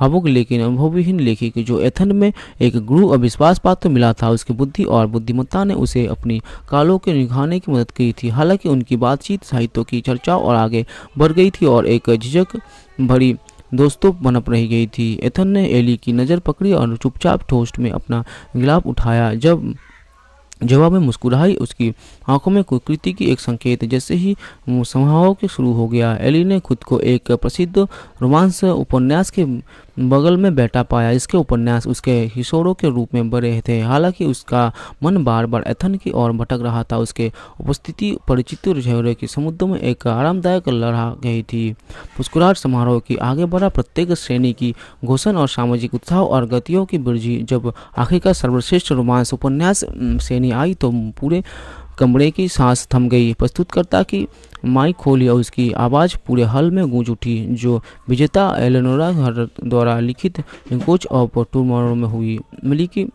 भावुक लेकिन अनुभवहीन लेखक जो एथन में एक गुरु अविश्वास पात्र मिला था उसकी बुद्धि और बुद्धिमत्ता ने उसे अपनी कालों के निभाने की मदद की थी हालांकि उनकी बातचीत साहित्यों की चर्चा और आगे बढ़ गई थी और एक झिझक भरी दोस्तों बनप रही गई थी एथन ने एली की नज़र पकड़ी और चुपचाप टोस्ट में अपना गिलाफ उठाया जब जवाब में मुस्कुराई उसकी आंखों में कुकृति की एक संकेत जैसे ही समारोह के शुरू हो गया एली ने खुद को एक प्रसिद्ध रोमांस उपन्यास के बगल में बैठा पाया इसके उपन्यास उसके हिशोरों के रूप में बड़े थे हालांकि उसका मन बार बार एथन की ओर भटक रहा था उसके उपस्थिति परिचित झेहरे के समुद्र में एक आरामदायक लड़ा गई थी मुस्कुराहट समारोह की आगे बढ़ा प्रत्येक श्रेणी की घोषण और सामाजिक उत्साह और गतियों की वृद्धि जब आखिर का सर्वश्रेष्ठ रोमांस उपन्यास श्रेणी नहीं आई तो पूरे कमरे की सांस थम गई प्रस्तुतकर्ता की माइक खोली और उसकी आवाज़ पूरे हल में गूंज उठी जो विजेता एलेनोरा द्वारा लिखित कोच ऑफ टूमोरो में हुई मिली कि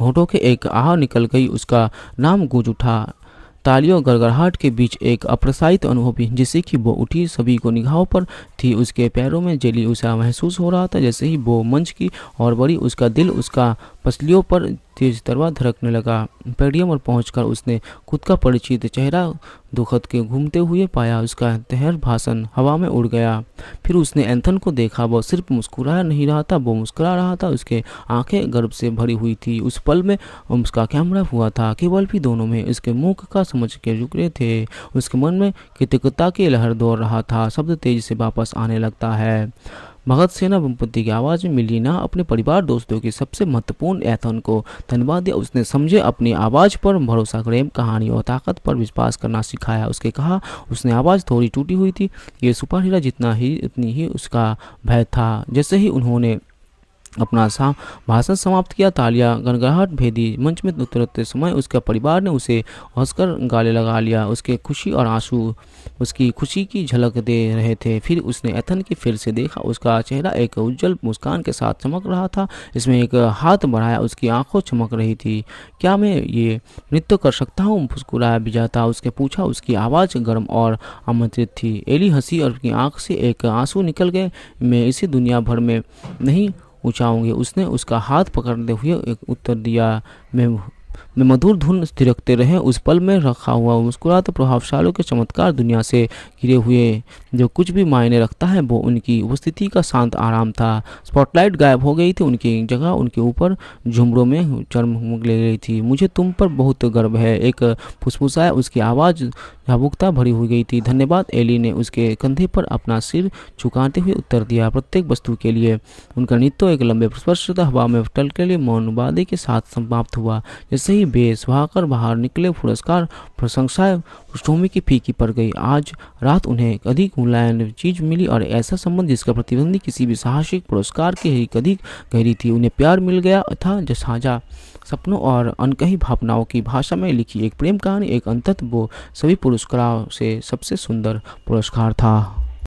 होठों के एक आह निकल गई उसका नाम गूंज उठा तालियों गड़गड़ाहट के बीच एक अप्रसाहित अनुभव हुई जिससे कि वो उठी सभी को निगाहों पर थी उसके पैरों में जली उसे महसूस हो रहा था जैसे ही वो मंच की और बड़ी उसका दिल उसका पसलियों पर तेज तरवा धड़कने लगा पेडियम पर पहुंचकर उसने खुद का परिचित चेहरा दुखद के घूमते हुए पाया उसका तहर भाषण हवा में उड़ गया फिर उसने एंथन को देखा वह सिर्फ मुस्कुरा नहीं रहा था वो मुस्कुरा रहा था उसके आंखें गर्भ से भरी हुई थी उस पल में उसका कैमरा हुआ था केवल भी दोनों में उसके मुख का समझ के रुकरे थे उसके मन में कृतज्ञता की लहर दौड़ रहा था शब्द तेज से वापस आने लगता है भगत सेना बमपति की आवाज़ में मिली ना अपने परिवार दोस्तों के सबसे महत्वपूर्ण ऐथन को धन्यवाद दिया उसने समझे अपनी आवाज़ पर भरोसा प्रेम कहानी और ताकत पर विश्वास करना सिखाया उसके कहा उसने आवाज़ थोड़ी टूटी हुई थी ये सुपर हीरा जितना ही उतनी ही उसका भय था जैसे ही उन्होंने अपना सा भाषण समाप्त किया तालिया गनगनाहट भेदी मंच में उतरते समय उसके परिवार ने उसे हंसकर गाले लगा लिया उसके खुशी और आंसू उसकी खुशी की झलक दे रहे थे फिर उसने एथन की फिर से देखा उसका चेहरा एक उज्जवल मुस्कान के साथ चमक रहा था इसमें एक हाथ बढ़ाया उसकी आंखों चमक रही थी क्या मैं ये नृत्य कर सकता हूँ मुस्कुराया बिजाता उसके पूछा उसकी आवाज़ गर्म और आमंत्रित थी एली हंसी और उसकी आँख से एक आंसू निकल गए मैं इसी दुनिया भर में नहीं ऊँचाऊँगी उसने उसका हाथ पकड़ते हुए एक उत्तर दिया मैं मैं मधुर धुन थिरकते रहे उस पल में रखा हुआ मुस्कुरात प्रभावशालों के चमत्कार दुनिया से गिरे हुए जो कुछ भी मायने रखता है वो उनकी उपस्थिति का शांत आराम था स्पॉटलाइट गायब हो गई थी उनकी जगह उनके ऊपर झुमरों में चरम ले गई थी मुझे तुम पर बहुत गर्व है एक फुसफुसाया उसकी आवाज़ भावुकता भरी हुई गई थी धन्यवाद एली ने उसके कंधे पर अपना सिर झुकाते हुए उत्तर दिया प्रत्येक वस्तु के लिए उनका नृत्य एक लंबे स्पर्शता हवा में के लिए मौन वादे के साथ समाप्त हुआ जैसे ही बेस सुहाकर बाहर निकले पुरस्कार प्रशंसाएं पृष्ठभूमि की फीकी पड़ गई आज रात उन्हें अधिक मुलायम चीज मिली और ऐसा संबंध जिसका प्रतिबंधी किसी भी साहसिक पुरस्कार के ही अधिक गहरी थी उन्हें प्यार मिल गया था जसाजा सपनों और अनकही भावनाओं की भाषा में लिखी एक प्रेम कहानी एक अंतत वो सभी पुरस्कारों से सबसे सुंदर पुरस्कार था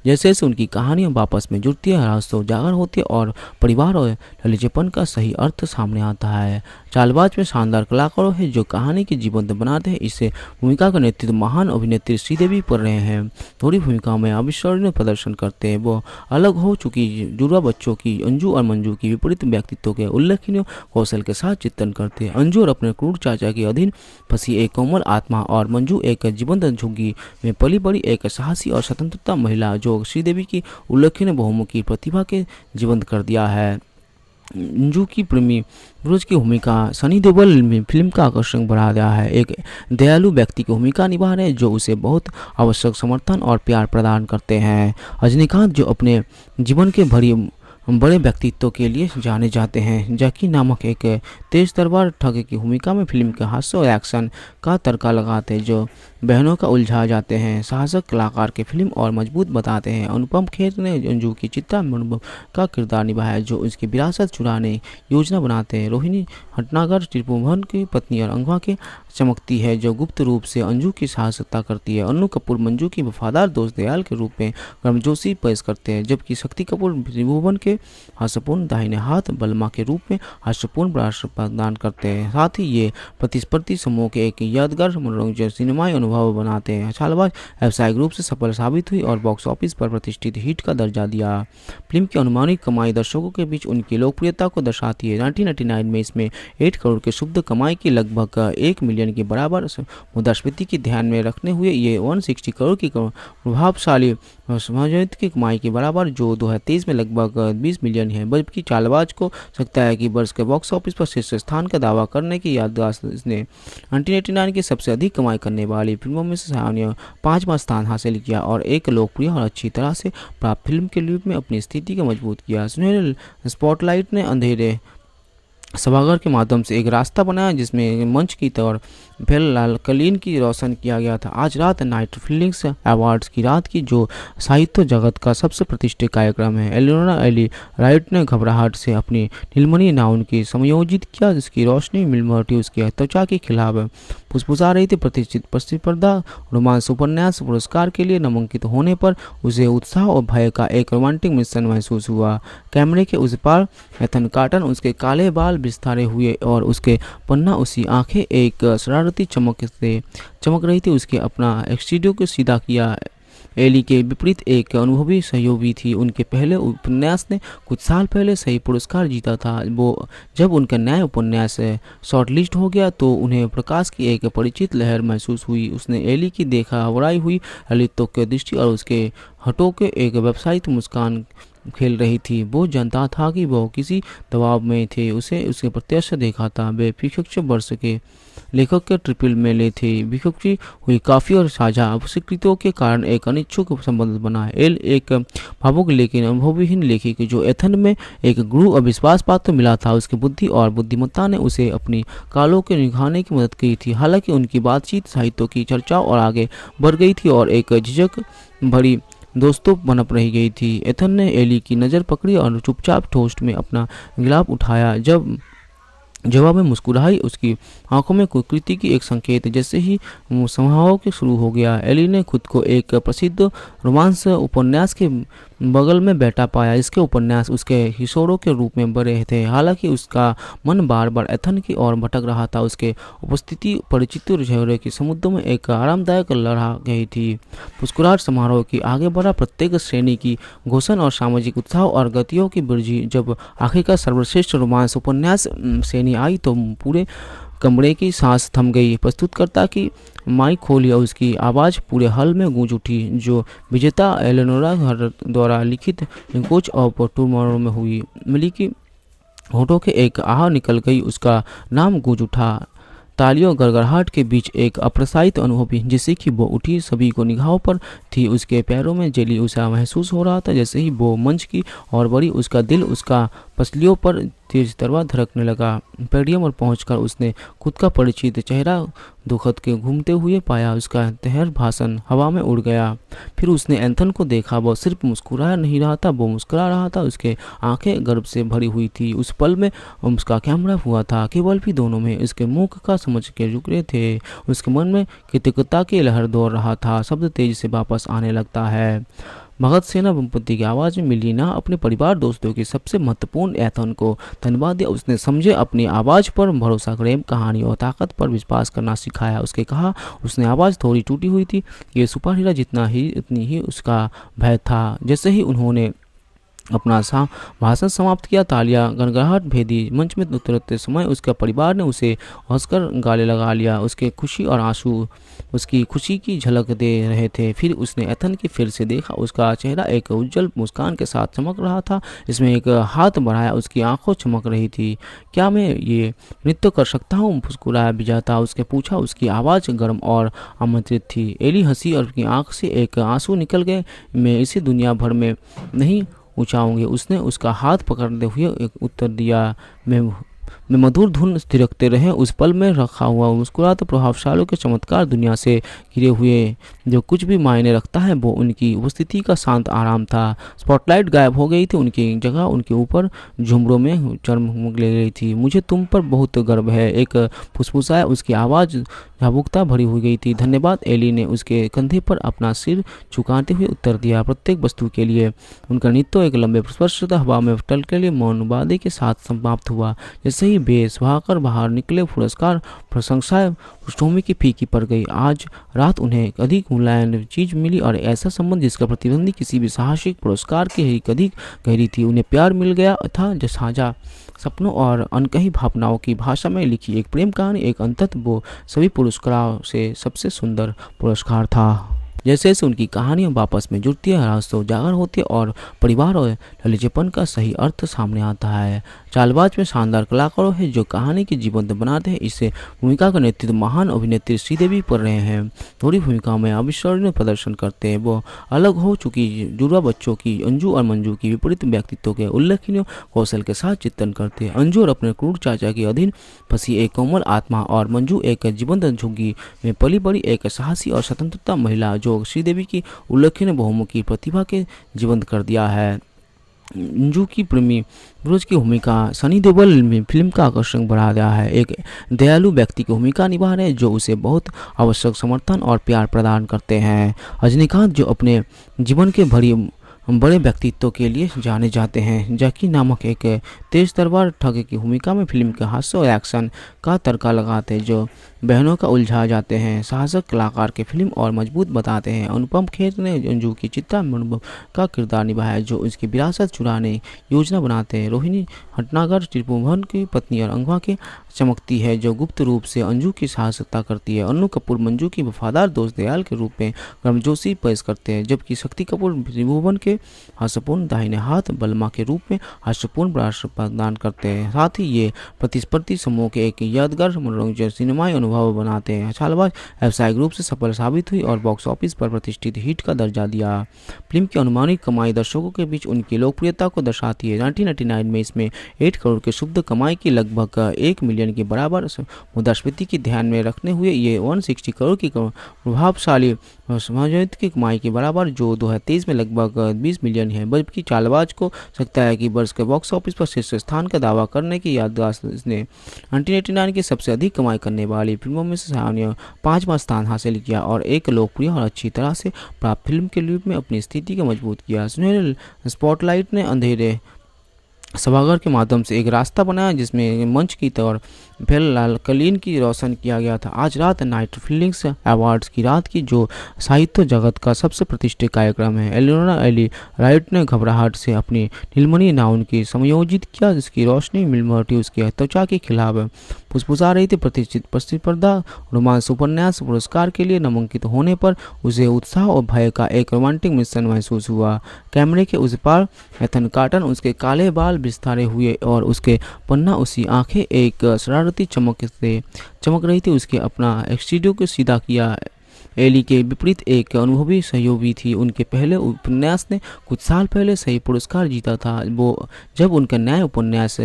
जैसे जैसे उनकी कहानियां वापस में जुड़ती है रास्तों उजागर होती है और परिवार और ललिजपन का सही अर्थ सामने आता है चालबाज में शानदार कलाकारों है जो कहानी की जीवंत बनाते हैं इसे भूमिका का नेतृत्व महान अभिनेत्री श्रीदेवी पर रहे हैं थोड़ी भूमिका में अविस्वरणीय प्रदर्शन करते हैं वो अलग हो चुकी जुड़वा बच्चों की अंजू और मंजू की विपरीत व्यक्तित्व के उल्लेखनीय कौशल के साथ चित्रण करते हैं अंजू और अपने क्रूर चाचा के अधीन फंसी एक कोमल आत्मा और मंजू एक जीवंत झुग्गी में पली बड़ी एक साहसी और स्वतंत्रता महिला जो श्रीदेवी की उल्लेखनीय बहुमुखी प्रतिभा के जीवंत कर दिया है जू की प्रेमी ब्रूज की भूमिका सनी देवल में फिल्म का आकर्षण बढ़ा दिया है एक दयालु व्यक्ति की भूमिका निभा रहे हैं जो उसे बहुत आवश्यक समर्थन और प्यार प्रदान करते हैं रजनीकांत जो अपने जीवन के भरी बड़े व्यक्तित्व के लिए जाने जाते हैं जैकी नामक एक तेज दरबार ठग की भूमिका में फिल्म के हास्य और एक्शन का तड़का लगाते हैं जो बहनों का उलझा जाते हैं साहसक कलाकार के फिल्म और मजबूत बताते हैं अनुपम खेर ने अंजू की चित्ता का किरदार निभाया जो उसकी विरासत चुराने योजना बनाते हैं रोहिणी हटनागर त्रिभुवन की पत्नी और अंगवा के चमकती है जो गुप्त रूप से अंजू की साहसता करती है अनु कपूर मंजू की वफादार दोस्त दयाल के रूप में गर्मजोशी पेश करते हैं जबकि शक्ति कपूर त्रिभुवन के हर्षपूर्ण दाहिने हाथ बलमा के रूप में हर्षपूर्ण प्रदान करते हैं साथ ही ये प्रतिस्पर्धी समूह के एक यादगार मनोरंजन सिनेमाई अनुभव प्रभाव बनाते हैं छालबाज व्यवसाय ग्रुप से सफल साबित हुई और बॉक्स ऑफिस पर प्रतिष्ठित हिट का दर्जा दिया फिल्म की अनुमानित कमाई दर्शकों के बीच उनकी लोकप्रियता को दर्शाती है नाइनटीन में इसमें एट करोड़ के शुद्ध कमाई की लगभग एक मिलियन के बराबर मुद्रास्फीति की ध्यान में रखने हुए ये वन करोड़ की प्रभावशाली समाजोहित की कमाई के बराबर जो 2023 में लगभग 20 मिलियन है जबकि चालबाज को सकता है कि वर्ष के बॉक्स ऑफिस पर शीर्ष स्थान का दावा करने की याददाश्त ने 1989 की सबसे अधिक कमाई करने वाली फिल्मों में से सामान्य पाँचवा स्थान हासिल किया और एक लोकप्रिय और अच्छी तरह से प्राप्त फिल्म के रूप में अपनी स्थिति को मजबूत किया सुनहरे स्पॉटलाइट ने अंधेरे सभागार के माध्यम से एक रास्ता बनाया जिसमें मंच की तौर बेल कलीन की रोशन किया गया था आज रात नाइट फिल्लिंग्स अवार्ड्स की रात की जो साहित्य जगत का सबसे प्रतिष्ठित कार्यक्रम है एलोना एली राइट ने घबराहट से अपनी नीलमणि नाउन की समयोजित किया जिसकी रोशनी मिलमोटी उसकी त्वचा के खिलाफ फुसफुसा रही थी प्रतिष्ठित प्रतिस्पर्धा रोमांस उपन्यास पुरस्कार के लिए नामांकित होने पर उसे उत्साह और भय का एक रोमांटिक मिश्रण महसूस हुआ कैमरे के उस पार एथन कार्टन उसके काले बाल बिस्तारे हुए और उसके पन्ना उसी आंखें एक शरार शरारती चमक से चमक रही थी उसके अपना एक्सीडियो को सीधा किया एली के विपरीत एक अनुभवी सहयोगी थी उनके पहले उपन्यास ने कुछ साल पहले सही पुरस्कार जीता था वो जब उनका नया उपन्यास शॉर्टलिस्ट हो गया तो उन्हें प्रकाश की एक परिचित लहर महसूस हुई उसने एली की देखा वराई हुई ललितों के दृष्टि और उसके हटों के एक व्यावसायिक मुस्कान खेल रही थी वो जानता था कि वह किसी दबाव में थे उसे उसके प्रत्यक्ष देखा था वे प्रशिक्षक वर्ष के लेखक के ट्रिपल में ले थे विखक हुई काफ़ी और साझा अवस्वीकृतियों के कारण एक अनिच्छुक संबंध बना एल एक भावुक लेकिन अनुभवहीन लेखक जो एथन में एक गुरु अविश्वास पात्र मिला था उसकी बुद्धि और बुद्धिमत्ता ने उसे अपनी कालों के निभाने की मदद की थी हालांकि उनकी बातचीत साहित्यों की चर्चा और आगे बढ़ गई थी और एक झिझक भरी दोस्तों बनप रही गई थी एथन ने एली की नज़र पकड़ी और चुपचाप ठोस्ट में अपना गिलाफ उठाया जब जवाब में मुस्कुराई उसकी आंखों में कुकृति की एक संकेत जैसे ही समारोह के शुरू हो गया एली ने खुद को एक प्रसिद्ध रोमांस उपन्यास के बगल में बैठा पाया इसके उपन्यास उसके हिशोरों के रूप में बड़े थे हालांकि उसका मन बार बार एथन की ओर भटक रहा था उसके उपस्थिति परिचित झेहरे के समुद्र में एक आरामदायक लड़ा गई थी मुस्कुराहट समारोह की आगे बढ़ा प्रत्येक श्रेणी की घोषण और सामाजिक उत्साह और गतियों की वृद्धि जब आखिरकार सर्वश्रेष्ठ रोमांस उपन्यास श्रेणी आई तो पूरे कमरे की सांस थम गई प्रस्तुतकर्ता की माइक खोली और उसकी आवाज़ पूरे हल में गूंज उठी जो विजेता एलेनोरा द्वारा लिखित कोच ऑफ टूमोरो में हुई मिली की होठों के एक आह निकल गई उसका नाम गूंज उठा तालियों गड़गड़ाहट के बीच एक अप्रसाहित अनुभव हुई जिससे कि वो उठी सभी को निगाहों पर थी उसके पैरों में जली उसे महसूस हो रहा था जैसे ही वो मंच की और बड़ी उसका दिल उसका पसलियों पर तेज तलवार धड़कने लगा पेडियम पर पहुंचकर उसने खुद का परिचित चेहरा दुखद के घूमते हुए पाया उसका तहर भाषण हवा में उड़ गया फिर उसने एंथन को देखा वह सिर्फ मुस्कुरा नहीं रहा था वो मुस्कुरा रहा था उसके आंखें गर्भ से भरी हुई थी उस पल में उसका कैमरा हुआ था केवल भी दोनों में उसके मुख का समझ के रुक रहे थे उसके मन में कृतज्ञता की लहर दौड़ रहा था शब्द तेज से वापस आने लगता है भगत सेना बमपति की आवाज़ में मिली ना अपने परिवार दोस्तों के सबसे महत्वपूर्ण ऐथन को धन्यवाद दिया उसने समझे अपनी आवाज़ पर भरोसा प्रेम कहानी और ताकत पर विश्वास करना सिखाया उसके कहा उसने आवाज़ थोड़ी टूटी हुई थी ये सुपर हीरा जितना ही उतनी ही उसका भय था जैसे ही उन्होंने अपना सा भाषण समाप्त किया तालिया गनगनाहट भेदी मंच में उतरते समय उसके परिवार ने उसे हंसकर गाले लगा लिया उसके खुशी और आंसू उसकी खुशी की झलक दे रहे थे फिर उसने एथन की फिर से देखा उसका चेहरा एक उज्जवल मुस्कान के साथ चमक रहा था इसमें एक हाथ बढ़ाया उसकी आंखों चमक रही थी क्या मैं ये नृत्य कर सकता हूँ मुस्कुराया बिजाता उसके पूछा उसकी आवाज़ गर्म और आमंत्रित थी एली हंसी और उसकी आँख से एक आंसू निकल गए मैं इसी दुनिया भर में नहीं ऊँचाऊँगी उसने उसका हाथ पकड़ते हुए एक उत्तर दिया मैं में मधुर धुन थिरकते रहे उस पल में रखा हुआ मुस्कुरात प्रभावशालों के चमत्कार दुनिया से घिरे हुए जो कुछ भी मायने रखता है वो उनकी उपस्थिति का शांत आराम था स्पॉटलाइट गायब हो गई थी उनकी जगह उनके ऊपर झुमरों में चरम ले गई थी मुझे तुम पर बहुत गर्व है एक फुसफुसाया उसकी आवाज़ भावुकता भरी हुई गई थी धन्यवाद एली ने उसके कंधे पर अपना सिर झुकाते हुए उत्तर दिया प्रत्येक वस्तु के लिए उनका नृत्य एक लंबे स्पर्शता हवा में टल के लिए मौन वादे के साथ समाप्त हुआ जैसे ही बेस सुहाकर बाहर निकले पुरस्कार प्रशंसाएं पृष्ठभूमि की फीकी पड़ गई आज रात उन्हें अधिक मुलायम चीज मिली और ऐसा संबंध जिसका प्रतिबंधी किसी भी साहसिक पुरस्कार के ही अधिक गहरी थी उन्हें प्यार मिल गया था जसाजा सपनों और अनकही भावनाओं की भाषा में लिखी एक प्रेम कहानी एक अंतत वो सभी पुरस्कारों से सबसे सुंदर पुरस्कार था जैसे जैसे उनकी कहानियां वापस में जुड़ती है रास्तों उजागर होती है और परिवार और ललिजपन का सही अर्थ सामने आता है चालबाज में शानदार कलाकारों है जो कहानी की जीवंत बनाते हैं इसे भूमिका का नेतृत्व महान अभिनेत्री श्रीदेवी पर रहे हैं थोड़ी भूमिका में अविस्मरणीय प्रदर्शन करते हैं वो अलग हो चुकी जुड़वा बच्चों की अंजू और मंजू की विपरीत व्यक्तित्व के उल्लेखनीय कौशल के साथ चित्रण करते हैं अंजू और अपने क्रूर चाचा के अधीन फंसी एक कोमल आत्मा और मंजू एक जीवंत झुग्गी में पली बड़ी एक साहसी और स्वतंत्रता महिला जो श्रीदेवी की उल्लेखनीय बहुमुखी प्रतिभा के जीवंत कर दिया है जू की प्रेमी ब्रूज की भूमिका सनी देवल में फिल्म का आकर्षण बढ़ा गया है एक दयालु व्यक्ति की भूमिका निभा रहे हैं जो उसे बहुत आवश्यक समर्थन और प्यार प्रदान करते हैं रजनीकांत जो अपने जीवन के भरी बड़े व्यक्तित्व के लिए जाने जाते हैं जैकी नामक एक तेज तलवार ठग की भूमिका में फिल्म के हास्य और एक्शन का तड़का लगाते हैं जो बहनों का उलझा जाते हैं साहसक कलाकार के फिल्म और मजबूत बताते हैं अनुपम खेर ने अंजू की चित्ता का किरदार निभाया जो उसकी विरासत चुराने योजना बनाते हैं रोहिणी हटनागर त्रिभुवन की पत्नी और अंगवा के चमकती है जो गुप्त रूप से अंजू की साहसता करती है अनु कपूर मंजू की वफादार दोस्त दयाल के रूप में गर्मजोशी पेश करते हैं जबकि शक्ति कपूर त्रिभुवन के हर्षपूर्ण दाहिने हाथ बलमा के रूप में हर्षपूर्ण प्रदान करते हैं साथ ही ये प्रतिस्पर्धी समूह के एक यादगार मनोरंजन सिनेमाई अनुभव प्रभाव बनाते हैं छालबाज व्यवसाय ग्रुप से सफल साबित हुई और बॉक्स ऑफिस पर प्रतिष्ठित हिट का दर्जा दिया फिल्म की अनुमानित कमाई दर्शकों के बीच उनकी लोकप्रियता को दर्शाती है नाइनटीन में इसमें एट करोड़ के शुद्ध कमाई की लगभग एक मिलियन के बराबर मुद्रास्फीति की ध्यान में रखने हुए ये वन करोड़ की प्रभावशाली समाजवाद की कमाई के बराबर जो 2023 में लगभग 20 मिलियन है जबकि चालबाज को सकता है कि वर्ष के बॉक्स ऑफिस पर शीर्ष स्थान का दावा करने की याददाश्त ने 1989 की सबसे अधिक कमाई करने वाली फिल्मों में से सामान्य पाँचवा स्थान हासिल किया और एक लोकप्रिय और अच्छी तरह से प्राप्त फिल्म के रूप में अपनी स्थिति को मजबूत किया सुनहरे स्पॉटलाइट ने अंधेरे सभागार के माध्यम से एक रास्ता बनाया जिसमें मंच की तौर बेल कलीन की रोशन किया गया था आज रात नाइट फीलिंग्स अवार्ड्स की रात की जो साहित्य जगत का सबसे प्रतिष्ठित कार्यक्रम है एलोना एली राइट ने घबराहट से अपनी नीलमणि नाउन की समयोजित किया जिसकी रोशनी मिलमोटी उसकी त्वचा के खिलाफ फुसफुसा रही थी प्रतिष्ठित प्रतिस्पर्धा रोमांस उपन्यास पुरस्कार के लिए नामांकित होने पर उसे उत्साह और भय का एक रोमांटिक मिश्रण महसूस हुआ कैमरे के उस पार एथन कार्टन उसके काले बाल बिस्तारे हुए और उसके पन्ना उसी आंखें एक शरार शरारती चमक से चमक रही थी उसके अपना एक्सीडियो को सीधा किया एली के विपरीत एक अनुभवी सहयोगी थी उनके पहले उपन्यास ने कुछ साल पहले सही पुरस्कार जीता था वो जब उनका नया उपन्यास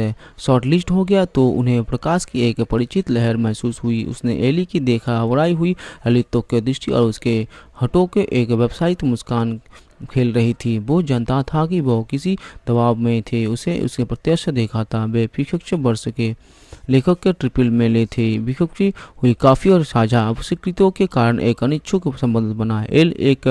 शॉर्टलिस्ट हो गया तो उन्हें प्रकाश की एक परिचित लहर महसूस हुई उसने एली की देखा वराई हुई ललितों की दृष्टि और उसके हटों के एक व्यावसायिक मुस्कान खेल रही थी वो जानता था कि वह किसी दबाव में थे उसे उसके प्रत्यक्ष देखा था वे प्रशिक्ष वर्ष के लेखक के ट्रिपल मेले थे विखुक हुई काफ़ी और साझा अवस्वीकृतियों के कारण एक अनिच्छुक संबंध बना है एल एक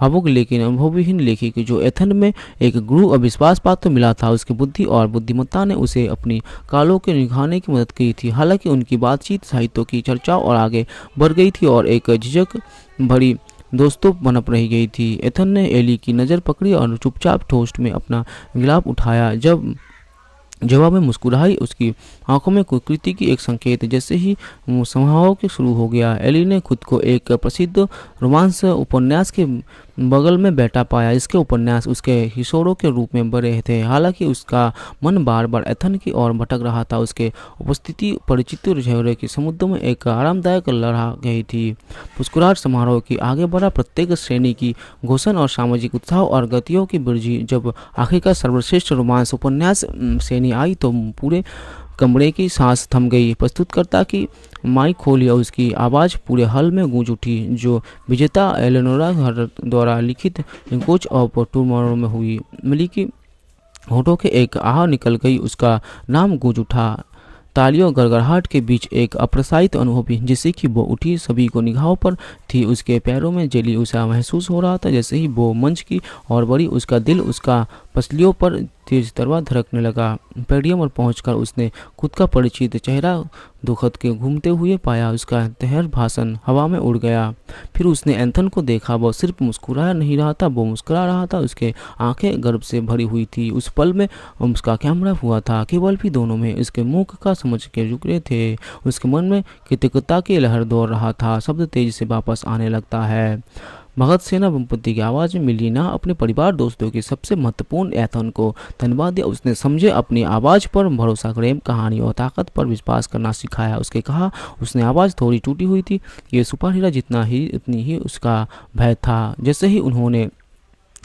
भावुक लेकिन अनुभवहीन लेखक जो एथन में एक गुरु अविश्वास पात्र मिला था उसकी बुद्धि और बुद्धिमत्ता ने उसे अपनी कालों के निभाने की मदद की थी हालांकि उनकी बातचीत साहित्यों की चर्चा और आगे बढ़ गई थी और एक झिझक भरी दोस्तों बनप रही गई थी एथन ने एली की नज़र पकड़ी और चुपचाप ठोस्ट में अपना गिलाफ उठाया जब जवाब में मुस्कुराई उसकी आंखों में कुकृति की एक संकेत जैसे ही समारोह के शुरू हो गया एली ने खुद को एक प्रसिद्ध रोमांस उपन्यास के बगल में बैठा पाया इसके उपन्यास उसके हिशोरों के रूप में बड़े थे हालांकि उसका मन बार बार एथन की ओर भटक रहा था उसके उपस्थिति परिचित झेहरे के समुद्र में एक आरामदायक लड़ा गई थी मुस्कुराहट समारोह की आगे बढ़ा प्रत्येक श्रेणी की घोषण और सामाजिक उत्साह और गतियों की वृद्धि जब आखिरकार सर्वश्रेष्ठ रोमांस उपन्यास श्रेणी आई तो पूरे कमरे की सांस थम गई प्रस्तुतकर्ता की माइक खोली और उसकी आवाज़ पूरे हल में गूंज उठी जो विजेता एलेनोरा द्वारा लिखित कोच ऑफ टूमोरो में हुई मिली की होठों के एक आह निकल गई उसका नाम गूंज उठा तालियों गड़गड़ाहट के बीच एक अप्रसारित अनुभव हुई जिससे कि वो उठी सभी को निगाहों पर थी उसके पैरों में जली उसे महसूस हो रहा था जैसे ही वो मंच की और बड़ी उसका दिल उसका पसलियों पर तेज तलवार धड़कने लगा पेडियम और पहुंचकर उसने खुद का परिचित चेहरा दुखद के घूमते हुए पाया उसका तहर भाषण हवा में उड़ गया फिर उसने एंथन को देखा वह सिर्फ मुस्कुरा नहीं रहा था वो मुस्कुरा रहा था उसके आंखें गर्भ से भरी हुई थी उस पल में उसका कैमरा हुआ था केवल भी दोनों में उसके मुख का समझ के रुक रहे थे उसके मन में कृतज्ञता की लहर दौड़ रहा था शब्द तेजी से वापस आने लगता है भगत सेना बमपति की आवाज़ में मिली ना अपने परिवार दोस्तों के सबसे महत्वपूर्ण एथन को धन्यवाद दिया उसने समझे अपनी आवाज़ पर भरोसा करें कहानी और ताकत पर विश्वास करना सिखाया उसके कहा उसने आवाज़ थोड़ी टूटी हुई थी ये सुपर हीरा जितना ही उतनी ही उसका भय था जैसे ही उन्होंने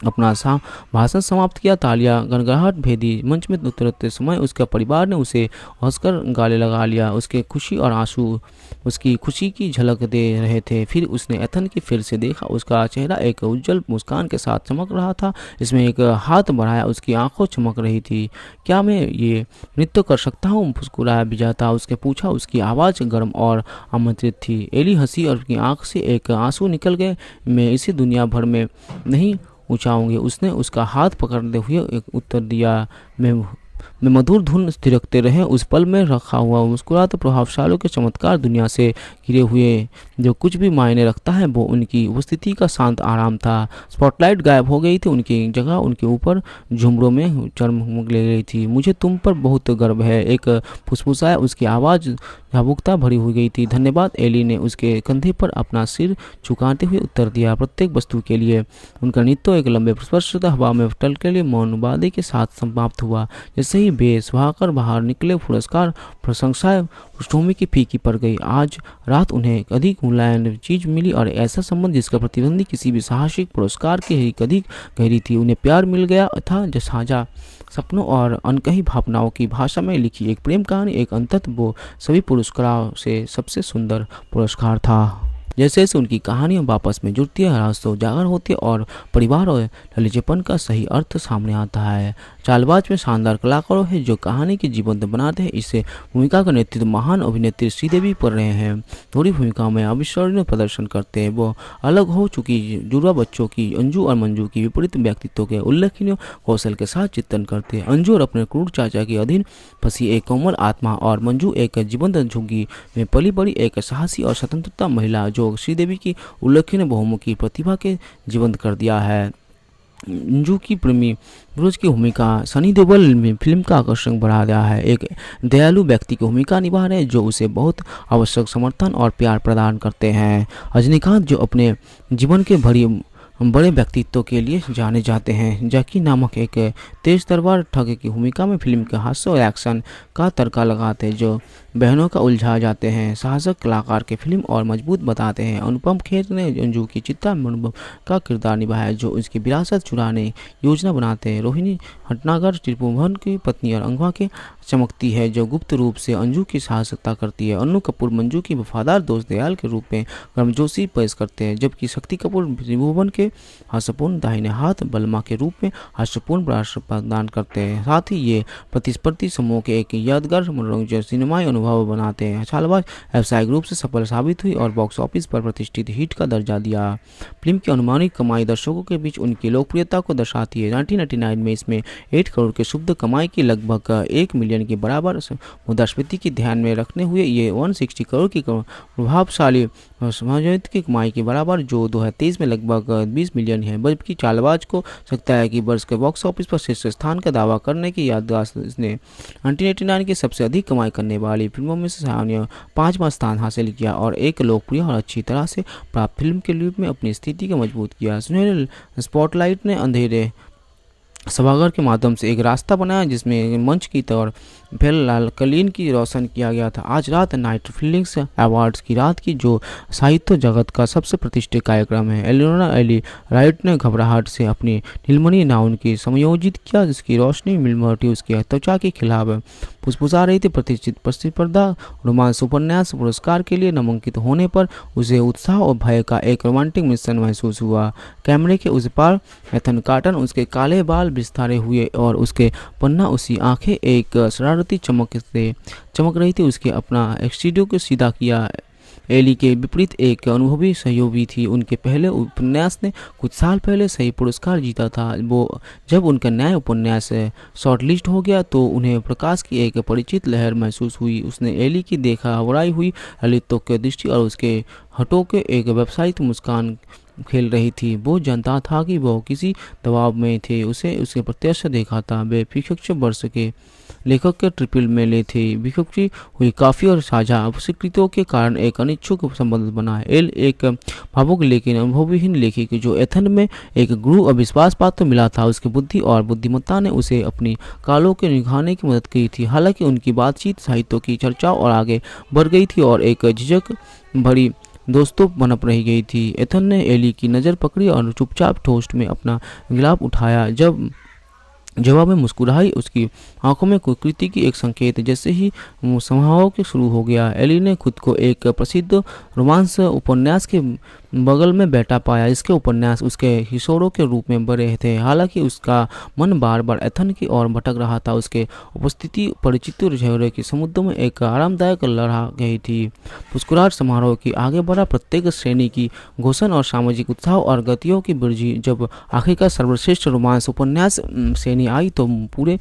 अपना सा भाषण समाप्त किया तालिया गनगनाहट भेदी मंच में उतरते समय उसके परिवार ने उसे हंसकर गाले लगा लिया उसके खुशी और आंसू उसकी खुशी की झलक दे रहे थे फिर उसने एथन की फिर से देखा उसका चेहरा एक उज्जवल मुस्कान के साथ चमक रहा था इसमें एक हाथ बढ़ाया उसकी आंखों चमक रही थी क्या मैं ये नृत्य कर सकता हूँ मुस्कुराया जाता उसके पूछा उसकी आवाज़ गर्म और आमंत्रित थी एली हंसी और उसकी आँख से एक आंसू निकल गए मैं इसी दुनिया भर में नहीं ऊँचाऊँगी उसने उसका हाथ पकड़ते हुए उत्तर दिया मैं में मधुर धुन थिरकते रहे उस पल में रखा हुआ मुस्कुरात प्रभावशालों के चमत्कार दुनिया से घिरे हुए जो कुछ भी मायने रखता है वो उनकी उपस्थिति का शांत आराम था स्पॉटलाइट गायब हो गई थी उनकी जगह उनके ऊपर झुमरों में चरम ले गई थी मुझे तुम पर बहुत गर्व है एक फुसफुसाया उसकी आवाज़ झाबुकता भरी हुई गई थी धन्यवाद एली ने उसके कंधे पर अपना सिर झुकाते हुए उत्तर दिया प्रत्येक वस्तु के लिए उनका नृत्य एक लंबे स्पर्शता हवा में टल के लिए मौनवादी के साथ समाप्त हुआ जैसे ही ही बेस भागकर बाहर निकले पुरस्कार प्रशंसाएं पृष्ठभूमि की फीकी पड़ गई आज रात उन्हें अधिक मूल्यांकन चीज मिली और ऐसा संबंध जिसका प्रतिबंधी किसी भी साहसिक पुरस्कार के ही अधिक गहरी थी उन्हें प्यार मिल गया था जसाजा सपनों और अनकही भावनाओं की भाषा में लिखी एक प्रेम कहानी एक अंतत वो सभी पुरस्कारों से सबसे सुंदर पुरस्कार था जैसे जैसे उनकी कहानियां वापस में जुड़ती है रहस्य उजागर होती है और परिवार और ललिचेपन का सही अर्थ सामने आता है चालबाज में शानदार कलाकारों हैं जो कहानी की जीवंत बनाते हैं इसे भूमिका का नेतृत्व महान अभिनेत्री श्रीदेवी पर रहे हैं थोड़ी भूमिका में अविस्मरणीय प्रदर्शन करते हैं वो अलग हो चुकी जुड़वा बच्चों की अंजू और मंजू की विपरीत व्यक्तित्व के उल्लेखनीय कौशल के साथ चित्रण करते हैं अंजू और अपने क्रूर चाचा के अधीन फंसी एक कोमल आत्मा और मंजू एक जीवंत झुग्गी में पली पड़ी एक साहसी और स्वतंत्रता महिला जो लोग श्रीदेवी की उल्लेखनीय बहुमुखी प्रतिभा के जीवंत कर दिया है जू की प्रेमी ब्रूज की भूमिका सनी देवल में फिल्म का आकर्षण बढ़ा दिया है एक दयालु व्यक्ति की भूमिका निभा रहे हैं जो उसे बहुत आवश्यक समर्थन और प्यार प्रदान करते हैं रजनीकांत जो अपने जीवन के भरी बड़े व्यक्तित्व के लिए जाने जाते हैं जैकी नामक एक तेज दरबार ठगे की भूमिका में फिल्म के हास्य और एक्शन का तड़का लगाते जो बहनों का उलझा जाते हैं साहसक कलाकार के फिल्म और मजबूत बताते हैं अनुपम खेर ने अंजू की चित्ता मुर्मू का किरदार निभाया जो उसकी विरासत चुराने योजना बनाते हैं रोहिणी हटनागर त्रिभुवन की पत्नी और अंगवा के चमकती है जो गुप्त रूप से अंजू की साहसकता करती है अनु कपूर मंजू की वफादार दोस्त दयाल के रूप में गर्मजोशी पेश करते हैं जबकि शक्ति कपूर त्रिभुवन के हास्यपूर्ण दाहिने हाथ बलमा के रूप में हास्यपूर्ण राष्ट्रपति प्रदान करते हैं साथ ही ये प्रतिस्पर्धी समूह के एक यादगार मनोरंजन सिनेमाई अनुभव बनाते हैं छालबाज व्यावसायिक रूप से सफल साबित हुई और बॉक्स ऑफिस पर प्रतिष्ठित हिट का दर्जा दिया फिल्म की अनुमानित कमाई दर्शकों के बीच उनकी लोकप्रियता को दर्शाती है नाइनटीन में इसमें एट करोड़ के शुद्ध कमाई की लगभग एक मिलियन के बराबर मुद्रास्फीति की ध्यान में रखने हुए ये वन करोड़ की प्रभावशाली समाजवाद की कमाई के बराबर जो 2023 में लगभग 20 मिलियन है जबकि चालबाज को सकता है कि वर्ष के बॉक्स ऑफिस पर शीर्ष स्थान का दावा करने की याददाश्त ने नाइन की सबसे अधिक कमाई करने वाली फिल्मों में से सामान्य पाँचवा स्थान हासिल किया और एक लोकप्रिय और अच्छी तरह से प्राप्त फिल्म के रूप में अपनी स्थिति को मजबूत किया सुनहरे स्पॉटलाइट ने अंधेरे सभागार के माध्यम से एक रास्ता बनाया जिसमें मंच की तौर बेल कलीन की रोशन किया गया था आज रात नाइट फिल्डिंग्स अवार्ड्स की रात की जो साहित्य जगत का सबसे प्रतिष्ठित कार्यक्रम है एलोना एली राइट ने घबराहट से अपनी नीलमणि नाउन की समयोजित किया जिसकी रोशनी मिलमोटी उसकी त्वचा के खिलाफ फुसफुसा रही थी प्रतिष्ठित प्रतिस्पर्धा रोमांस उपन्यास पुरस्कार के लिए नामांकित होने पर उसे उत्साह और भय का एक रोमांटिक मिश्रण महसूस हुआ कैमरे के उस पार एथन कार्टन उसके काले बाल बिस्तारे हुए और उसके पन्ना उसी आंखें एक शरार शरारती चमक से चमक रही थी उसके अपना एक्सीडियो को सीधा किया एली के विपरीत एक अनुभवी सहयोगी थी उनके पहले उपन्यास ने कुछ साल पहले सही पुरस्कार जीता था वो जब उनका नया उपन्यास शॉर्टलिस्ट हो गया तो उन्हें प्रकाश की एक परिचित लहर महसूस हुई उसने एली की देखा बुराई हुई ललितों की दृष्टि और उसके हटों के एक व्यावसायिक मुस्कान खेल रही थी वो जानता था कि वह किसी दबाव में थे उसे उसके प्रत्यक्ष देखा था वे प्रशिक्ष वर्ष के लेखक के ट्रिपल में ले थे विखुप की हुई काफ़ी और साझा आवश्यकृतियों के कारण एक अनिच्छुक संबंध बना है एल एक भावुक लेकिन अनुभवहीन लेखक जो एथन में एक गुरु अविश्वास पात्र मिला था उसकी बुद्धि और बुद्धिमत्ता ने उसे अपनी कालों के निभाने की मदद की थी हालांकि उनकी बातचीत साहित्यों की चर्चा और आगे बढ़ गई थी और एक झिझक भरी दोस्तों बनप रही गई थी एथन ने एली की नज़र पकड़ी और चुपचाप ठोस्ट में अपना गिलाफ उठाया जब जवाब में मुस्कुराई उसकी आंखों में कुकृति की एक संकेत जैसे ही समारोह के शुरू हो गया एली ने खुद को एक प्रसिद्ध रोमांस उपन्यास के बगल में बैठा पाया इसके उपन्यास उसके हिशोरों के रूप में बड़े थे हालांकि उसका मन बार बार एथन की ओर भटक रहा था उसके उपस्थिति परिचित झेहरे के समुद्र में एक आरामदायक लड़ा गई थी मुस्कुराहट समारोह की आगे बढ़ा प्रत्येक श्रेणी की घोषण और सामाजिक उत्साह और गतियों की वृद्धि जब आखिरकार सर्वश्रेष्ठ रोमांस उपन्यास श्रेणी आई तो पूरे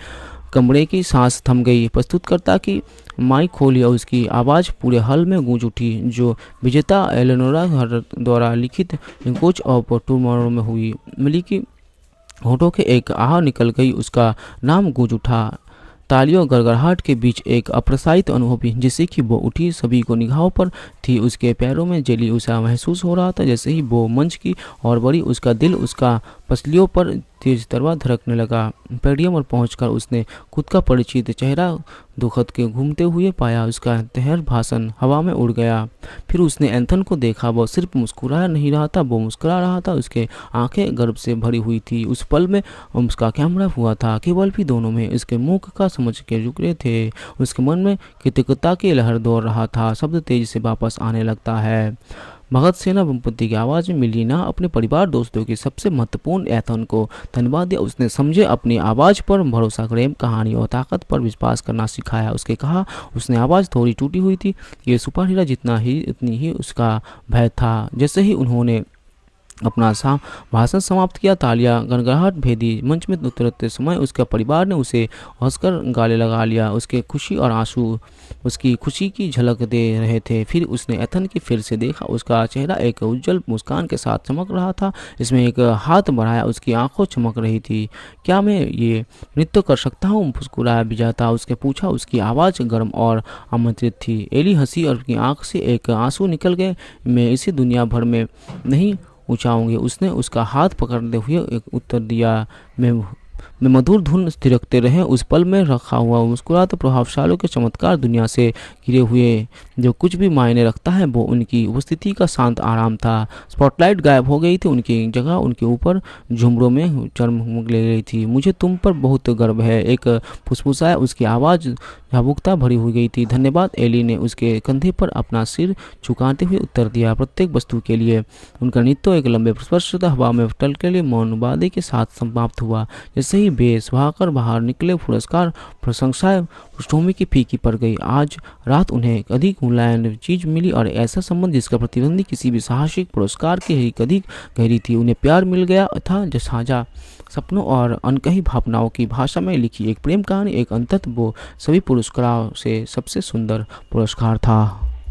कमरे की सांस थम गई प्रस्तुतकर्ता की माइक खोली और उसकी आवाज़ पूरे हल में गूंज उठी जो विजेता एलेनोरा द्वारा लिखित कोच ऑफ टूमोरो में हुई मिली की होठों के एक आह निकल गई उसका नाम गूंज उठा तालियों गड़गड़ाहट के बीच एक अप्रसारित अनुभव भी जिससे कि वो उठी सभी को निगाहों पर थी उसके पैरों में जली उसे महसूस हो रहा था जैसे ही वो मंच की और बड़ी उसका दिल उसका पसलियों पर तेज तरवा धड़कने लगा पेडियम पर पहुंचकर उसने खुद का परिचित चेहरा दुखद के घूमते हुए पाया उसका तहर भाषण हवा में उड़ गया फिर उसने एंथन को देखा वह सिर्फ मुस्कुरा नहीं रहा था वो मुस्कुरा रहा था उसके आंखें गर्भ से भरी हुई थी उस पल में उसका कैमरा हुआ था केवल भी दोनों में उसके मुख का समझ के रहे थे उसके मन में कृतज्ञता की लहर दौड़ रहा था शब्द तेजी से वापस आने लगता है भगत सेना बमपति की आवाज़ में मिली ना अपने परिवार दोस्तों के सबसे महत्वपूर्ण ऐथन को धन्यवाद दिया उसने समझे अपनी आवाज़ पर भरोसा प्रेम कहानी और ताकत पर विश्वास करना सिखाया उसके कहा उसने आवाज़ थोड़ी टूटी हुई थी ये सुपर हीरा जितना ही उतनी ही उसका भय था जैसे ही उन्होंने अपना साम भाषण समाप्त किया तालिया गनगनाहट भेदी मंच में उतरते समय उसके परिवार ने उसे हंसकर गाले लगा लिया उसके खुशी और आंसू उसकी खुशी की झलक दे रहे थे फिर उसने एथन की फिर से देखा उसका चेहरा एक उज्जवल मुस्कान के साथ चमक रहा था इसमें एक हाथ बढ़ाया उसकी आंखों चमक रही थी क्या मैं ये नृत्य कर सकता हूँ मुस्कुराया बिजाता उसके पूछा उसकी आवाज़ गर्म और आमंत्रित थी एली हंसी और उसकी आँख से एक आंसू निकल गए मैं इसी दुनिया भर में नहीं ऊँचाऊँगी उसने उसका हाथ पकड़ते हुए उत्तर दिया मैं में मधुर धुन थिरकते रहे उस पल में रखा हुआ मुस्कुरात प्रभावशालों के चमत्कार दुनिया से घिरे हुए जो कुछ भी मायने रखता है वो उनकी उपस्थिति का शांत आराम था स्पॉटलाइट गायब हो गई थी उनकी जगह उनके ऊपर झुमरों में चरम ले गई थी मुझे तुम पर बहुत गर्व है एक फुसफुसाया उसकी आवाज़ भावुकता भरी हुई गई थी धन्यवाद एली ने उसके कंधे पर अपना सिर चुकाते हुए उत्तर दिया प्रत्येक वस्तु के लिए उनका नृत्य एक लंबे स्पर्शता हवा में टल के लिए मौनवादी के साथ समाप्त हुआ जैसे ही ही बेस बहाकर बाहर निकले पुरस्कार प्रशंसाएं पृष्ठभूमि की फीकी पड़ गई आज रात उन्हें अधिक मूल्यवान चीज मिली और ऐसा संबंध जिसका प्रतिबंधी किसी भी साहसिक पुरस्कार के ही अधिक गहरी थी उन्हें प्यार मिल गया था जसाजा सपनों और अनकही भावनाओं की भाषा में लिखी एक प्रेम कहानी एक अंतत वो सभी पुरस्कारों से सबसे सुंदर पुरस्कार था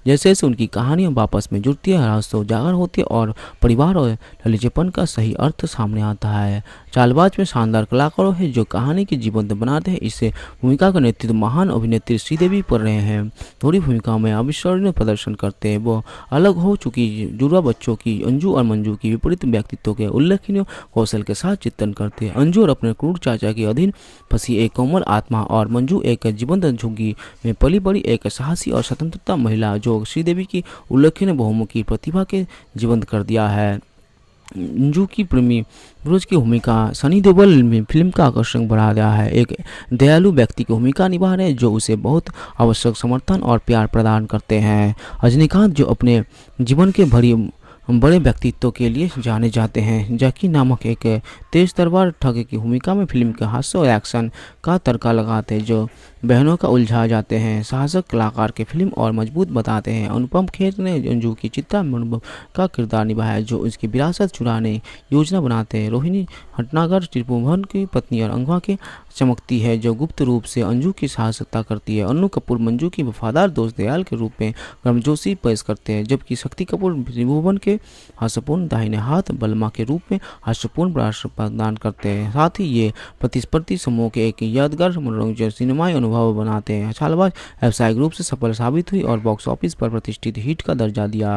जैसे जैसे उनकी कहानियाँ वापस में जुड़ती है रहस्य उजागर होती है और परिवार और ललिचेपन का सही अर्थ सामने आता है चालबाज में शानदार कलाकारों है जो कहानी की जीवंत बनाते हैं इससे भूमिका का नेतृत्व महान अभिनेत्री श्रीदेवी पर रहे हैं थोड़ी भूमिका में अविस्मरणीय प्रदर्शन करते हैं वो अलग हो चुकी जुड़वा बच्चों की अंजू और मंजू की विपरीत व्यक्तित्व के उल्लेखनीय कौशल के साथ चित्रण करते हैं अंजू और अपने क्रूर चाचा के अधीन फंसी एक कोमल आत्मा और मंजू एक जीवंत झुग्गी में पली पड़ी एक साहसी और स्वतंत्रता महिला जो लोग श्रीदेवी की उल्लेखनीय बहुमुखी प्रतिभा के जीवंत कर दिया है जू की प्रेमी ब्रोज की भूमिका सनी देवल में फिल्म का आकर्षण बढ़ा दिया है एक दयालु व्यक्ति की भूमिका निभा रहे हैं जो उसे बहुत आवश्यक समर्थन और प्यार प्रदान करते हैं रजनीकांत जो अपने जीवन के भरी बड़े व्यक्तित्व के लिए जाने जाते हैं जैकी नामक एक तेज दरबार ठगे की भूमिका में फिल्म के हास्य और एक्शन का तड़का लगाते जो बहनों का उलझा जाते हैं साहसक कलाकार के फिल्म और मजबूत बताते हैं अनुपम खेर ने अंजू की चित्ता मुर्मू का किरदार निभाया जो उसकी विरासत चुराने योजना बनाते हैं रोहिणी हटनागर त्रिभुवन की पत्नी और अंगवा के चमकती है जो गुप्त रूप से अंजू की साहसकता करती है अनु कपूर मंजू की वफादार दोस्त दयाल के रूप में गर्मजोशी पेश करते हैं जबकि शक्ति कपूर त्रिभुवन के हुए हर्षपूर्ण दाहिने हाथ बलमा के रूप में हर्षपूर्ण राष्ट्र प्रदान करते हैं साथ ही ये प्रतिस्पर्धी समूह के एक यादगार मनोरंजन सिनेमाई अनुभव बनाते हैं छालबाज व्यावसायिक रूप से सफल साबित हुई और बॉक्स ऑफिस पर प्रतिष्ठित हिट का दर्जा दिया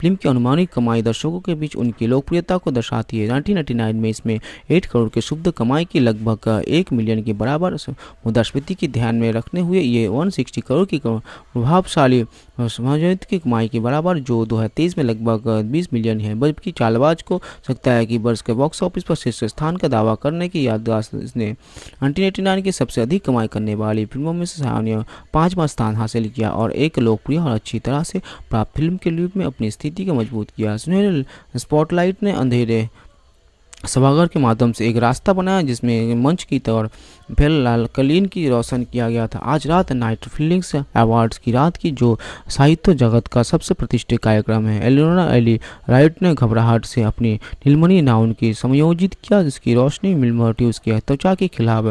फिल्म की अनुमानित कमाई दर्शकों के बीच उनकी लोकप्रियता को दर्शाती है नाइनटीन में इसमें एट करोड़ के शुद्ध कमाई की लगभग एक मिलियन के बराबर मुद्रास्फीति की ध्यान में रखने हुए ये वन करोड़ की प्रभावशाली समाजवाद की कमाई के बराबर जो 2023 में लगभग 20 मिलियन है जबकि चालबाज को सकता है कि वर्ष के बॉक्स ऑफिस पर शीर्ष स्थान का दावा करने की याददाश्त इसने नाइन की सबसे अधिक कमाई करने वाली फिल्मों में से सामान्य पाँचवा स्थान हासिल किया और एक लोकप्रिय और अच्छी तरह से प्राप्त फिल्म के रूप में अपनी स्थिति को मजबूत किया सुनहरे स्पॉटलाइट ने अंधेरे सभागार के माध्यम से एक रास्ता बनाया जिसमें मंच की तौर बेल लालकलीन की रोशन किया गया था आज रात नाइट फिल्डिंग्स अवार्ड्स की रात की जो साहित्य जगत का सबसे प्रतिष्ठित कार्यक्रम है एलोना एली राइट ने घबराहट से अपनी नीलमणि नाउन की समयोजित किया जिसकी रोशनी मिलमोटी उसकी त्वचा के खिलाफ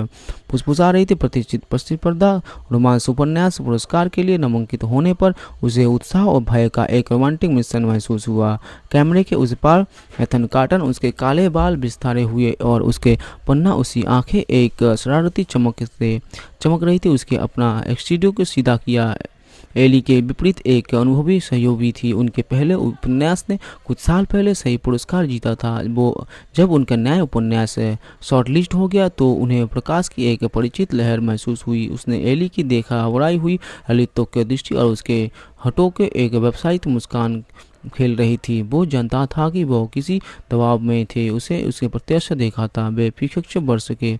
फुसफुसा रही थी प्रतिष्ठित प्रतिस्पर्धा रोमांस उपन्यास पुरस्कार के लिए नामांकित होने पर उसे उत्साह और भय का एक रोमांटिक मिश्रण महसूस हुआ कैमरे के उस पार एथन कार्टन उसके काले बाल बिस्तारे हुए और उसके पन्ना उसी आंखें एक शरार शरारती चमक से चमक रही थी उसके अपना एक्सीडियो को सीधा किया एली के विपरीत एक अनुभवी सहयोगी थी उनके पहले उपन्यास ने कुछ साल पहले सही पुरस्कार जीता था वो जब उनका नया उपन्यास शॉर्टलिस्ट हो गया तो उन्हें प्रकाश की एक परिचित लहर महसूस हुई उसने एली की देखा बड़ाई हुई ललितों की दृष्टि और उसके हटों के एक व्यावसायिक मुस्कान खेल रही थी वो जानता था कि वह किसी दबाव में थे उसे उसके प्रत्याशा देखा था वे विकक्ष वर्ष के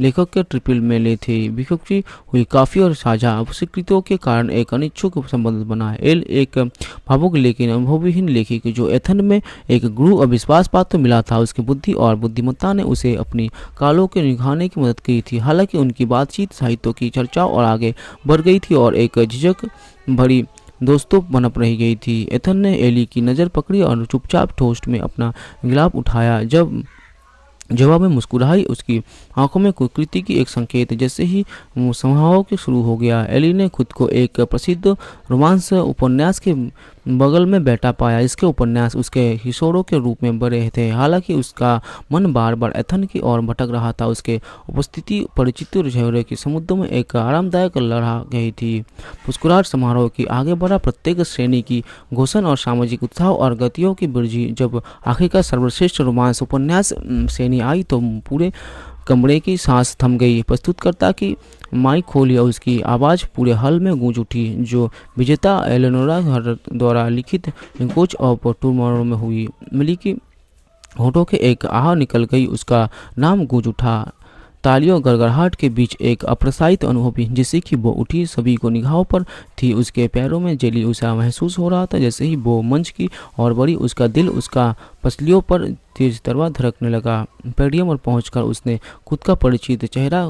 लेखक के ट्रिपल ले थे विकक्षी हुई काफ़ी और साझा अवस्वीकृतियों के कारण एक अनिच्छुक संबंध बना एल एक भावुक लेकिन अनुभवहीन लेखक जो एथन में एक गुरु अविश्वास पात्र मिला था उसकी बुद्धि और बुद्धिमत्ता ने उसे अपनी कालों के निभाने की मदद की थी हालांकि उनकी बातचीत साहित्यों की चर्चा और आगे बढ़ गई थी और एक झिझक भरी दोस्तों बनप रही गई थी एथन ने एली की नज़र पकड़ी और चुपचाप ठोस्ट में अपना गिलाफ उठाया जब जवाब में मुस्कुराई उसकी आंखों में कुकृति की एक संकेत जैसे ही संभाव के शुरू हो गया एली ने खुद को एक प्रसिद्ध रोमांस उपन्यास के बगल में बैठा पाया इसके उपन्यास उसके हिशोरों के रूप में बड़े थे हालांकि उसका मन बार बार एथन की ओर भटक रहा था उसके उपस्थिति परिचित झेहरे के समुद्र में एक आरामदायक लड़ा गई थी मुस्कुराहट समारोह की आगे बढ़ा प्रत्येक श्रेणी की घोषण और सामाजिक उत्साह और गतियों की वृद्धि जब आखिर का सर्वश्रेष्ठ रोमांस उपन्यास श्रेणी आई तो पूरे कमरे की सांस थम गई प्रस्तुतकर्ता की माइक खोली और उसकी आवाज़ पूरे हल में गूंज उठी जो विजेता एलेनोरा द्वारा लिखित कोच ऑफ टूमोरो में हुई मिली की होठों के एक आह निकल गई उसका नाम गूंज उठा तालियों गड़गड़ाहट के बीच एक अप्रसाहित अनुभव भी जिससे कि वो उठी सभी को निगाहों पर थी उसके पैरों में जली उसे महसूस हो रहा था जैसे ही वो मंच की और बड़ी उसका दिल उसका पसलियों पर तेज तरवा धड़कने लगा पेडियम पर पहुंचकर उसने खुद का परिचित चेहरा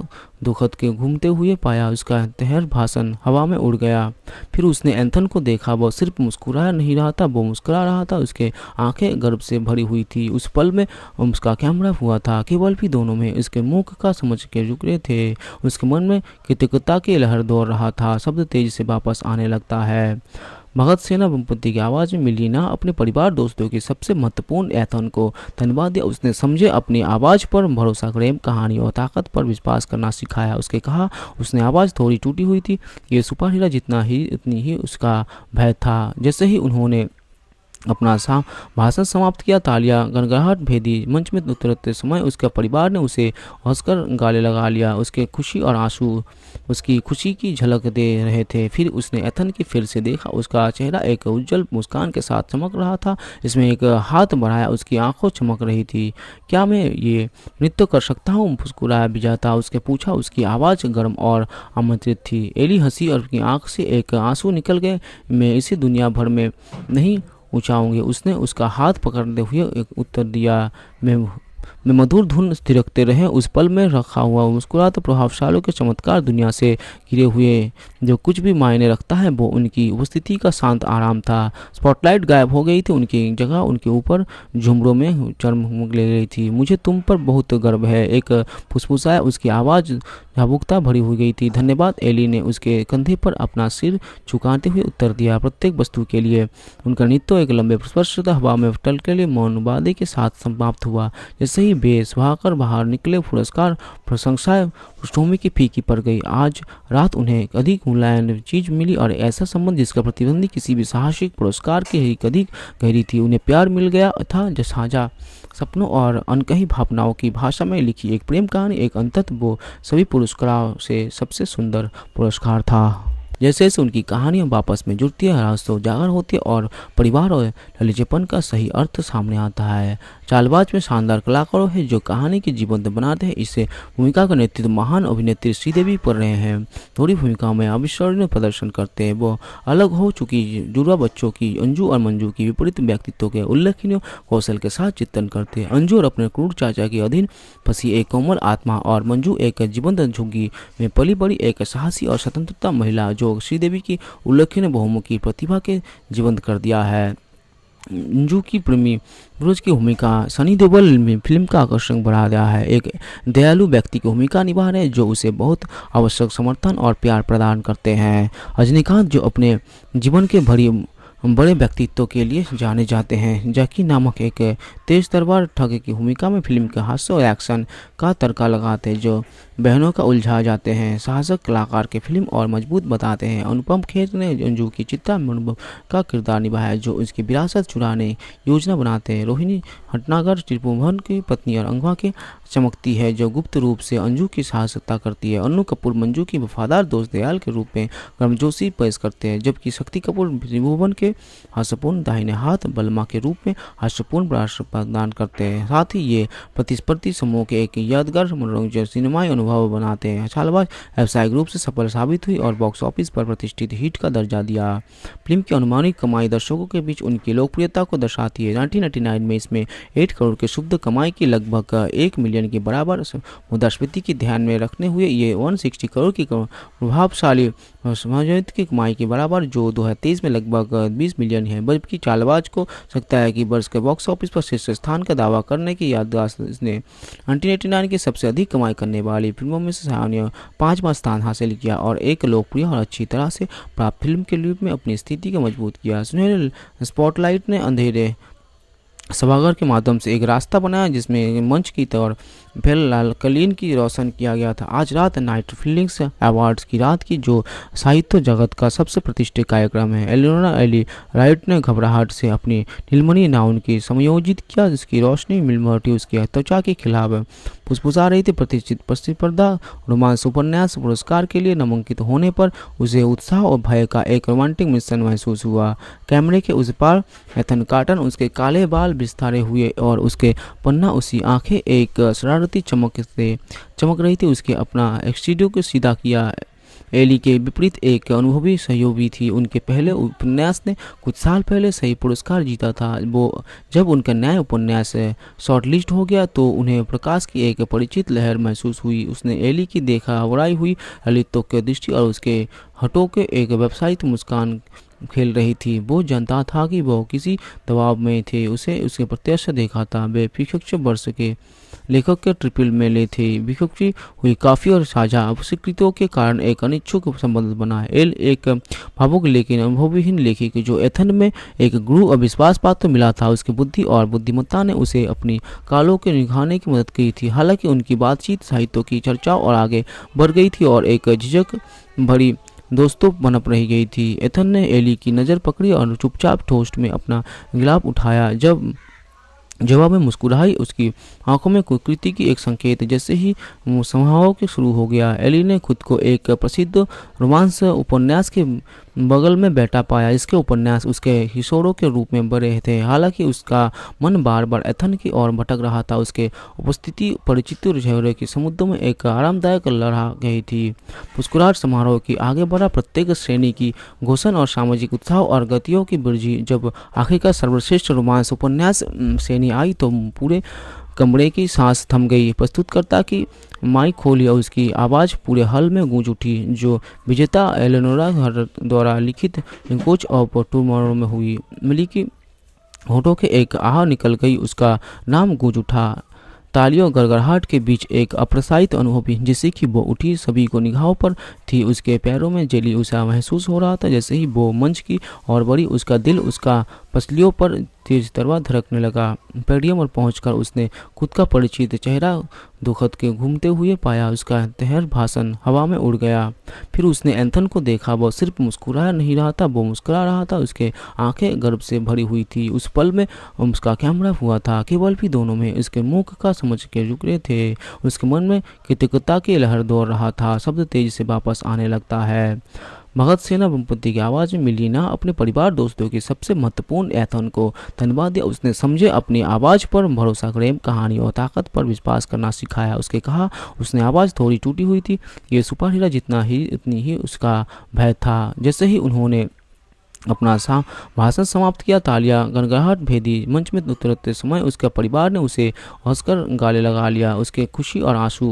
दुखद के घूमते हुए पाया उसका तहर भाषण हवा में उड़ गया फिर उसने एंथन को देखा वह सिर्फ मुस्कुरा नहीं रहा था वो मुस्कुरा रहा था उसके आंखें गर्भ से भरी हुई थी उस पल में उसका कैमरा हुआ था केवल भी दोनों में उसके मुख का समझ के रहे थे उसके मन में कृतज्ञता की लहर दौड़ रहा था शब्द तेज से वापस आने लगता है भगत सेना बमपति की आवाज़ में मिली ना अपने परिवार दोस्तों के सबसे महत्वपूर्ण ऐथन को धन्यवाद दिया उसने समझे अपनी आवाज़ पर भरोसा करें कहानी और ताकत पर विश्वास करना सिखाया उसके कहा उसने आवाज़ थोड़ी टूटी हुई थी ये सुपर हीरा जितना ही उतनी ही उसका भय था जैसे ही उन्होंने अपना भाषण समाप्त किया तालिया गनगनाहट भेदी मंच में उतरते समय उसके परिवार ने उसे हंसकर गाले लगा लिया उसके खुशी और आंसू उसकी खुशी की झलक दे रहे थे फिर उसने एथन की फिर से देखा उसका चेहरा एक उज्जवल मुस्कान के साथ चमक रहा था इसमें एक हाथ बढ़ाया उसकी आंखों चमक रही थी क्या मैं ये नृत्य कर सकता हूँ मुस्कुराया बिजाता उसके पूछा उसकी आवाज़ गर्म और आमंत्रित थी एली हंसी और उसकी आँख से एक आंसू निकल गए मैं इसी दुनिया भर में नहीं उछाऊंगे उसने उसका हाथ पकड़ते हुए एक उत्तर दिया मैं में मधुर धुन थिरकते रहे उस पल में रखा हुआ मुस्कुरात प्रभावशालों के चमत्कार दुनिया से घिरे हुए जो कुछ भी मायने रखता है वो उनकी उपस्थिति का शांत आराम था स्पॉटलाइट गायब हो गई थी उनकी जगह उनके ऊपर झुमरों में चरम ले गई थी मुझे तुम पर बहुत गर्व है एक फुसफुसाया उसकी आवाज़ झाबुकता भरी हुई गई थी धन्यवाद एली ने उसके कंधे पर अपना सिर झुकाते हुए उत्तर दिया प्रत्येक वस्तु के लिए उनका नृत्य एक लंबे स्पर्शता हवा में टल के लिए मौनवादी के साथ समाप्त हुआ जैसे ही मेरी बे सुहाकर बाहर निकले पुरस्कार प्रशंसाएं पृष्ठभूमि की फीकी पड़ गई आज रात उन्हें अधिक मूल्यवान चीज मिली और ऐसा संबंध जिसका प्रतिबंधी किसी भी साहसिक पुरस्कार के ही अधिक गहरी थी उन्हें प्यार मिल गया था जसाजा सपनों और अनकही भावनाओं की भाषा में लिखी एक प्रेम कहानी एक अंतत वो सभी पुरस्कारों से सबसे सुंदर पुरस्कार था जैसे जैसे उनकी कहानियाँ वापस में जुड़ती है रास्तों जागर होती है और परिवार और ललिजेपन का सही अर्थ सामने आता है चालबाज में शानदार कलाकारों है जो कहानी के जीवंत बनाते हैं इसे भूमिका का नेतृत्व महान अभिनेत्री श्रीदेवी पर रहे हैं थोड़ी भूमिका में अविस्मरणीय प्रदर्शन करते हैं वह अलग हो चुकी जुड़वा बच्चों की अंजू और मंजू की विपरीत व्यक्तित्व के उल्लेखनीय कौशल के साथ चित्रण करते हैं अंजू और अपने क्रूर चाचा के अधीन फंसी एक कोमल आत्मा और मंजू एक जीवंत झुग्गी में पली बड़ी एक साहसी और स्वतंत्रता महिला जो श्रीदेवी की उल्लेखनीय बहुमुखी प्रतिभा के जीवंत कर दिया है जू की प्रेमी ब्रोज की भूमिका सनी देवल में फिल्म का आकर्षण बढ़ा दिया है एक दयालु व्यक्ति की भूमिका निभा रहे जो उसे बहुत आवश्यक समर्थन और प्यार प्रदान करते हैं रजनीकांत जो अपने जीवन के भरी बड़े व्यक्तित्व के लिए जाने जाते हैं जैकी नामक एक तेज तलवार ठग की भूमिका में फिल्म के हास्य और एक्शन का तड़का लगाते हैं जो बहनों का उलझा जाते हैं साहसक कलाकार के फिल्म और मजबूत बताते हैं अनुपम खेर ने अंजू की चित्ता मनुभ का किरदार निभाया जो उसकी विरासत चुराने योजना बनाते हैं रोहिणी हटनागर त्रिभुवन की पत्नी और अंगवा के चमकती है जो गुप्त रूप से अंजू की साहसता करती है अनु कपूर मंजू की वफादार दोस्त दयाल के रूप में गर्मजोशी पेश करते हैं जबकि शक्ति कपूर त्रिभुवन के हुए हर्षपूर्ण दाहिने हाथ बलमा के रूप में हर्षपूर्ण परामर्श प्रदान करते हैं साथ ही ये प्रतिस्पर्धी समूह के एक यादगार मनोरंजन सिनेमाई अनुभव बनाते हैं छालबाज व्यावसायिक रूप से सफल साबित हुई और बॉक्स ऑफिस पर प्रतिष्ठित हिट का दर्जा दिया फिल्म की अनुमानित कमाई दर्शकों के बीच उनकी लोकप्रियता को दर्शाती है नाइनटीन में इसमें एट करोड़ के शुद्ध कमाई की लगभग एक मिलियन के बराबर मुद्रास्फीति की ध्यान में रखने हुए ये वन करोड़ की प्रभावशाली समाजों की कमाई के बराबर जो दो में लगभग 20 मिलियन है जबकि चालबाज को सकता है कि वर्ष के बॉक्स ऑफिस पर शीर्ष स्थान का दावा करने की याददाश्त ने 1989 की सबसे अधिक कमाई करने वाली फिल्मों में से सामान्य पाँचवा स्थान हासिल किया और एक लोकप्रिय और अच्छी तरह से प्राप्त फिल्म के रूप में अपनी स्थिति को मजबूत किया सुनहरे स्पॉटलाइट ने अंधेरे सभागार के माध्यम से एक रास्ता बनाया जिसमें मंच की तौर बेल कलीन की रोशन किया गया था आज रात नाइट फिल्डिंग्स अवार्ड्स की रात की जो साहित्य जगत का सबसे प्रतिष्ठित कार्यक्रम है एलोना एली राइट ने घबराहट से अपनी नीलमणि नाउन की समयोजित किया जिसकी रोशनी मिलमोटी उसकी त्वचा के खिलाफ फुसफुसा रही थी प्रतिष्ठित प्रतिस्पर्धा रोमांस उपन्यास पुरस्कार के लिए नामांकित होने पर उसे उत्साह और भय का एक रोमांटिक मिश्रण महसूस हुआ कैमरे के उस पार एथन कार्टन उसके काले बाल बिस्तारे हुए और उसके पन्ना उसी आंखें एक शरार शरारती चमक से चमक रही थी उसके अपना एक्सीडियो को सीधा किया एली के विपरीत एक अनुभवी सहयोगी थी उनके पहले उपन्यास ने कुछ साल पहले सही पुरस्कार जीता था वो जब उनका नया उपन्यास शॉर्टलिस्ट हो गया तो उन्हें प्रकाश की एक परिचित लहर महसूस हुई उसने एली की देखा हवराई हुई ललितों के दृष्टि और उसके हटों के एक व्यावसायिक मुस्कान खेल रही थी वो जानता था कि वह किसी दबाव में थे उसे उसके प्रत्यक्ष देखा था वे प्रशिक्षक वर्ष के लेखक के ट्रिपल में ले थे विकृति हुई काफी और साझा आवश्यकृतियों के कारण एक अनिच्छुक संबंध बना है एल एक भावुक लेकिन अनुभवहीन लेखक जो एथन में एक गुरु अविश्वास पात्र मिला था उसकी बुद्धि और बुद्धिमत्ता ने उसे अपनी कालों के निभाने की मदद की थी हालांकि उनकी बातचीत साहित्यों की चर्चा और आगे बढ़ गई थी और एक झिझक भरी दोस्तों बनप रही गई थी एथन ने एली की नज़र पकड़ी और चुपचाप ठोस्ट में अपना गिलाफ उठाया जब जवाब में मुस्कुराई उसकी आंखों में कुकृति की एक संकेत जैसे ही समारोह के शुरू हो गया एली ने खुद को एक प्रसिद्ध रोमांस उपन्यास के बगल में बैठा पाया इसके उपन्यास उसके हिशोरों के रूप में बड़े थे हालांकि उसका मन बार बार एथन की ओर भटक रहा था उसके उपस्थिति परिचित झेहरे के समुद्र में एक आरामदायक लड़ा गई थी मुस्कुराहट समारोह की आगे बढ़ा प्रत्येक श्रेणी की घोषण और सामाजिक उत्साह और गतियों की वृद्धि जब आखिरकार सर्वश्रेष्ठ रोमांस उपन्यास श्रेणी नहीं आई तो पूरे कमरे की सांस थम गई प्रस्तुतकर्ता की माइक खोली और उसकी आवाज़ पूरे हल में गूंज उठी जो विजेता एलेनोरा द्वारा लिखित कोच ऑफ टूमोरो में हुई मिली कि होठों के एक आह निकल गई उसका नाम गूंज उठा तालियों गड़गड़ाहट के बीच एक अप्रसारित अनुभव हुई जिससे कि वो उठी सभी को निगाहों पर थी उसके पैरों में जली उसे महसूस हो रहा था जैसे ही वो मंच की और बड़ी उसका दिल उसका पसलियों पर तेज तरवा धड़कने लगा पेडियम पर पहुंचकर उसने खुद का परिचित चेहरा दुखद के घूमते हुए पाया उसका तहर भाषण हवा में उड़ गया फिर उसने एंथन को देखा वह सिर्फ मुस्कुरा नहीं रहा था वो मुस्कुरा रहा था उसके आंखें गर्भ से भरी हुई थी उस पल में उसका कैमरा हुआ था केवल भी दोनों में उसके मुख का समझ के रुकरे थे उसके मन में कृतज्ञता की लहर दौड़ रहा था शब्द तेज से वापस आने लगता है भगत सेना बमपति की आवाज़ में मिली ना अपने परिवार दोस्तों के सबसे महत्वपूर्ण ऐथन को धन्यवाद दिया उसने समझे अपनी आवाज़ पर भरोसा करें कहानी और ताकत पर विश्वास करना सिखाया उसके कहा उसने आवाज़ थोड़ी टूटी हुई थी ये सुपर हीरा जितना ही उतनी ही उसका भय था जैसे ही उन्होंने अपना सा भाषण समाप्त किया तालिया गनगाहट भेदी मंच में उतरते समय उसके परिवार ने उसे हंसकर गाले लगा लिया उसके खुशी और आंसू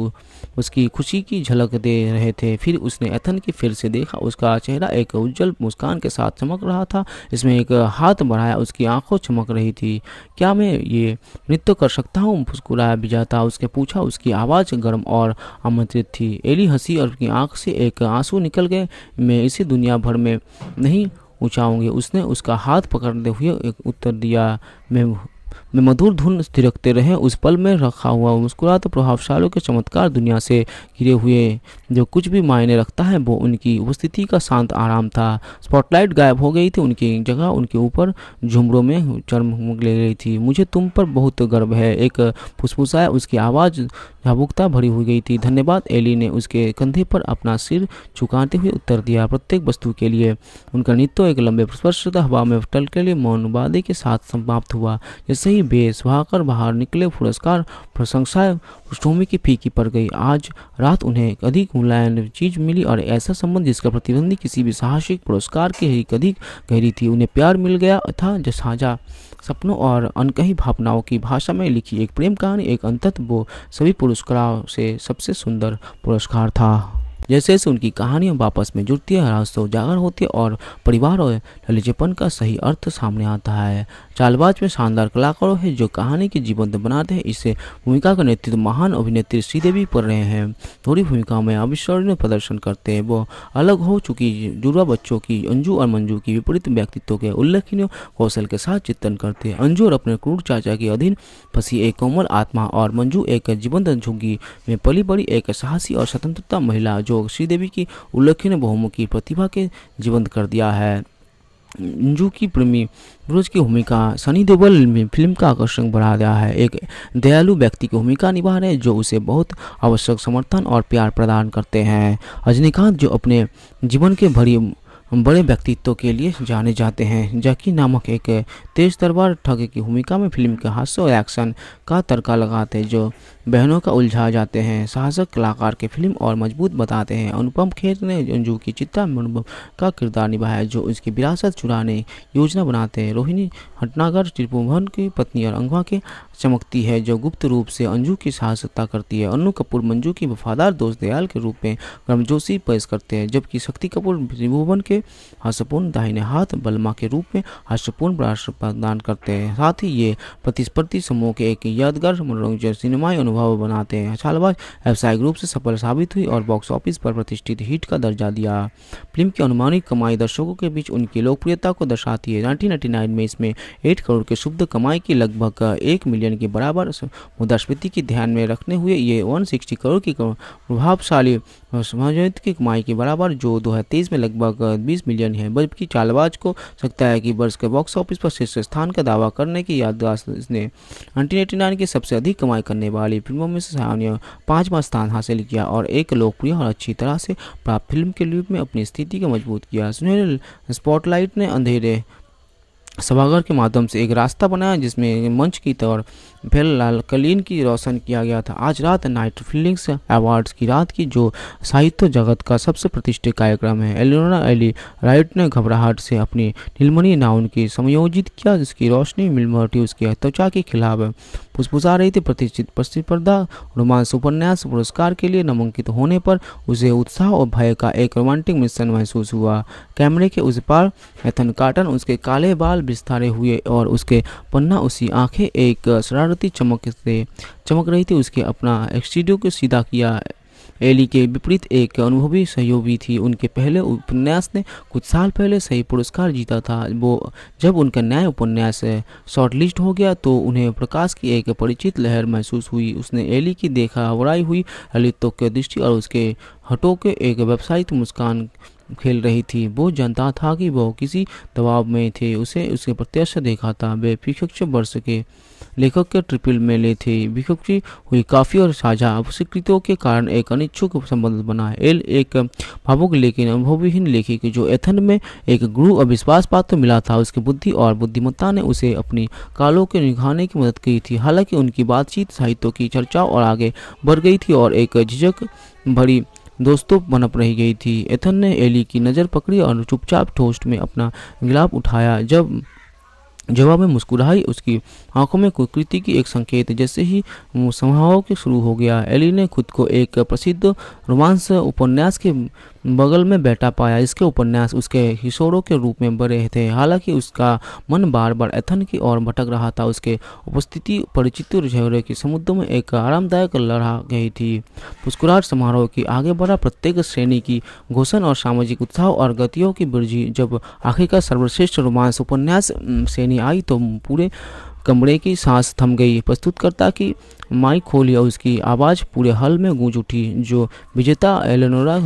उसकी खुशी की झलक दे रहे थे फिर उसने एथन की फिर से देखा उसका चेहरा एक उज्जवल मुस्कान के साथ चमक रहा था इसमें एक हाथ बढ़ाया उसकी आंखों चमक रही थी क्या मैं ये नृत्य कर सकता हूँ मुस्कुराया बिजाता उसके पूछा उसकी आवाज़ गर्म और आमंत्रित थी एली हंसी और उसकी आँख से एक आंसू निकल गए मैं इसी दुनिया भर में नहीं उछाऊंगे उसने उसका हाथ पकड़ते हुए एक उत्तर दिया मैं में मधुर धुन थिरकते रहे उस पल में रखा हुआ मुस्कुरात प्रभावशालों के चमत्कार दुनिया से घिरे हुए जो कुछ भी मायने रखता है वो उनकी उपस्थिति का शांत आराम था स्पॉटलाइट गायब हो गई थी उनकी जगह उनके ऊपर झुमरों में चरम ले गई थी मुझे तुम पर बहुत गर्व है एक फुसफुसाया उसकी आवाज़ झाबुकता भरी हुई गई थी धन्यवाद एली ने उसके कंधे पर अपना सिर झुकाते हुए उत्तर दिया प्रत्येक वस्तु के लिए उनका नृत्य एक लंबे स्पर्शता हवा में टल के लिए मौनवादी के साथ समाप्त हुआ जैसे ही ही बेस बहाकर बाहर निकले पुरस्कार प्रशंसाएं पृष्ठभूमि की फीकी पड़ गई आज रात उन्हें अधिक मुलायम चीज मिली और ऐसा संबंध जिसका प्रतिबंधी किसी भी साहसिक पुरस्कार के ही अधिक गहरी थी उन्हें प्यार मिल गया था जसाजा सपनों और अनकही भावनाओं की भाषा में लिखी एक प्रेम कहानी एक अंतत वो सभी पुरस्कारों से सबसे सुंदर पुरस्कार था जैसे जैसे उनकी कहानियाँ वापस में जुड़ती है रहस्य उजागर होती है और परिवार और ललिचेपन का सही अर्थ सामने आता है चालबाज में शानदार कलाकारों हैं जो कहानी की जीवंत बनाते हैं इसे भूमिका का नेतृत्व महान अभिनेत्री श्रीदेवी पर रहे हैं थोड़ी भूमिका में अविस्मरणीय प्रदर्शन करते हैं वो अलग हो चुकी जुड़वा बच्चों की अंजू और मंजू की विपरीत व्यक्तित्व के उल्लेखनीय कौशल के साथ चित्रण करते हैं अंजू और अपने क्रूर चाचा के अधीन फंसी एक कोमल आत्मा और मंजू एक जीवंत झुग्गी में पली बड़ी एक साहसी और स्वतंत्रता महिला जो लोग श्रीदेवी की उल्लेखनीय बहुमुखी प्रतिभा के जीवंत कर दिया है इंजू की प्रेमी ब्रोज की भूमिका सनी देवल में फिल्म का आकर्षण बढ़ा दिया है एक दयालु व्यक्ति की भूमिका निभा रहे जो उसे बहुत आवश्यक समर्थन और प्यार प्रदान करते हैं रजनीकांत जो अपने जीवन के भरी बड़े व्यक्तित्व के लिए जाने जाते हैं जैकी नामक एक तेज तरबार ठग की भूमिका में फिल्म के हास्य और एक्शन का तड़का लगाते हैं जो बहनों का उलझा जाते हैं साहसक कलाकार के फिल्म और मजबूत बताते हैं अनुपम खेर ने अंजू की चित्ता का किरदार निभाया जो उसकी विरासत चुराने योजना बनाते हैं रोहिणी हटनागर त्रिभुवन की पत्नी और अंगवा के चमकती है जो गुप्त रूप से अंजू की साहसता करती है अनु कपूर मंजू की वफादार दोस्त दयाल के रूप में गर्मजोशी पेश करते हैं जबकि शक्ति कपूर त्रिभुवन के हर्षपूर्ण दाहिने हाथ बलमा के रूप में हर्षपूर्ण प्रदान करते हैं साथ ही ये प्रतिस्पर्धी समूह के एक यादगार मनोरंजन सिनेमाई अनुभव प्रभाव बनाते हैं छालबाज व्यवसाय ग्रुप से सफल साबित हुई और बॉक्स ऑफिस पर प्रतिष्ठित हिट का दर्जा दिया फिल्म की अनुमानित कमाई दर्शकों के बीच उनकी लोकप्रियता को दर्शाती है नाइनटीन में इसमें एट करोड़ के शुद्ध कमाई की लगभग एक मिलियन के बराबर मुद्रास्फीति की ध्यान में रखने हुए ये वन करोड़ की प्रभावशाली समाजित की कमाई के बराबर जो दो में लगभग बीस मिलियन है जबकि चालबाज को सकता है कि वर्ष के बॉक्स ऑफिस पर शीर्ष स्थान का दावा करने की याददाश्त इसने 1989 की सबसे अधिक कमाई करने वाली फिल्मों में सान्या पाँचवा स्थान हासिल किया और एक लोकप्रिय और अच्छी तरह से प्राप्त फिल्म के रूप में अपनी स्थिति को मजबूत किया सुनहरे स्पॉटलाइट ने अंधेरे सभागार के माध्यम से एक रास्ता बनाया जिसमें मंच की तौर बेल कलीन की रोशन किया गया था आज रात नाइट फिलिंग्स अवार्ड्स की रात की जो साहित्य जगत का सबसे प्रतिष्ठित कार्यक्रम है एलिनोरा एली राइट ने घबराहट से अपनी नीलमणि नाउन की समयोजित किया जिसकी रोशनी मिलमोटी उसके त्वचा के खिलाफ फुसफुसा रही थी प्रतिष्ठित प्रतिस्पर्धा रोमांस उपन्यास पुरस्कार के लिए नामांकित होने पर उसे उत्साह और भय का एक रोमांटिक मिश्रण महसूस हुआ कैमरे के उस पार एथन कार्टन उसके काले बाल बिस्तारे हुए और उसके पन्ना उसी आंखें एक शरार शरारती चमक से चमक रही थी उसके अपना एक्सीडियो को सीधा किया एली के विपरीत एक अनुभवी सहयोगी थी उनके पहले उपन्यास ने कुछ साल पहले सही पुरस्कार जीता था वो जब उनका नया उपन्यास शॉर्टलिस्ट हो गया तो उन्हें प्रकाश की एक परिचित लहर महसूस हुई उसने एली की देखा बुराई हुई ललितों की दृष्टि और उसके हटों के एक व्यावसायिक मुस्कान खेल रही थी वो जानता था कि वह किसी दबाव में थे उसे उसके प्रत्यक्ष देखा था वे प्रशिक्षक वर्ष के लेखक के ट्रिपल में ले थे विखुक की हुई काफ़ी और साझा आवश्यकृतियों के कारण एक अनिच्छुक संबंध बना है एल एक भावुक लेकिन अनुभवहीन लेखक जो एथन में एक गुरु अविश्वास पात्र मिला था उसकी बुद्धि और बुद्धिमत्ता ने उसे अपनी कालों के निभाने की मदद की थी हालांकि उनकी बातचीत साहित्यों की चर्चा और आगे बढ़ गई थी और एक झिझक भरी दोस्तों बनप रही गई थी एथन ने एली की नज़र पकड़ी और चुपचाप ठोस्ट में अपना गिलाफ उठाया जब जवाब में मुस्कुराई उसकी आंखों में कुकृति की एक संकेत जैसे ही समारोह के शुरू हो गया एली ने खुद को एक प्रसिद्ध रोमांस उपन्यास के बगल में बैठा पाया इसके उपन्यास उसके हिशोरों के रूप में बड़े थे हालांकि उसका मन बार बार एथन की ओर भटक रहा था उसके उपस्थिति परिचित झेहरे के समुद्र में एक आरामदायक लड़ा गई थी मुस्कुराहट समारोह की आगे बढ़ा प्रत्येक श्रेणी की घोषण और सामाजिक उत्साह और गतियों की वृद्धि जब आखिरकार सर्वश्रेष्ठ रोमांस उपन्यास श्रेणी नहीं आई तो पूरे कमरे की सांस थम गई प्रस्तुतकर्ता की माइक खोली और उसकी आवाज़ पूरे हल में गूंज उठी जो विजेता एलेनोरा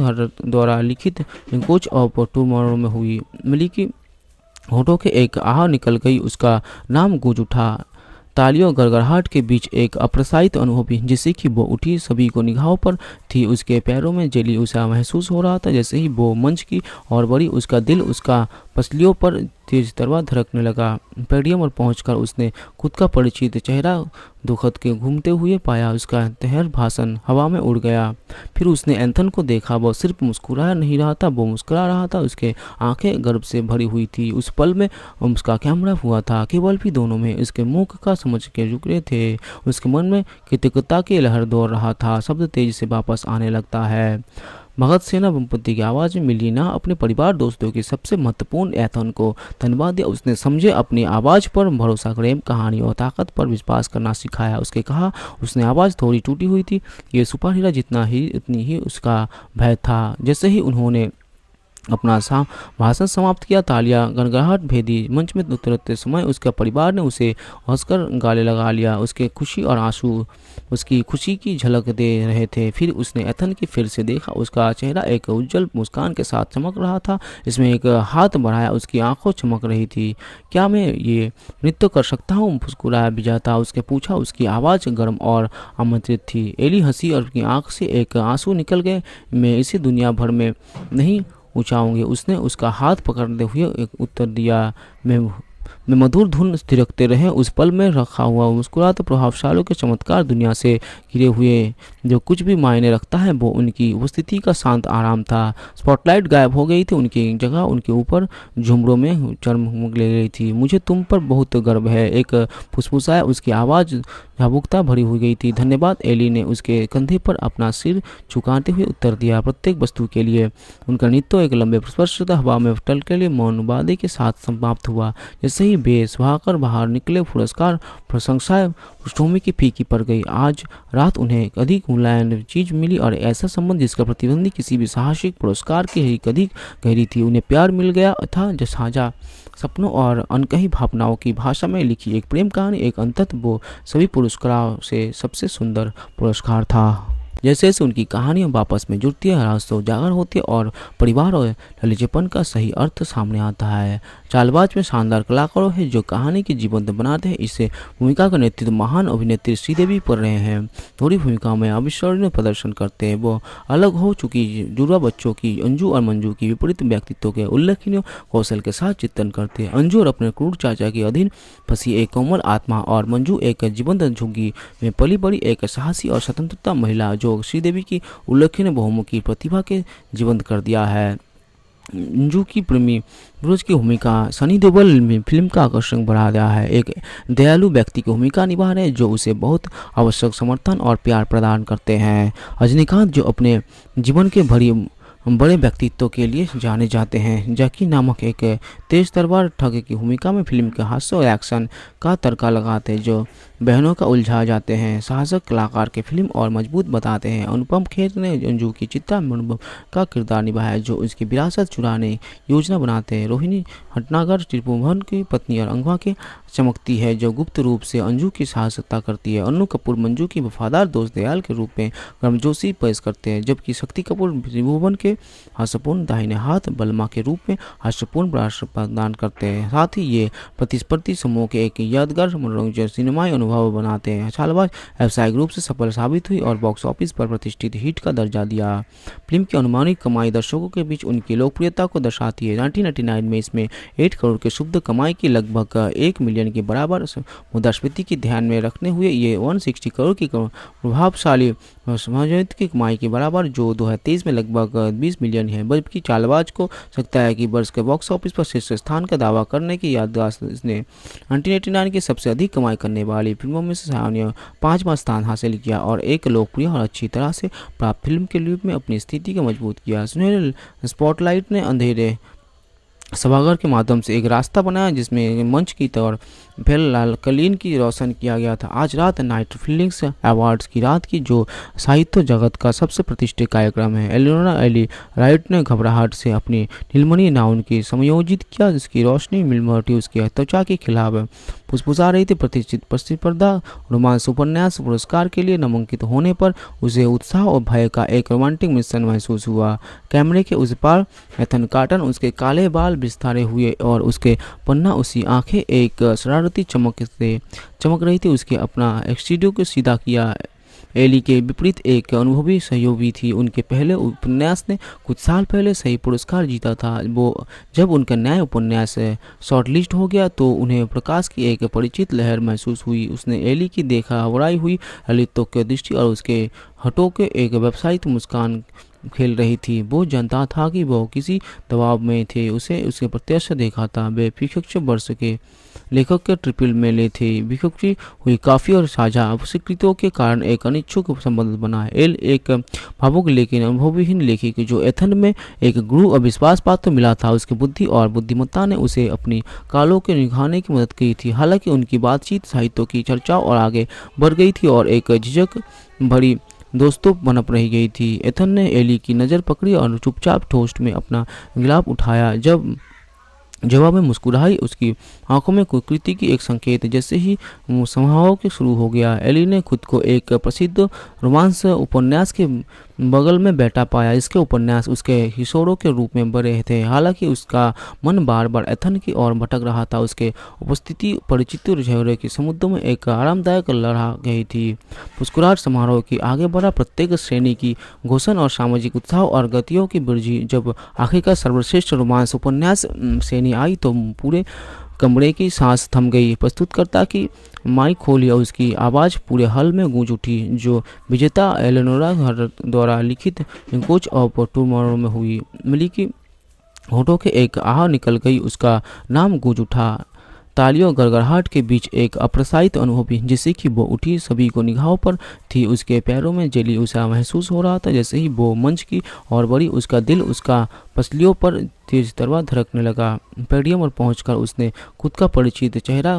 द्वारा लिखित कोच ऑफ टूमोरो में हुई मिली कि होठों के एक आह निकल गई उसका नाम गूंज उठा तालियों गड़गड़ाहट के बीच एक अप्रसाहित अनुभव जिससे कि वो उठी सभी को निगाहों पर थी उसके पैरों में जली उसे महसूस हो रहा था जैसे ही वो मंच की और बड़ी उसका दिल उसका पसलियों पर तेज तरवा धड़कने लगा पेडियम पर पहुंचकर उसने खुद का परिचित चेहरा दुखद के घूमते हुए पाया उसका तहर भाषण हवा में उड़ गया फिर उसने एंथन को देखा वह सिर्फ मुस्कुरा नहीं रहा था वो मुस्कुरा रहा था उसके आंखें गर्भ से भरी हुई थी उस पल में उसका कैमरा हुआ था केवल भी दोनों में उसके मुख का समझ के रुकरे थे उसके मन में कृतज्ञता की लहर दौड़ रहा था शब्द तेजी से वापस आने लगता है भगत सेना बमपति की आवाज़ में मिली ना अपने परिवार दोस्तों के सबसे महत्वपूर्ण एथन को धन्यवाद दिया उसने समझे अपनी आवाज़ पर भरोसा करें कहानी और ताकत पर विश्वास करना सिखाया उसके कहा उसने आवाज़ थोड़ी टूटी हुई थी ये सुपर हीरा जितना ही उतनी ही उसका भय था जैसे ही उन्होंने अपना भाषण समाप्त किया तालिया गनगनाहट भेदी मंच में उतरते समय उसके परिवार ने उसे हंसकर गाले लगा लिया उसके खुशी और आंसू उसकी खुशी की झलक दे रहे थे फिर उसने एथन की फिर से देखा उसका चेहरा एक उज्जवल मुस्कान के साथ चमक रहा था इसमें एक हाथ बढ़ाया उसकी आंखों चमक रही थी क्या मैं ये नृत्य कर सकता हूँ मुस्कुराया बिजाता उसके पूछा उसकी आवाज़ गर्म और आमंत्रित थी एली हंसी और उसकी आँख से एक आंसू निकल गए मैं इसी दुनिया भर में नहीं ऊँचाऊँगी उसने उसका हाथ पकड़ते हुए एक उत्तर दिया मैं मैं मधुर धुन थिरकते रहे उस पल में रखा हुआ मुस्कुरात प्रभावशालों के चमत्कार दुनिया से घिरे हुए जो कुछ भी मायने रखता है वो उनकी उपस्थिति का शांत आराम था स्पॉटलाइट गायब हो गई थी उनकी जगह उनके ऊपर झुमरों में चरम ले गई थी मुझे तुम पर बहुत गर्व है एक फुसफुसाया उसकी आवाज़ भावुकता भरी हुई गई थी धन्यवाद एली ने उसके कंधे पर अपना सिर चुकाते हुए उत्तर दिया प्रत्येक वस्तु के लिए उनका नृत्य एक लंबे स्पर्शता हवा में टल के लिए मौन वादे के साथ समाप्त हुआ जैसे ही बेस भागकर बाहर निकले पुरस्कार प्रशंसाएं पृष्ठभूमि की फीकी पड़ गई आज रात उन्हें अधिक मुलायम चीज मिली और ऐसा संबंध जिसका प्रतिबंधी किसी भी साहसिक पुरस्कार की अधिक गहरी थी उन्हें प्यार मिल गया था जसाजा सपनों और अनकही भावनाओं की भाषा में लिखी एक प्रेम कहानी एक अंतत वो सभी पुरस्कारों से सबसे सुंदर पुरस्कार था जैसे जैसे उनकी कहानियाँ वापस में जुड़ती है रहस्य तो उजागर होती है और परिवार और ललिचपन का सही अर्थ सामने आता है चालबाज में शानदार कलाकारों है जो कहानी की जीवंत बनाते हैं इससे भूमिका का नेतृत्व महान अभिनेत्री श्रीदेवी पर रहे हैं थोड़ी भूमिका में अविस्मरणीय प्रदर्शन करते हैं वो अलग हो चुकी जुड़वा बच्चों की अंजू और मंजू की विपरीत व्यक्तित्व के उल्लेखनीय कौशल के साथ चित्रण करते हैं अंजू और अपने क्रूर चाचा के अधीन फंसी एक कोमल आत्मा और मंजू एक जीवंत झुग्गी में पली बड़ी एक साहसी और स्वतंत्रता महिला जो लोग श्रीदेवी की उल्लेखनीय बहुमुखी प्रतिभा के जीवंत कर दिया है जू की प्रेमी ब्रोज की भूमिका सनी देवल में फिल्म का आकर्षण बढ़ा दिया है एक दयालु व्यक्ति की भूमिका निभा रहे जो उसे बहुत आवश्यक समर्थन और प्यार प्रदान करते हैं रजनीकांत जो अपने जीवन के भरी बड़े व्यक्तित्व के लिए जाने जाते हैं जैकी नामक एक तेज तरवार ठग की भूमिका में फिल्म के हास्य और एक्शन का तड़का लगाते हैं जो बहनों का उलझा जाते हैं साहसक कलाकार के फिल्म और मजबूत बताते हैं अनुपम खेर ने अंजू की चित्ता का किरदार निभाया जो उसकी विरासत चुराने योजना बनाते हैं रोहिणी हटनागर त्रिभुवन की पत्नी और अंगवा के चमकती है जो गुप्त रूप से अंजू की साहसता करती है अनु कपूर मंजू की वफादार दोस्त दयाल के रूप में गर्मजोशी पेश करते हैं जबकि शक्ति कपूर त्रिभुवन के हर्षपूर्ण दाहिने हाथ बलमा के रूप में हर्षपूर्ण प्रदान करते हैं साथ ही ये प्रतिस्पर्धी समूह के एक यादगार मनोरंजन सिनेमाई अनुभव प्रभाव बनाते हैं छालबाज व्यावसायिक रूप से सफल साबित हुई और बॉक्स ऑफिस पर प्रतिष्ठित हिट का दर्जा दिया फिल्म की अनुमानित कमाई दर्शकों के बीच उनकी लोकप्रियता को दर्शाती है नाइनटीन में इसमें एट करोड़ के शुद्ध कमाई की लगभग एक मिलियन के बराबर मुद्रास्फीति की ध्यान में रखने हुए ये वन करोड़ की प्रभावशाली की कमाई के बराबर जो 2023 में लगभग 20 मिलियन है जबकि चालबाज को सकता है कि वर्ष के बॉक्स ऑफिस पर शीर्ष स्थान का दावा करने की याददाश्त इसने की सबसे अधिक कमाई करने वाली फिल्मों में से पाँचवा स्थान हासिल किया और एक लोकप्रिय और अच्छी तरह से प्राप्त फिल्म के रूप में अपनी स्थिति को मजबूत किया सुनहरे स्पॉटलाइट ने अंधेरे सभागार के माध्यम से एक रास्ता बनाया जिसमें मंच की तौर बेल कलीन की रोशन किया गया था आज रात नाइट फिल्डिंग्स अवार्ड्स की रात की जो साहित्य जगत का सबसे प्रतिष्ठित कार्यक्रम है एलिनोरा एली राइट ने घबराहट से अपनी नीलमणि नाउन की समयोजित किया जिसकी रोशनी मिलमोटी उसके त्वचा के खिलाफ फुसफुसा रही थी प्रतिष्ठित प्रतिस्पर्धा रोमांस उपन्यास पुरस्कार के लिए नामांकित होने पर उसे उत्साह और भय का एक रोमांटिक मिश्रण महसूस हुआ कैमरे के उस पार एथन कार्टन उसके काले बाल बिस्तारे हुए और उसके पन्ना उसी आंखें एक शरार शरारती चमक से चमक रही थी उसके अपना एक्सीडियो को सीधा किया एली के विपरीत एक अनुभवी सहयोगी थी उनके पहले उपन्यास ने कुछ साल पहले सही पुरस्कार जीता था वो जब उनका नया उपन्यास शॉर्टलिस्ट हो गया तो उन्हें प्रकाश की एक परिचित लहर महसूस हुई उसने एली की देखा हवराई हुई ललितों की दृष्टि और उसके हटों के एक व्यावसायिक मुस्कान खेल रही थी वो जानता था कि वह किसी दबाव में थे उसे उसके प्रत्यक्ष देखा था वे प्रशिक्ष वर्ष के लेखक के ट्रिपल मेले थे विखुक हुई काफ़ी और साझा अवस्वीकृतियों के कारण एक अनिच्छुक संबंध बना है एल एक भावुक लेकिन अनुभवहीन लेखक जो एथन में एक गुरु अविश्वास पात्र मिला था उसकी बुद्धि और बुद्धिमत्ता ने उसे अपनी कालों के निभाने की मदद की थी हालांकि उनकी बातचीत साहित्यों की चर्चा और आगे बढ़ गई थी और एक झिझक भरी दोस्तों बनप रही गई थी एथन ने एली की नज़र पकड़ी और चुपचाप ठोस्ट में अपना गिलाफ उठाया जब जवाब में मुस्कुराई उसकी आंखों में कुकृति की एक संकेत जैसे ही समारोह के शुरू हो गया एली ने खुद को एक प्रसिद्ध रोमांस उपन्यास के बगल में बैठा पाया इसके उपन्यास उसके हिशोरों के रूप में बड़े थे हालांकि उसका मन बार बार एथन की ओर भटक रहा था उसके उपस्थिति परिचित झगड़े के समुद्र में एक आरामदायक लड़ा गई थी मुस्कुराहट समारोह की आगे बढ़ा प्रत्येक श्रेणी की घोषण और सामाजिक उत्साह और गतियों की वृद्धि जब आखिर का सर्वश्रेष्ठ रोमांस उपन्यास श्रेणी आई तो पूरे कमरे की सांस थम गई प्रस्तुतकर्ता की माइक खोली और उसकी आवाज़ पूरे हल में गूंज उठी जो विजेता एलेनोरा द्वारा लिखित कोच ऑफ टूमोरो में हुई मिली की होठों के एक आह निकल गई उसका नाम गूंज उठा तालियों गड़गड़ाहट के बीच एक अप्रसारित अनुभव भी जिससे कि वो उठी सभी को निगाहों पर थी उसके पैरों में जली उसे महसूस हो रहा था जैसे ही वो मंच की और बड़ी उसका दिल उसका पसलियों पर तेज तलवार धड़कने लगा पेडियम पर पहुंचकर उसने खुद का परिचित चेहरा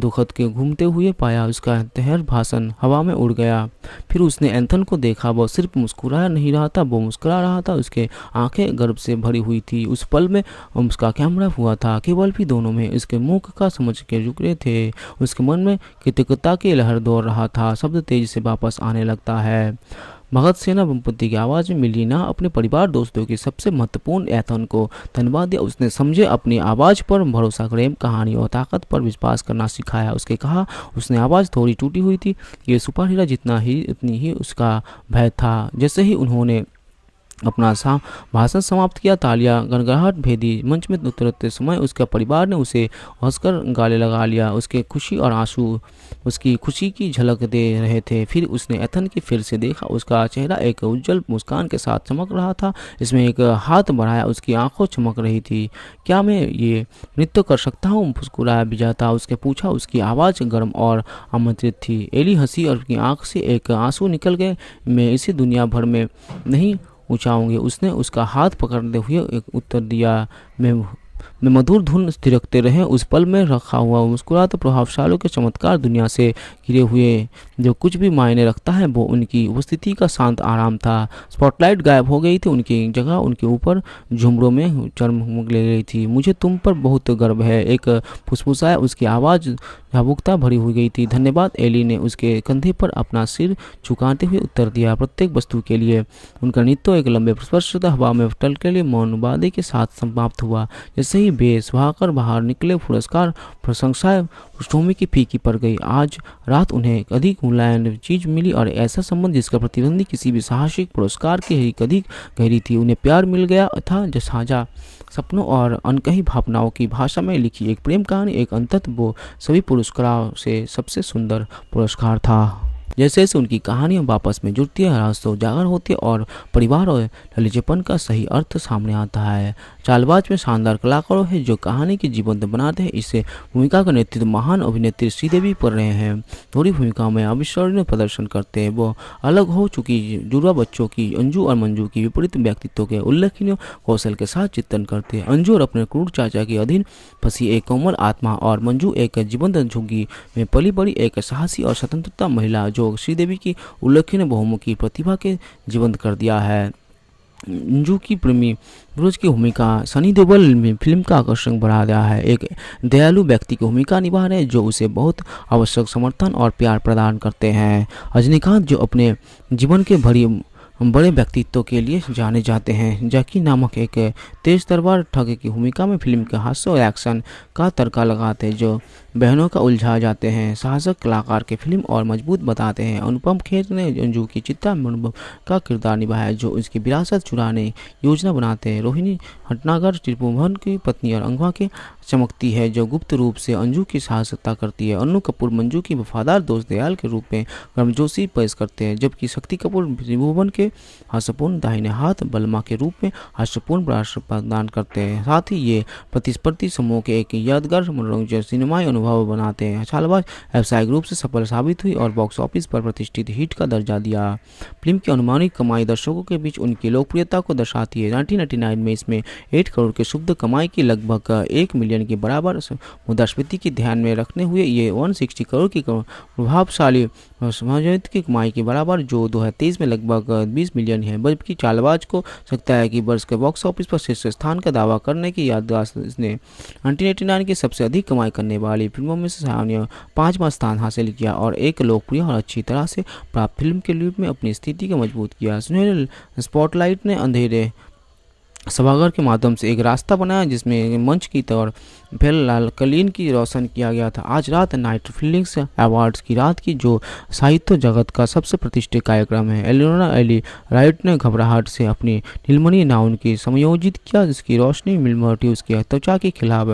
दुखद के घूमते हुए पाया उसका तहर भाषण हवा में उड़ गया फिर उसने एंथन को देखा वह सिर्फ मुस्कुरा नहीं रहा था वो मुस्कुरा रहा था उसके आंखें गर्भ से भरी हुई थी उस पल में उसका कैमरा हुआ था केवल भी दोनों में उसके मुख का समझ के रुकरे थे उसके मन में कृतज्ञता की लहर दौड़ रहा था शब्द तेजी से वापस आने लगता है भगत सेना बमपति की आवाज़ में मिली ना अपने परिवार दोस्तों के सबसे महत्वपूर्ण एथन को धन्यवाद दिया उसने समझे अपनी आवाज़ पर भरोसा प्रेम कहानी और ताकत पर विश्वास करना सिखाया उसके कहा उसने आवाज़ थोड़ी टूटी हुई थी ये सुपर हीरा जितना ही उतनी ही उसका भय था जैसे ही उन्होंने अपना सा भाषण समाप्त किया तालिया गनगनाहट भेदी मंच में उतरते समय उसके परिवार ने उसे हंसकर गाले लगा लिया उसके खुशी और आंसू उसकी खुशी की झलक दे रहे थे फिर उसने एथन की फिर से देखा उसका चेहरा एक उज्जवल मुस्कान के साथ चमक रहा था इसमें एक हाथ बढ़ाया उसकी आंखों चमक रही थी क्या मैं ये नृत्य कर सकता हूँ मुस्कुराया बिजाता उसके पूछा उसकी आवाज़ गर्म और आमंत्रित थी एली हंसी और उसकी आँख से एक आंसू निकल गए मैं इसी दुनिया भर में नहीं उछाऊंगे उसने उसका हाथ पकड़ते हुए एक उत्तर दिया मैं में मधुर धुन थिरकते रहे उस पल में रखा हुआ मुस्कुरात तो प्रभावशालों के चमत्कार दुनिया से घिरे हुए जो कुछ भी मायने रखता है वो उनकी उपस्थिति का शांत आराम था स्पॉटलाइट गायब हो गई थी उनकी जगह उनके ऊपर झुमरों में चरम ले गई थी मुझे तुम पर बहुत गर्व है एक फुसफुसाया उसकी आवाज़ भावुकता भरी हुई गई थी धन्यवाद एली ने उसके कंधे पर अपना सिर झुकाते हुए उत्तर दिया प्रत्येक वस्तु के लिए उनका नृत्य एक लंबे स्पर्शता हवा में टल के लिए मौनवादे के साथ समाप्त हुआ जैसे ही अपनी भेष भागकर बाहर निकले पुरस्कार प्रशंसाएं पृष्ठभूमि की फीकी पड़ गई आज रात उन्हें अधिक मुलायम चीज मिली और ऐसा संबंध जिसका प्रतिबंधी किसी भी साहसिक पुरस्कार के ही अधिक गहरी थी उन्हें प्यार मिल गया था जसाजा सपनों और अनकही भावनाओं की भाषा में लिखी एक प्रेम कहानी एक अंत वो सभी पुरस्कारों से सबसे सुंदर पुरस्कार था जैसे जैसे उनकी कहानियां वापस में जुड़ती है रास्तों जागर होती है और परिवार और ललिजपन का सही अर्थ सामने आता है चालबाज में शानदार कलाकारों हैं जो कहानी की जीवंत बनाते हैं इसे भूमिका का नेतृत्व महान अभिनेत्री श्रीदेवी पर रहे हैं थोड़ी भूमिका में अविस्मरणीय प्रदर्शन करते हैं वो अलग हो चुकी जुड़वा बच्चों की अंजू और मंजू की विपरीत व्यक्तित्व के उल्लेखनीय कौशल के साथ चित्रण करते हैं अंजू और अपने क्रूर चाचा के अधीन फंसी एक कोमल आत्मा और मंजू एक जीवंत झुग्गी में पली बड़ी एक साहसी और स्वतंत्रता महिला जो श्रीदेवी की उल्लेखनीय बहुमुखी प्रतिभा के जीवंत कर दिया है की प्रेमी ब्रोज की भूमिका सनी देवल में फिल्म का आकर्षण बढ़ा दिया है एक दयालु व्यक्ति की भूमिका निभा रहे जो उसे बहुत आवश्यक समर्थन और प्यार प्रदान करते हैं रजनीकांत जो अपने जीवन के भरी बड़े व्यक्तित्व के लिए जाने जाते हैं जैकी नामक एक तेज तरवार ठग की भूमिका में फिल्म के हास्य और एक्शन का तड़का लगाते हैं जो बहनों का उलझा जाते हैं साहसक कलाकार के फिल्म और मजबूत बताते हैं अनुपम खेर ने अंजू की चित्ता का किरदार निभाया जो उसकी विरासत चुराने योजना बनाते हैं रोहिणी हटनागर त्रिभुवन की पत्नी और अंगवा के चमकती है जो गुप्त रूप से अंजू की साहसता करती है अनु कपूर मंजू की वफादार दोस्त दयाल के रूप में गर्मजोशी पेश करते हैं जबकि शक्ति कपूर त्रिभुवन के हर्षपूर्ण दाहिने हाथ बलमा के रूप में हर्षपूर्ण प्रदान करते हैं साथ ही ये प्रतिस्पर्धी समूह के एक यादगार मनोरंजन सिनेमाई अनुभव अनुभव बनाते हैं छालबाज व्यवसाय ग्रुप से सफल साबित हुई और बॉक्स ऑफिस पर प्रतिष्ठित हिट का दर्जा दिया फिल्म की अनुमानित कमाई दर्शकों के बीच उनकी लोकप्रियता को दर्शाती है नाइनटीन में इसमें एट करोड़ के शुद्ध कमाई की लगभग एक मिलियन के बराबर मुद्रास्फीति की ध्यान में रखने हुए ये वन करोड़ की प्रभावशाली समाजोहित की कमाई के बराबर जो 2023 में लगभग 20 मिलियन है जबकि चालबाज को सकता है कि वर्ष के बॉक्स ऑफिस पर शीर्ष स्थान का दावा करने की याददाश्त इसने 1989 की सबसे अधिक कमाई करने वाली फिल्मों में से पाँचवा स्थान हासिल किया और एक लोकप्रिय और अच्छी तरह से प्राप्त फिल्म के रूप में अपनी स्थिति को मजबूत किया सुनहरे स्पॉटलाइट ने अंधेरे सभागार के माध्यम से एक रास्ता बनाया जिसमें मंच की तौर बेल कलीन की रोशन किया गया था आज रात नाइट फिल्डिंग्स अवार्ड्स की रात की जो साहित्य जगत का सबसे प्रतिष्ठित कार्यक्रम है एलिनोरा एली राइट ने घबराहट से अपनी नीलमणि नाउन की समयोजित किया जिसकी रोशनी मिलमोटी उसकी त्वचा के खिलाफ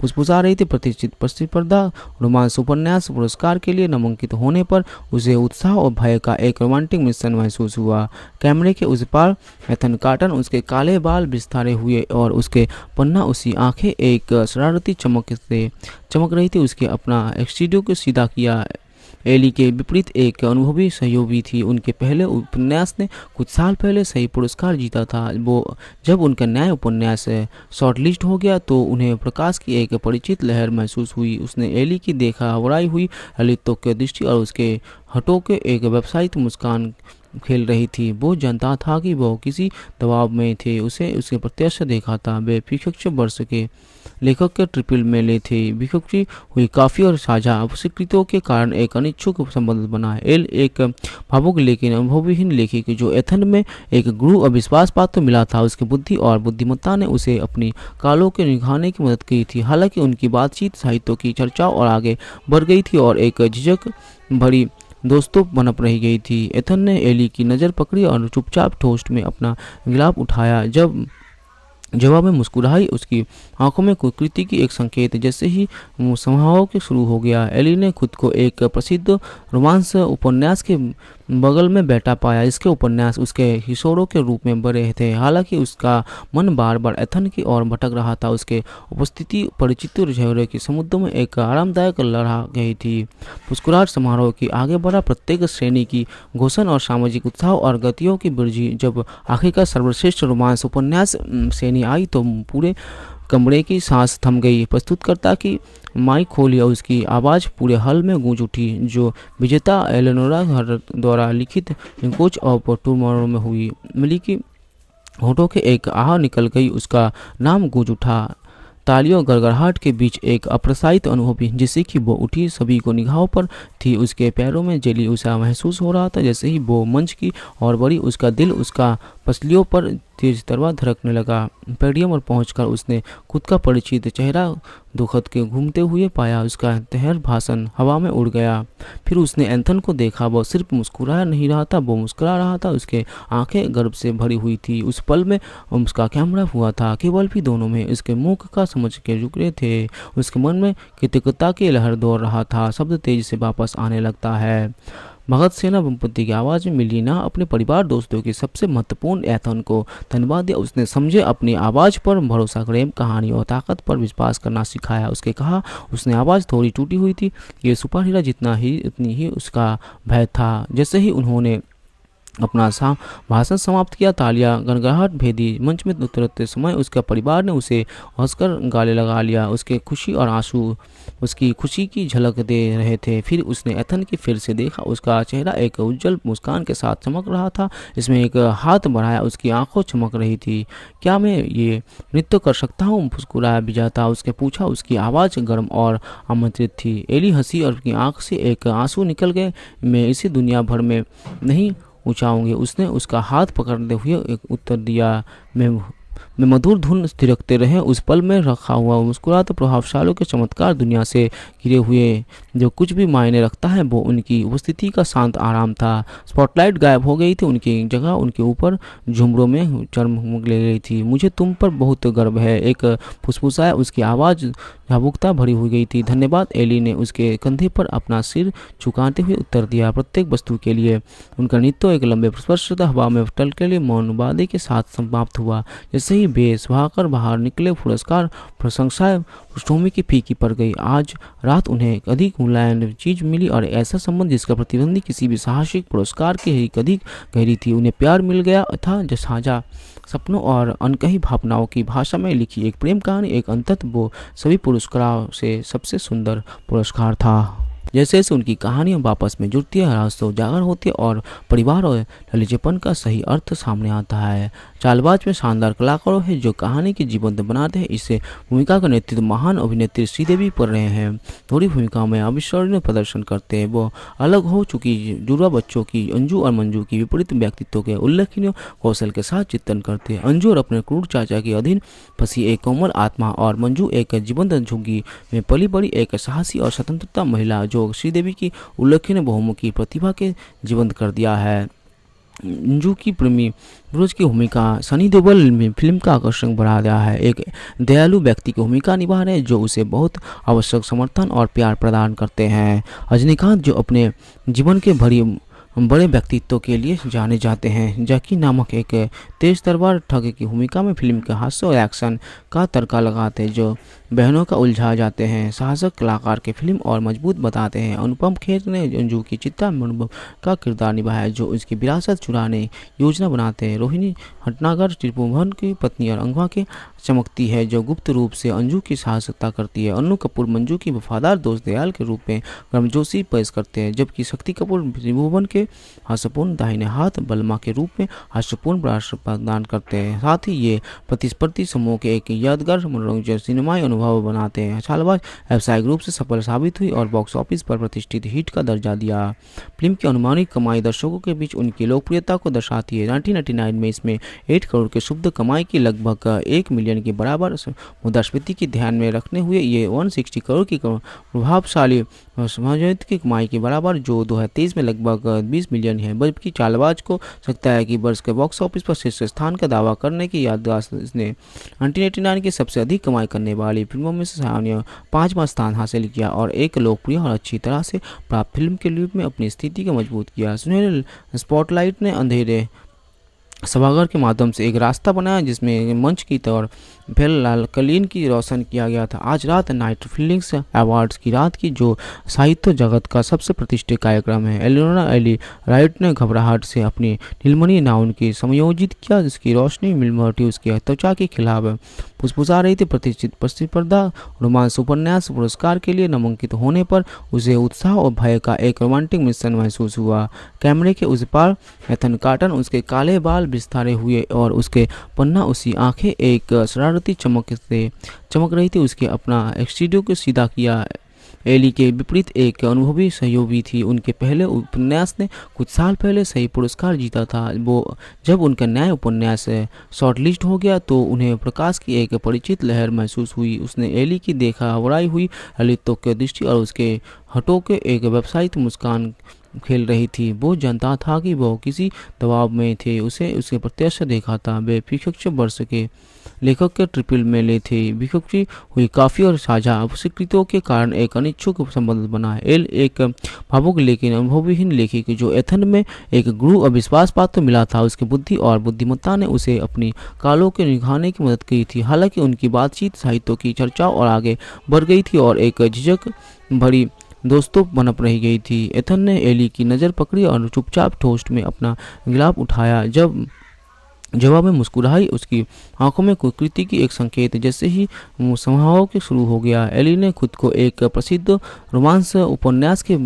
फुसफुसा रही थी प्रतिष्ठित प्रतिस्पर्धा रोमांस उपन्यास पुरस्कार के लिए नामांकित होने पर उसे उत्साह और भय का एक रोमांटिक मिश्रण महसूस हुआ कैमरे के उस पार एथन कार्टन उसके काले बाल विस्तारे हुए और उसके पन्ना उसी आंखें एक शरार शरारती चमक से चमक रही थी उसके अपना एक्सीडियो को सीधा किया एली के विपरीत एक अनुभवी सहयोगी थी उनके पहले उपन्यास ने कुछ साल पहले सही पुरस्कार जीता था वो जब उनका नया उपन्यास शॉर्टलिस्ट हो गया तो उन्हें प्रकाश की एक परिचित लहर महसूस हुई उसने एली की देखा हवराई हुई ललितों की दृष्टि और उसके हटों के एक व्यावसायिक मुस्कान खेल रही थी वो जानता था कि वह किसी दबाव में थे उसे उसके प्रत्यक्ष देखा था वे विकक्ष वर्ष के लेखक के ट्रिपल मेले थे विकक्षी हुई काफ़ी और साझा आवश्यकृतों के कारण एक अनिच्छुक संबंध बना एल एक भावुक लेकिन अनुभवहीन लेखक जो एथन में एक गुरु अविश्वास पात्र मिला था उसकी बुद्धि और बुद्धिमत्ता ने उसे अपनी कालों के निभाने की मदद की थी हालांकि उनकी बातचीत साहित्यों की चर्चा और आगे बढ़ गई थी और एक झिझक भरी दोस्तों बनप रही गई थी एथन ने एली की नज़र पकड़ी और चुपचाप ठोस्ट में अपना गिलाफ उठाया जब जवाब में मुस्कुराई उसकी आंखों में कुकृति की एक संकेत जैसे ही संभाव के शुरू हो गया एली ने खुद को एक प्रसिद्ध रोमांस उपन्यास के बगल में बैठा पाया इसके उपन्यास उसके हिशोरों के रूप में बड़े थे हालांकि उसका मन बार बार एथन की ओर भटक रहा था उसके उपस्थिति परिचित झेहरे के समुद्र में एक आरामदायक लड़ा गई थी मुस्कुराहट समारोह की आगे बढ़ा प्रत्येक श्रेणी की घोषण और सामाजिक उत्साह और गतियों की वृद्धि जब आखिर का सर्वश्रेष्ठ रोमांस उपन्यास श्रेणी आई तो पूरे कमरे की सांस थम गई प्रस्तुतकर्ता की माइक खोली और उसकी आवाज़ पूरे हल में गूंज उठी जो विजेता एलेनोरा द्वारा लिखित कोच ऑफ टूमोरो में हुई मिली की होठों के एक आह निकल गई उसका नाम गूंज उठा तालियों गड़गड़ाहट के बीच एक अप्रसारित अनुभव भी जिससे कि वो उठी सभी को निगाहों पर थी उसके पैरों में जली उसे महसूस हो रहा था जैसे ही वो मंच की और बड़ी उसका दिल उसका पसलियों पर तेज तरवा धड़कने लगा पेडियम और पहुंचकर उसने खुद का परिचित चेहरा दुखद के घूमते हुए पाया उसका तहर भाषण हवा में उड़ गया फिर उसने एंथन को देखा वह सिर्फ मुस्कुरा नहीं रहा था वो मुस्कुरा रहा था उसके आंखें गर्भ से भरी हुई थी उस पल में उसका कैमरा हुआ था केवल भी दोनों में उसके मुख का समझ के रुकरे थे उसके मन में कृतज्ञता की लहर दौड़ रहा था शब्द तेजी से वापस आने लगता है भगत सेना बमपति की आवाज़ में मिली ना अपने परिवार दोस्तों के सबसे महत्वपूर्ण ऐथन को धन्यवाद दिया उसने समझे अपनी आवाज़ पर भरोसा करें कहानी और ताकत पर विश्वास करना सिखाया उसके कहा उसने आवाज़ थोड़ी टूटी हुई थी ये सुपर हीरा जितना ही उतनी ही उसका भय था जैसे ही उन्होंने अपना सा भाषण समाप्त किया तालिया गनगनाहट भेदी मंच में उतरते समय उसके परिवार ने उसे हंसकर गाले लगा लिया उसके खुशी और आंसू उसकी खुशी की झलक दे रहे थे फिर उसने एथन की फिर से देखा उसका चेहरा एक उज्जवल मुस्कान के साथ चमक रहा था इसमें एक हाथ बढ़ाया उसकी आंखों चमक रही थी क्या मैं ये नृत्य कर सकता हूँ मुस्कुराया बिजाता उसके पूछा उसकी आवाज़ गर्म और आमंत्रित थी एली हंसी और उसकी आँख से एक आंसू निकल गए मैं इसी दुनिया भर में नहीं ऊँचाऊँगी उसने उसका हाथ पकड़ते हुए एक उत्तर दिया मैं में मधुर धुन थिरकते रहे उस पल में रखा हुआ मुस्कुरात तो प्रभावशालों के चमत्कार दुनिया से घिरे हुए जो कुछ भी मायने रखता है वो उनकी उपस्थिति का शांत आराम था स्पॉटलाइट गायब हो गई थी उनकी जगह उनके ऊपर झुमरों में चरम ले गई थी मुझे तुम पर बहुत गर्व है एक फुसफुसाया उसकी आवाज़ भावुकता भरी हुई गई थी धन्यवाद एली ने उसके कंधे पर अपना सिर झुकाते हुए उत्तर दिया प्रत्येक वस्तु के लिए उनका नृत्य एक लंबे स्पर्शता हवा में टल के लिए मौनवादी के साथ समाप्त हुआ जैसे ही अपनी बेस भाकर बाहर निकले पुरस्कार प्रशंसाएं पृष्ठभूमि की फीकी पड़ गई आज रात उन्हें अधिक मुलायम चीज मिली और ऐसा संबंध जिसका प्रतिबंधी किसी भी साहसिक पुरस्कार के ही अधिक गहरी थी उन्हें प्यार मिल गया था जसाजा सपनों और अनकही भावनाओं की भाषा में लिखी एक प्रेम कहानी एक अंतत वो सभी पुरस्कारों से सबसे सुंदर पुरस्कार था जैसे जैसे उनकी कहानियां वापस में जुड़ती है रास्ते उजागर होती है और परिवार और ललिचेपन का सही अर्थ सामने आता है चालबाज में शानदार कलाकारों हैं जो कहानी की जीवंत बनाते हैं इसे भूमिका का नेतृत्व महान अभिनेत्री श्रीदेवी पढ़ रहे हैं थोड़ी भूमिका में अविस्मरणीय प्रदर्शन करते हैं वो अलग हो चुकी जुड़वा बच्चों की अंजू और मंजू की विपरीत व्यक्तित्व के उल्लेखनीय कौशल के साथ चित्रण करते हैं अंजू और अपने क्रूर चाचा के अधीन फंसी एक कोमल आत्मा और मंजू एक जीवंत झुग्गी में पली बड़ी एक साहसी और स्वतंत्रता महिला जो श्रीदेवी की उल्लेखनीय बहुमुखी प्रतिभा के जीवंत कर दिया है जू की प्रेमी ब्रोज की भूमिका सनी देवल में फिल्म का आकर्षण बढ़ा दिया है एक दयालु व्यक्ति की भूमिका निभा रहे जो उसे बहुत आवश्यक समर्थन और प्यार प्रदान करते हैं रजनीकांत जो अपने जीवन के भरी बड़े व्यक्तित्व के लिए जाने जाते हैं जैकी नामक एक तेज तलवार ठग की भूमिका में फिल्म के हास्य और एक्शन का तड़का लगाते हैं जो बहनों का उलझा जाते हैं साहसक कलाकार के फिल्म और मजबूत बताते हैं अनुपम खेर ने अंजू की चित्ता मनुबम का किरदार निभाया जो उसकी विरासत चुराने योजना बनाते हैं रोहिणी हटनागर त्रिभुवन की पत्नी और अंगवा के चमकती है जो गुप्त रूप से अंजू की सहायता करती है अनु कपूर मंजू की वफादार दोस्त दयाल के रूप में गर्मजोशी पेश करते हैं जबकि शक्ति कपूर त्रिभुवन के हर्षपूर्ण दाहिने हाथ बलमा के रूप में हर्षपूर्ण राष्ट्र प्रदान करते हैं साथ ही ये प्रतिस्पर्धी समूह के एक यादगार मनोरंजन सिनेमाई अनुभव बनाते हैं छालबाज व्यावसायिक रूप से सफल साबित हुई और बॉक्स ऑफिस पर प्रतिष्ठित हिट का दर्जा दिया फिल्म की अनुमानित कमाई दर्शकों के बीच उनकी लोकप्रियता को दर्शाती है नाइनटीन में इसमें एट करोड़ के शुद्ध कमाई की लगभग एक मिलियन मिलियन के बराबर मुद्रास्फीति के ध्यान में रखने हुए ये 160 करोड़ की प्रभावशाली समाजोत की कमाई के बराबर जो 2023 में लगभग 20 मिलियन है बल्कि चालबाज को सकता है कि वर्ष के बॉक्स ऑफिस पर शीर्ष स्थान का दावा करने की याददाश्त इसने नाइनटीन एटी नाइन की सबसे अधिक कमाई करने वाली फिल्मों में सामान्य पाँचवा स्थान हासिल किया और एक लोकप्रिय और अच्छी तरह से प्राप्त फिल्म के रूप में अपनी स्थिति को मजबूत किया सुनहरे स्पॉटलाइट ने अंधेरे सभागार के माध्यम से एक रास्ता बनाया जिसमें मंच की तौर बेल कलीन की रोशन किया गया था आज रात नाइट फिल्डिंग्स अवार्ड्स की रात की जो साहित्य जगत का सबसे प्रतिष्ठित कार्यक्रम है एलिनोरा एली राइट ने घबराहट से अपनी नीलमणि नाउन की समयोजित किया जिसकी रोशनी मिलमोटी उसकी त्वचा के खिलाफ फुसफुसा रही थी प्रतिष्ठित प्रतिस्पर्धा रोमांस उपन्यास पुरस्कार के लिए नामांकित होने पर उसे उत्साह और भय का एक रोमांटिक मिश्रण महसूस हुआ कैमरे के उस पार एथन कार्टन उसके काले बाल बिस्तारे हुए और उसके पन्ना उसी आंखें एक शरार शरारती चमक से चमक रही थी उसके अपना एक्सीडियो को सीधा किया एली के विपरीत एक अनुभवी सहयोगी थी उनके पहले उपन्यास ने कुछ साल पहले सही पुरस्कार जीता था वो जब उनका न्याय उपन्यास शॉर्टलिस्ट हो गया तो उन्हें प्रकाश की एक परिचित लहर महसूस हुई उसने एली की देखा हवराई हुई ललितों की दृष्टि और उसके हटों के एक व्यावसायिक मुस्कान खेल रही थी वो जानता था कि वह किसी दबाव में थे उसे उसके प्रत्यक्ष देखा था वे प्रशिक्षक वर्ष के लेखक के ट्रिपल में ले थे विखब की हुई काफ़ी और साझा अवस्वीकृतियों के कारण एक अनिच्छुक संबंध बना है एल एक भावुक लेकिन अनुभवहीन लेखक जो एथन में एक गुरु अविश्वास पात्र मिला था उसकी बुद्धि और बुद्धिमत्ता ने उसे अपनी कालों के निभाने की मदद की थी हालांकि उनकी बातचीत साहित्यों की चर्चा और आगे बढ़ गई थी और एक झिझक भरी दोस्तों बनप रही गई थी एथन ने एली की नज़र पकड़ी और चुपचाप ठोस्ट में अपना गिलाफ उठाया जब जवाब में मुस्कुराई उसकी आंखों में कुकृति की एक संकेत जैसे ही समारोह के शुरू हो गया एली ने खुद को एक प्रसिद्ध रोमांस उपन्यास के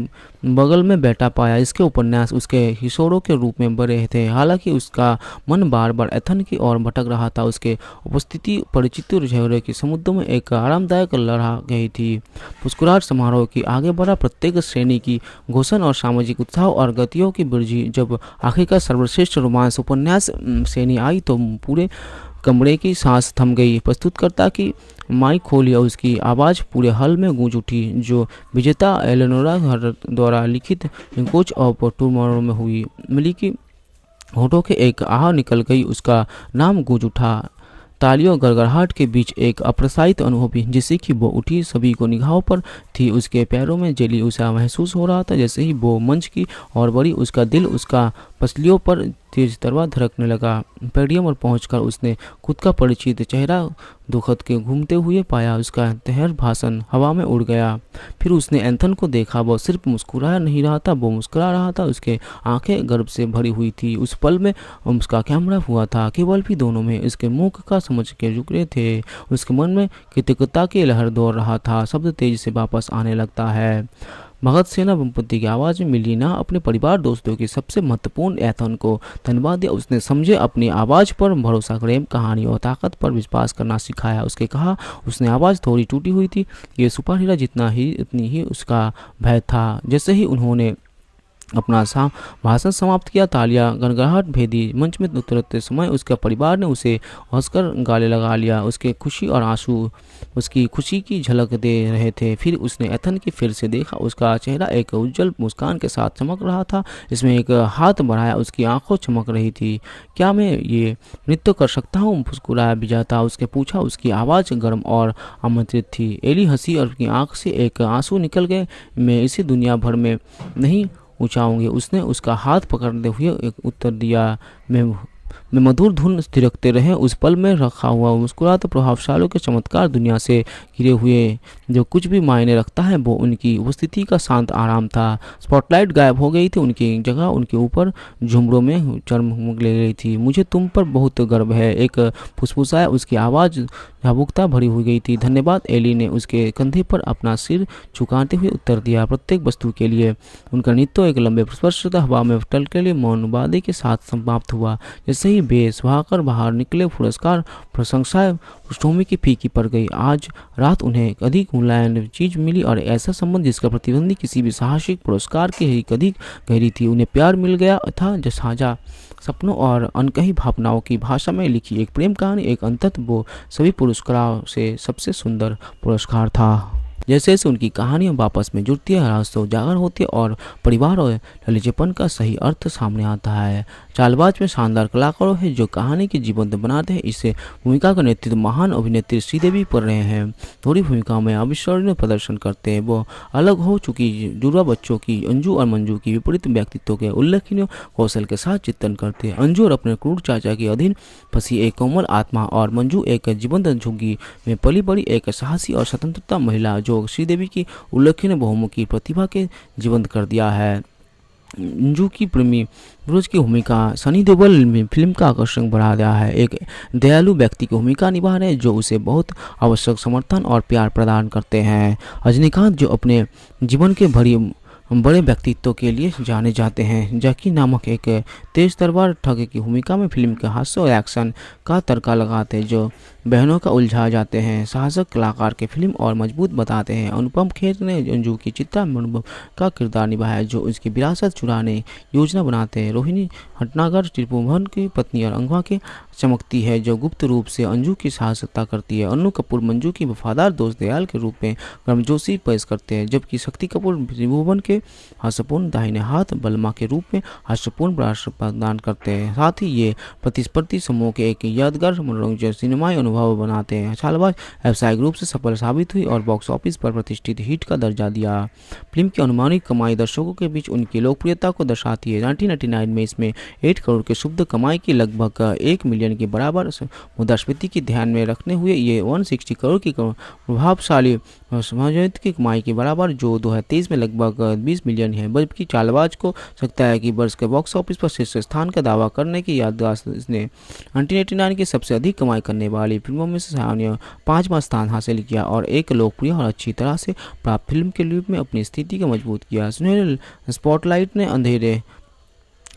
बगल में बैठा पाया इसके उपन्यास उसके हिशोरों के रूप में बड़े थे हालांकि उसका मन बार बार एथन की ओर भटक रहा था उसके उपस्थिति परिचित झेहरे के समुद्र में एक आरामदायक लड़ा गई थी मुस्कुराहट समारोह की आगे बढ़ा प्रत्येक श्रेणी की घोषण और सामाजिक उत्साह और गतियों की वृद्धि जब आखिर का सर्वश्रेष्ठ रोमांस उपन्यास श्रेणी आई तो पूरे कमरे की सांस थम गई प्रस्तुतकर्ता की माइक खोली और उसकी आवाज़ पूरे हल में गूंज उठी जो विजेता एलेनोरा द्वारा लिखित कोच ऑफ टूमोरो में हुई मिली की होठों के एक आह निकल गई उसका नाम गूंज उठा तालियों गड़गड़ाहट के बीच एक अप्रसारित अनुभव भी जिससे कि वो उठी सभी को निगाहों पर थी उसके पैरों में जली उसे महसूस हो रहा था जैसे ही वो मंच की और बड़ी उसका दिल उसका पसलियों पर तेज दरवा धड़कने लगा पेडियम और पहुंचकर उसने खुद का परिचित चेहरा दुखद के घूमते हुए पाया उसका तहर भाषण हवा में उड़ गया फिर उसने एंथन को देखा वह सिर्फ मुस्कुरा नहीं रहा था वो मुस्कुरा रहा था उसके आंखें गर्भ से भरी हुई थी उस पल में उसका कैमरा हुआ था केवल भी दोनों में उसके मुख का समझ के रुकरे थे उसके मन में कृतज्ञता की लहर दौड़ रहा था शब्द तेजी से वापस आने लगता है भगत सेना बमपति की आवाज़ में मिली ना अपने परिवार दोस्तों की सबसे महत्वपूर्ण ऐथन को धन्यवाद दिया उसने समझे अपनी आवाज़ पर भरोसा प्रेम कहानी और ताकत पर विश्वास करना सिखाया उसके कहा उसने आवाज़ थोड़ी टूटी हुई थी ये सुपर हीरा जितना ही उतनी ही उसका भय था जैसे ही उन्होंने अपना सा भाषण समाप्त किया तालिया गनगनाहट भेदी मंच में उतरते समय उसके परिवार ने उसे हंसकर गाले लगा लिया उसके खुशी और आंसू उसकी खुशी की झलक दे रहे थे फिर उसने एथन की फिर से देखा उसका चेहरा एक उज्जवल मुस्कान के साथ चमक रहा था इसमें एक हाथ बढ़ाया उसकी आंखों चमक रही थी क्या मैं ये नृत्य कर सकता हूँ मुस्कुराया बिजाता उसके पूछा उसकी आवाज़ गर्म और आमंत्रित थी एली हंसी और उसकी आँख से एक आंसू निकल गए मैं इसी दुनिया भर में नहीं उछाऊंगे उसने उसका हाथ पकड़ते हुए एक उत्तर दिया मैं में मधुर धुन थिरकते रहे उस पल में रखा हुआ मुस्कुरात तो प्रभावशालों के चमत्कार दुनिया से घिरे हुए जो कुछ भी मायने रखता है वो उनकी उपस्थिति का शांत आराम था स्पॉटलाइट गायब हो गई थी उनकी जगह उनके ऊपर झुमरों में चरम ले गई थी मुझे तुम पर बहुत गर्व है एक फुसफुसाया उसकी आवाज़ भावुकता भरी हुई गई थी धन्यवाद एली ने उसके कंधे पर अपना सिर झुकाते हुए उत्तर दिया प्रत्येक वस्तु के लिए उनका नृत्य एक लंबे स्पर्शता हवा में टल के लिए वादे के साथ समाप्त हुआ जैसे ही बेस बहाकर बाहर निकले पुरस्कार प्रशंसाएं पृष्ठभूमि की फीकी पड़ गई आज रात उन्हें अधिक मूल्यांकन चीज मिली और ऐसा संबंध जिसका प्रतिबंधी किसी भी साहसिक पुरस्कार के ही अधिक गहरी थी उन्हें प्यार मिल गया था जसाजा सपनों और अनकही भावनाओं की भाषा में लिखी एक प्रेम कहानी एक अंतत वो सभी पुरस्कारों से सबसे सुंदर पुरस्कार था जैसे जैसे उनकी कहानियां वापस में जुड़ती है रहस्य उजागर होती है और परिवार और ललिचेपन का सही अर्थ सामने आता है चालबाज में शानदार कलाकारों है जो कहानी के जीवंत बनाते हैं इसे भूमिका का नेतृत्व महान अभिनेत्री श्रीदेवी पढ़ रहे हैं थोड़ी भूमिका में अविस्मरणीय प्रदर्शन करते हैं वो अलग हो चुकी जुड़वा बच्चों की अंजू और मंजू की विपरीत व्यक्तित्व के उल्लेखनीय कौशल के साथ चित्रण करते हैं अंजू और अपने क्रूर चाचा के अधीन फंसी एक कोमल आत्मा और मंजू एक जीवंत झुग्गी में पली बड़ी एक साहसी और स्वतंत्रता महिला जो श्रीदेवी की उल्लेखनीय बहुमुखी प्रतिभा के जीवंत कर दिया है जू की प्रेमी ब्रोज की भूमिका सनी देवल में फिल्म का आकर्षण बढ़ा दिया है एक दयालु व्यक्ति की भूमिका निभा रहे जो उसे बहुत आवश्यक समर्थन और प्यार प्रदान करते हैं रजनीकांत जो अपने जीवन के भरी बड़े व्यक्तित्व के लिए जाने जाते हैं जकी नामक एक तेज तलवार ठग की भूमिका में फिल्म के हास्य और एक्शन का तड़का लगाते हैं जो बहनों का उलझा जाते हैं साहसक कलाकार के फिल्म और मजबूत बताते हैं अनुपम खेर ने अंजू की चित्रा का किरदार निभाया जो उसकी विरासत चुराने योजना बनाते हैं रोहिणी हटनागर त्रिभुवन की पत्नी और अंगवा के चमकती है जो गुप्त रूप से अंजू की सहायता करती है अनु कपूर मंजू की वफादार दोस्त दयाल के रूप में गर्मजोशी पेश करते हैं जबकि शक्ति कपूर त्रिभुवन के हास्यपूर्ण दाहिने हाथ बलमा के रूप में हास्यपूर्ण राष्ट्र प्रदान करते हैं साथ ही ये प्रतिस्पर्धी समूह के एक यादगार मनोरंजन सिनेमाई अनुभव बनाते हैं छालबाज व्यावसायिक रूप से सफल साबित हुई और बॉक्स ऑफिस पर प्रतिष्ठित हिट का दर्जा दिया फिल्म की अनुमानित कमाई दर्शकों के बीच उनकी लोकप्रियता को दर्शाती है नाइनटीन में इसमें 8 करोड़ के शुद्ध कमाई की लगभग एक मिलियन के बराबर मुद्रास्फीति की ध्यान में रखने हुए ये 160 करोड़ की प्रभावशाली समाजोहित की कमाई के बराबर जो दो में लगभग बीस मिलियन है जबकि चालबाज को सकता है कि वर्ष के बॉक्स ऑफिस पर शीर्ष स्थान का दावा करने की याददाश्त इसने 1989 की सबसे अधिक कमाई करने वाली फिल्मों में सामान्य पाँचवा स्थान हासिल किया और एक लोकप्रिय और अच्छी तरह से प्राप्त फिल्म के रूप में अपनी स्थिति को मजबूत किया सुनहरे स्पॉटलाइट ने अंधेरे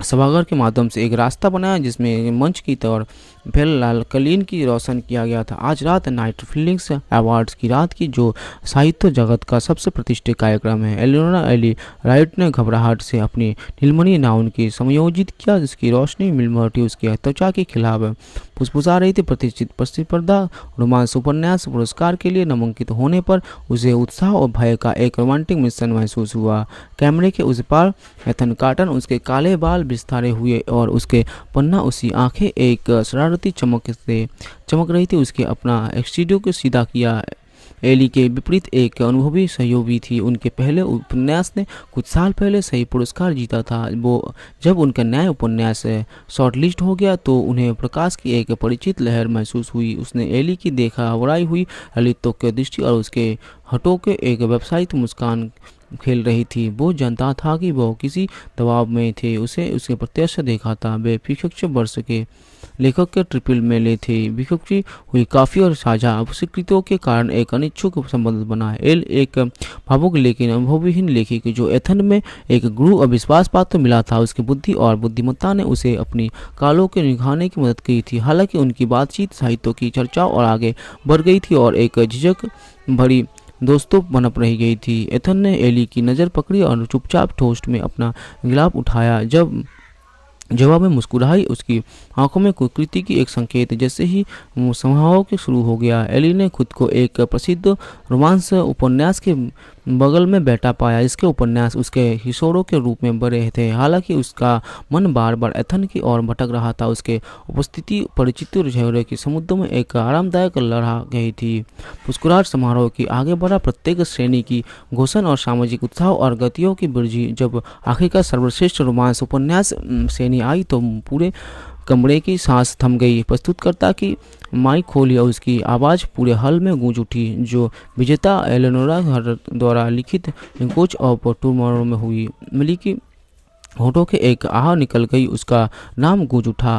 सभागार के माध्यम से एक रास्ता बनाया जिसमें मंच की तौर फेल कलीन की रोशन किया गया था आज रात नाइट फिलिंग्स अवार्ड्स की रात की जो साहित्य जगत का सबसे प्रतिष्ठित कार्यक्रम है एलिनोरा एली राइट ने घबराहट से अपनी नीलमणि नाउन की समयोजित किया जिसकी रोशनी मिलमोटी उसकी त्वचा के खिलाफ फुसफुसा रही थी प्रतिष्ठित प्रतिस्पर्धा रोमांस उपन्यास पुरस्कार के लिए नामांकित होने पर उसे उत्साह और भय का एक रोमांटिक मिश्रण महसूस हुआ कैमरे के उस पार एथन कार्टन उसके काले बाल विस्तारे हुए और उसके पन्ना उसी आंखें एक शरारत कुदरती चमक से चमक रही थी उसके अपना एक्सटीडियो को सीधा किया एली के विपरीत एक अनुभवी सहयोगी थी उनके पहले उपन्यास ने कुछ साल पहले सही पुरस्कार जीता था वो जब उनका नया उपन्यास शॉर्टलिस्ट हो गया तो उन्हें प्रकाश की एक परिचित लहर महसूस हुई उसने एली की देखा वराई हुई ललितों की दृष्टि और उसके हटों के एक व्यावसायिक मुस्कान खेल रही थी वो जानता था कि वह किसी दबाव में थे उसे उसके प्रत्याशा देखा था वे विकक्ष वर्ष के लेखक के ट्रिपल मेले थे विकक्षी हुई काफ़ी और साझा आवश्यकृतियों के कारण एक अनिच्छुक संबंध बना एल एक भावुक लेकिन अनुभवहीन लेखक जो एथन में एक गुरु अविश्वास पात्र मिला था उसकी बुद्धि और बुद्धिमत्ता ने उसे अपनी कालों के निभाने की मदद की थी हालांकि उनकी बातचीत साहित्यों की चर्चा और आगे बढ़ गई थी और एक झिझक भरी दोस्तों बनप रही गई थी एथन ने एली की नज़र पकड़ी और चुपचाप टोस्ट में अपना गिलाफ उठाया जब जवाब में मुस्कुराई उसकी आंखों में कुकृति की एक संकेत जैसे ही समारोह के शुरू हो गया एली ने खुद को एक प्रसिद्ध रोमांस उपन्यास के बगल में बैठा पाया इसके उपन्यास उसके हिशोरों के रूप में बड़े थे हालांकि उसका मन बार बार एथन की ओर भटक रहा था उसके उपस्थिति परिचित झेहरे के समुद्र में एक आरामदायक लड़ा गई थी मुस्कुराहट समारोह की आगे बढ़ा प्रत्येक श्रेणी की घोषण और सामाजिक उत्साह और गतियों की वृद्धि जब आखिर का सर्वश्रेष्ठ रोमांस उपन्यास श्रेणी में आई तो पूरे कमरे की सांस थम गई प्रस्तुतकर्ता की माइक खोली और उसकी आवाज़ पूरे हल में गूंज उठी जो विजेता एलेनोरा द्वारा लिखित कोच ऑफ टूमोरो में हुई मिली की होठों के एक आह निकल गई उसका नाम गूंज उठा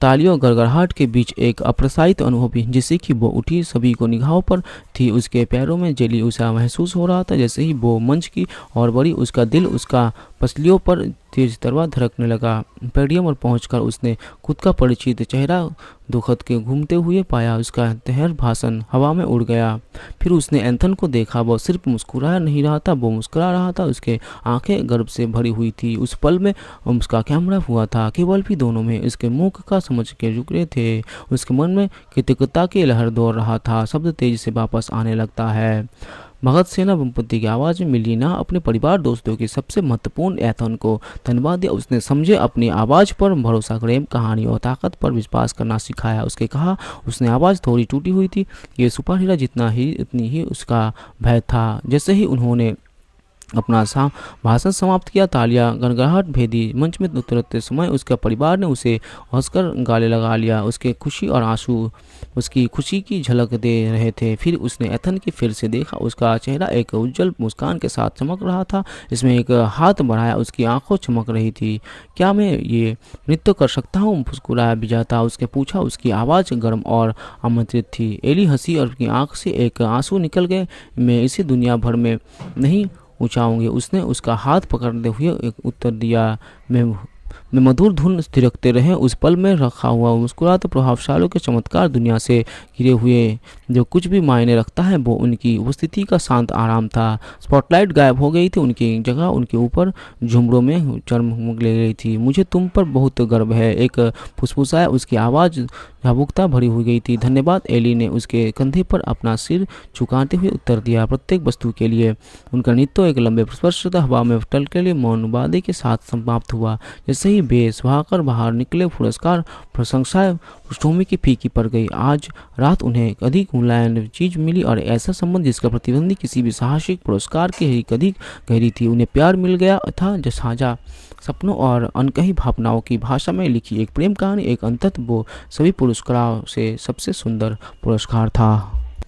तालियों गड़गड़ाहट के बीच एक अप्रसारित अनुभव भी जिससे कि वो उठी सभी को निगाहों पर थी उसके पैरों में जली उसे महसूस हो रहा था जैसे ही वो मंच की और बड़ी उसका दिल उसका पसलियों पर तेज तरवा धड़कने लगा पेडियम पर पहुंचकर उसने खुद का परिचित चेहरा दुखद के घूमते हुए पाया उसका तहर भाषण हवा में उड़ गया फिर उसने एंथन को देखा वह सिर्फ मुस्कुरा नहीं रहा था वो मुस्कुरा रहा था उसके आंखें गर्भ से भरी हुई थी उस पल में उसका कैमरा हुआ था केवल भी दोनों में उसके मुख का समझ के रुकरे थे उसके मन में कृतज्ञता की लहर दौड़ रहा था शब्द तेजी से वापस आने लगता है भगत सेना बमपति की आवाज़ में मिली ना अपने परिवार दोस्तों के सबसे महत्वपूर्ण ऐथन को धन्यवाद दिया उसने समझे अपनी आवाज़ पर भरोसा करें कहानी और ताकत पर विश्वास करना सिखाया उसके कहा उसने आवाज़ थोड़ी टूटी हुई थी ये सुपर हीरा जितना ही उतनी ही उसका भय था जैसे ही उन्होंने अपना सा भाषण समाप्त किया तालिया गनगनाहट भेदी मंच में उतरते समय उसके परिवार ने उसे हंसकर गाले लगा लिया उसके खुशी और आंसू उसकी खुशी की झलक दे रहे थे फिर उसने एथन की फिर से देखा उसका चेहरा एक उज्जवल मुस्कान के साथ चमक रहा था इसमें एक हाथ बढ़ाया उसकी आंखों चमक रही थी क्या मैं ये नृत्य कर सकता हूँ मुस्कुराया बिजाता उसके पूछा उसकी आवाज़ गर्म और आमंत्रित थी एली हंसी और उसकी आँख से एक आंसू निकल गए मैं इसी दुनिया भर में नहीं उछाऊंगे उसने उसका हाथ पकड़ते हुए एक उत्तर दिया मैं में मधुर धुन थिरकते रहे उस पल में रखा हुआ मुस्कुरात प्रभावशालों के चमत्कार दुनिया से घिरे हुए जो कुछ भी मायने रखता है वो उनकी उपस्थिति का शांत आराम था स्पॉटलाइट गायब हो गई थी उनकी जगह उनके ऊपर झुमरों में चरम ले गई थी मुझे तुम पर बहुत गर्व है एक फुसफुसाया उसकी आवाज़ भावुकता भरी हुई गई थी धन्यवाद एली ने उसके कंधे पर अपना सिर झुकाते हुए उत्तर दिया प्रत्येक वस्तु के लिए उनका नृत्य एक लंबे स्पर्शता हवा में टल के लिए मौन वादे के साथ समाप्त हुआ जैसे ही बेस बहाकर बाहर निकले पुरस्कार प्रशंसाएं पृष्ठभूमि की फीकी पड़ गई आज रात उन्हें अधिक मूल्यांकन चीज मिली और ऐसा संबंध जिसका प्रतिबंधी किसी भी साहसिक पुरस्कार के ही अधिक गहरी थी उन्हें प्यार मिल गया था जसाजा सपनों और अनकही भावनाओं की भाषा में लिखी एक प्रेम कहानी एक अंतत वो सभी पुरस्कारों से सबसे सुंदर पुरस्कार था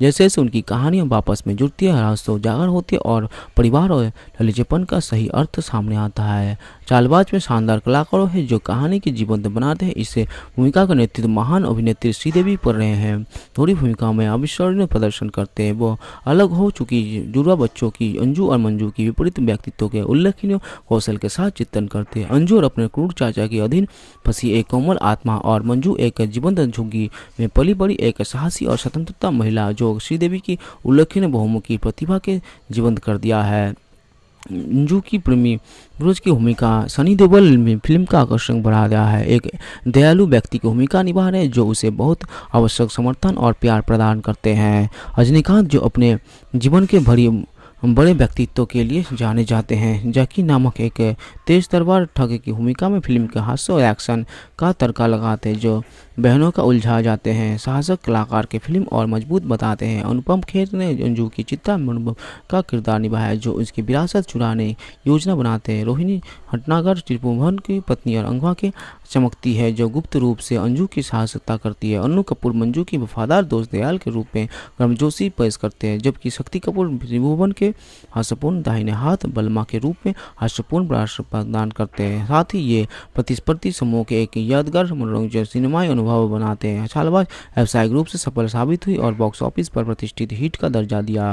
जैसे जैसे उनकी कहानियां वापस में जुड़ती है रास्तों उजागर होती है और परिवार और ललिजपन का सही अर्थ सामने आता है चालबाज में शानदार कलाकारों हैं जो कहानी के जीवंत बनाते हैं इसे भूमिका का नेतृत्व महान अभिनेत्री श्रीदेवी पढ़ रहे हैं थोड़ी भूमिका में अविस्मरणीय प्रदर्शन करते हैं वो अलग हो चुकी जुड़वा बच्चों की अंजू और मंजू की विपरीत व्यक्तित्व के उल्लेखनीय कौशल के साथ चित्रण करते हैं अंजू और अपने क्रूर चाचा के अधीन फंसी एक कोमल आत्मा और मंजू एक जीवंत झुग्गी में पली बड़ी एक साहसी और स्वतंत्रता महिला जो श्रीदेवी की उल्लेखनीय बहुमुखी प्रतिभा के जीवंत कर दिया है जू की प्रेमी ब्रोज की भूमिका सनी देवल में फिल्म का आकर्षण बढ़ा दिया है एक दयालु व्यक्ति की भूमिका निभा रहे जो उसे बहुत आवश्यक समर्थन और प्यार प्रदान करते हैं रजनीकांत जो अपने जीवन के भरी बड़े व्यक्तित्व के लिए जाने जाते हैं जैकी नामक एक तेज तलवार ठग की भूमिका में फिल्म के हास्य और एक्शन का तड़का लगाते हैं जो बहनों का उलझा जाते हैं साहसक कलाकार के फिल्म और मजबूत बताते हैं अनुपम खेर ने अंजू की चित्ता अनुपम का किरदार निभाया जो उसकी विरासत चुराने योजना बनाते हैं रोहिणी हटनागर त्रिभुवन की पत्नी और अंगवा के चमकती है जो गुप्त रूप से अंजू की साहसता करती है अनु कपूर मंजू की वफादार दोस्त दयाल के रूप में गर्मजोशी पेश करते हैं जबकि शक्ति कपूर त्रिभुवन के से हर्षपूर्ण दाहिने हाथ बलमा के रूप में हर्षपूर्ण राष्ट्र प्रदान करते हैं साथ ही ये प्रतिस्पर्धी समूह के एक यादगार मनोरंजन सिनेमाई अनुभव बनाते हैं छालबाज व्यावसायिक रूप से सफल साबित हुई और बॉक्स ऑफिस पर प्रतिष्ठित हिट का दर्जा दिया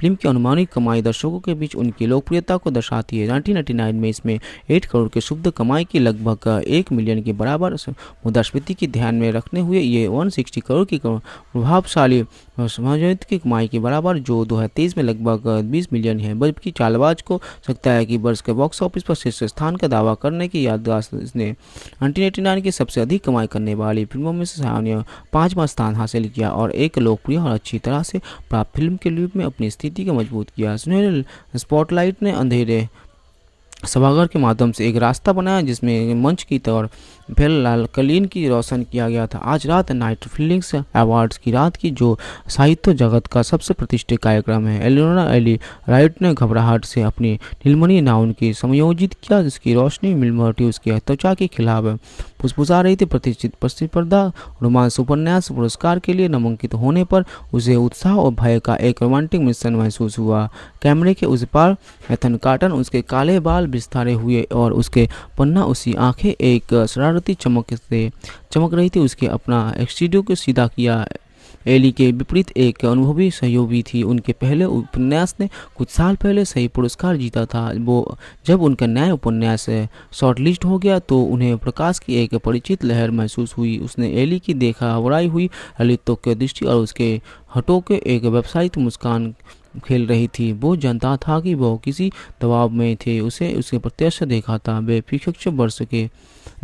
फिल्म की अनुमानित कमाई दर्शकों के बीच उनकी लोकप्रियता को दर्शाती है नाइनटीन में इसमें एट करोड़ के शुद्ध कमाई की लगभग एक मिलियन के बराबर मुद्रास्फीति की ध्यान में रखने हुए ये वन करोड़ की प्रभावशाली समाज की कमाई के बराबर जो दो में लगभग 120 मिलियन है जबकि चालबाज को सकता है कि वर्ष के बॉक्स ऑफिस पर शीर्ष स्थान का दावा करने की याददाश्त ने नाइनटीन की सबसे अधिक कमाई करने वाली फिल्मों में से पाँचवा स्थान हासिल किया और एक लोकप्रिय और अच्छी तरह से प्राप्त फिल्म के रूप में अपनी स्थिति को मजबूत किया सुनहरे स्पॉटलाइट ने अंधेरे सभागार के माध्यम से एक रास्ता बनाया जिसमें मंच की तौर लाल कलीन की रोशन किया गया था आज रात नाइट फिल्डिंग्स अवार्ड्स की रात की जो साहित्य जगत का सबसे प्रतिष्ठित कार्यक्रम है एलिनोरा एली राइट ने घबराहट से अपनी नीलमणि नाउन की समयोजित किया जिसकी रोशनी मिलमोटिव उसकी त्वचा के खिलाफ फुसफुसा रही थी प्रतिष्ठित प्रतिस्पर्धा रोमांस उपन्यास पुरस्कार के लिए नामांकित होने पर उसे उत्साह और भय का एक रोमांटिक मिश्रण महसूस हुआ कैमरे के उस पार एथन कार्टन उसके काले बाल विस्तारे हुए और उसके पन्ना उसी आंखें एक शरारती चमक से चमक रही थी उसके अपना एक्सटीडियो को सीधा किया एली के विपरीत एक अनुभवी सहयोगी थी उनके पहले उपन्यास ने कुछ साल पहले सही पुरस्कार जीता था वो जब उनका न्याय उपन्यास शॉर्टलिस्ट हो गया तो उन्हें प्रकाश की एक परिचित लहर महसूस हुई उसने एली की देखा हवराई हुई ललितों की दृष्टि और उसके हटों के एक व्यावसायिक मुस्कान खेल रही थी वो जानता था कि वह किसी दबाव में थे उसे उसके प्रत्याशा देखा था वे विकक्ष वर्ष के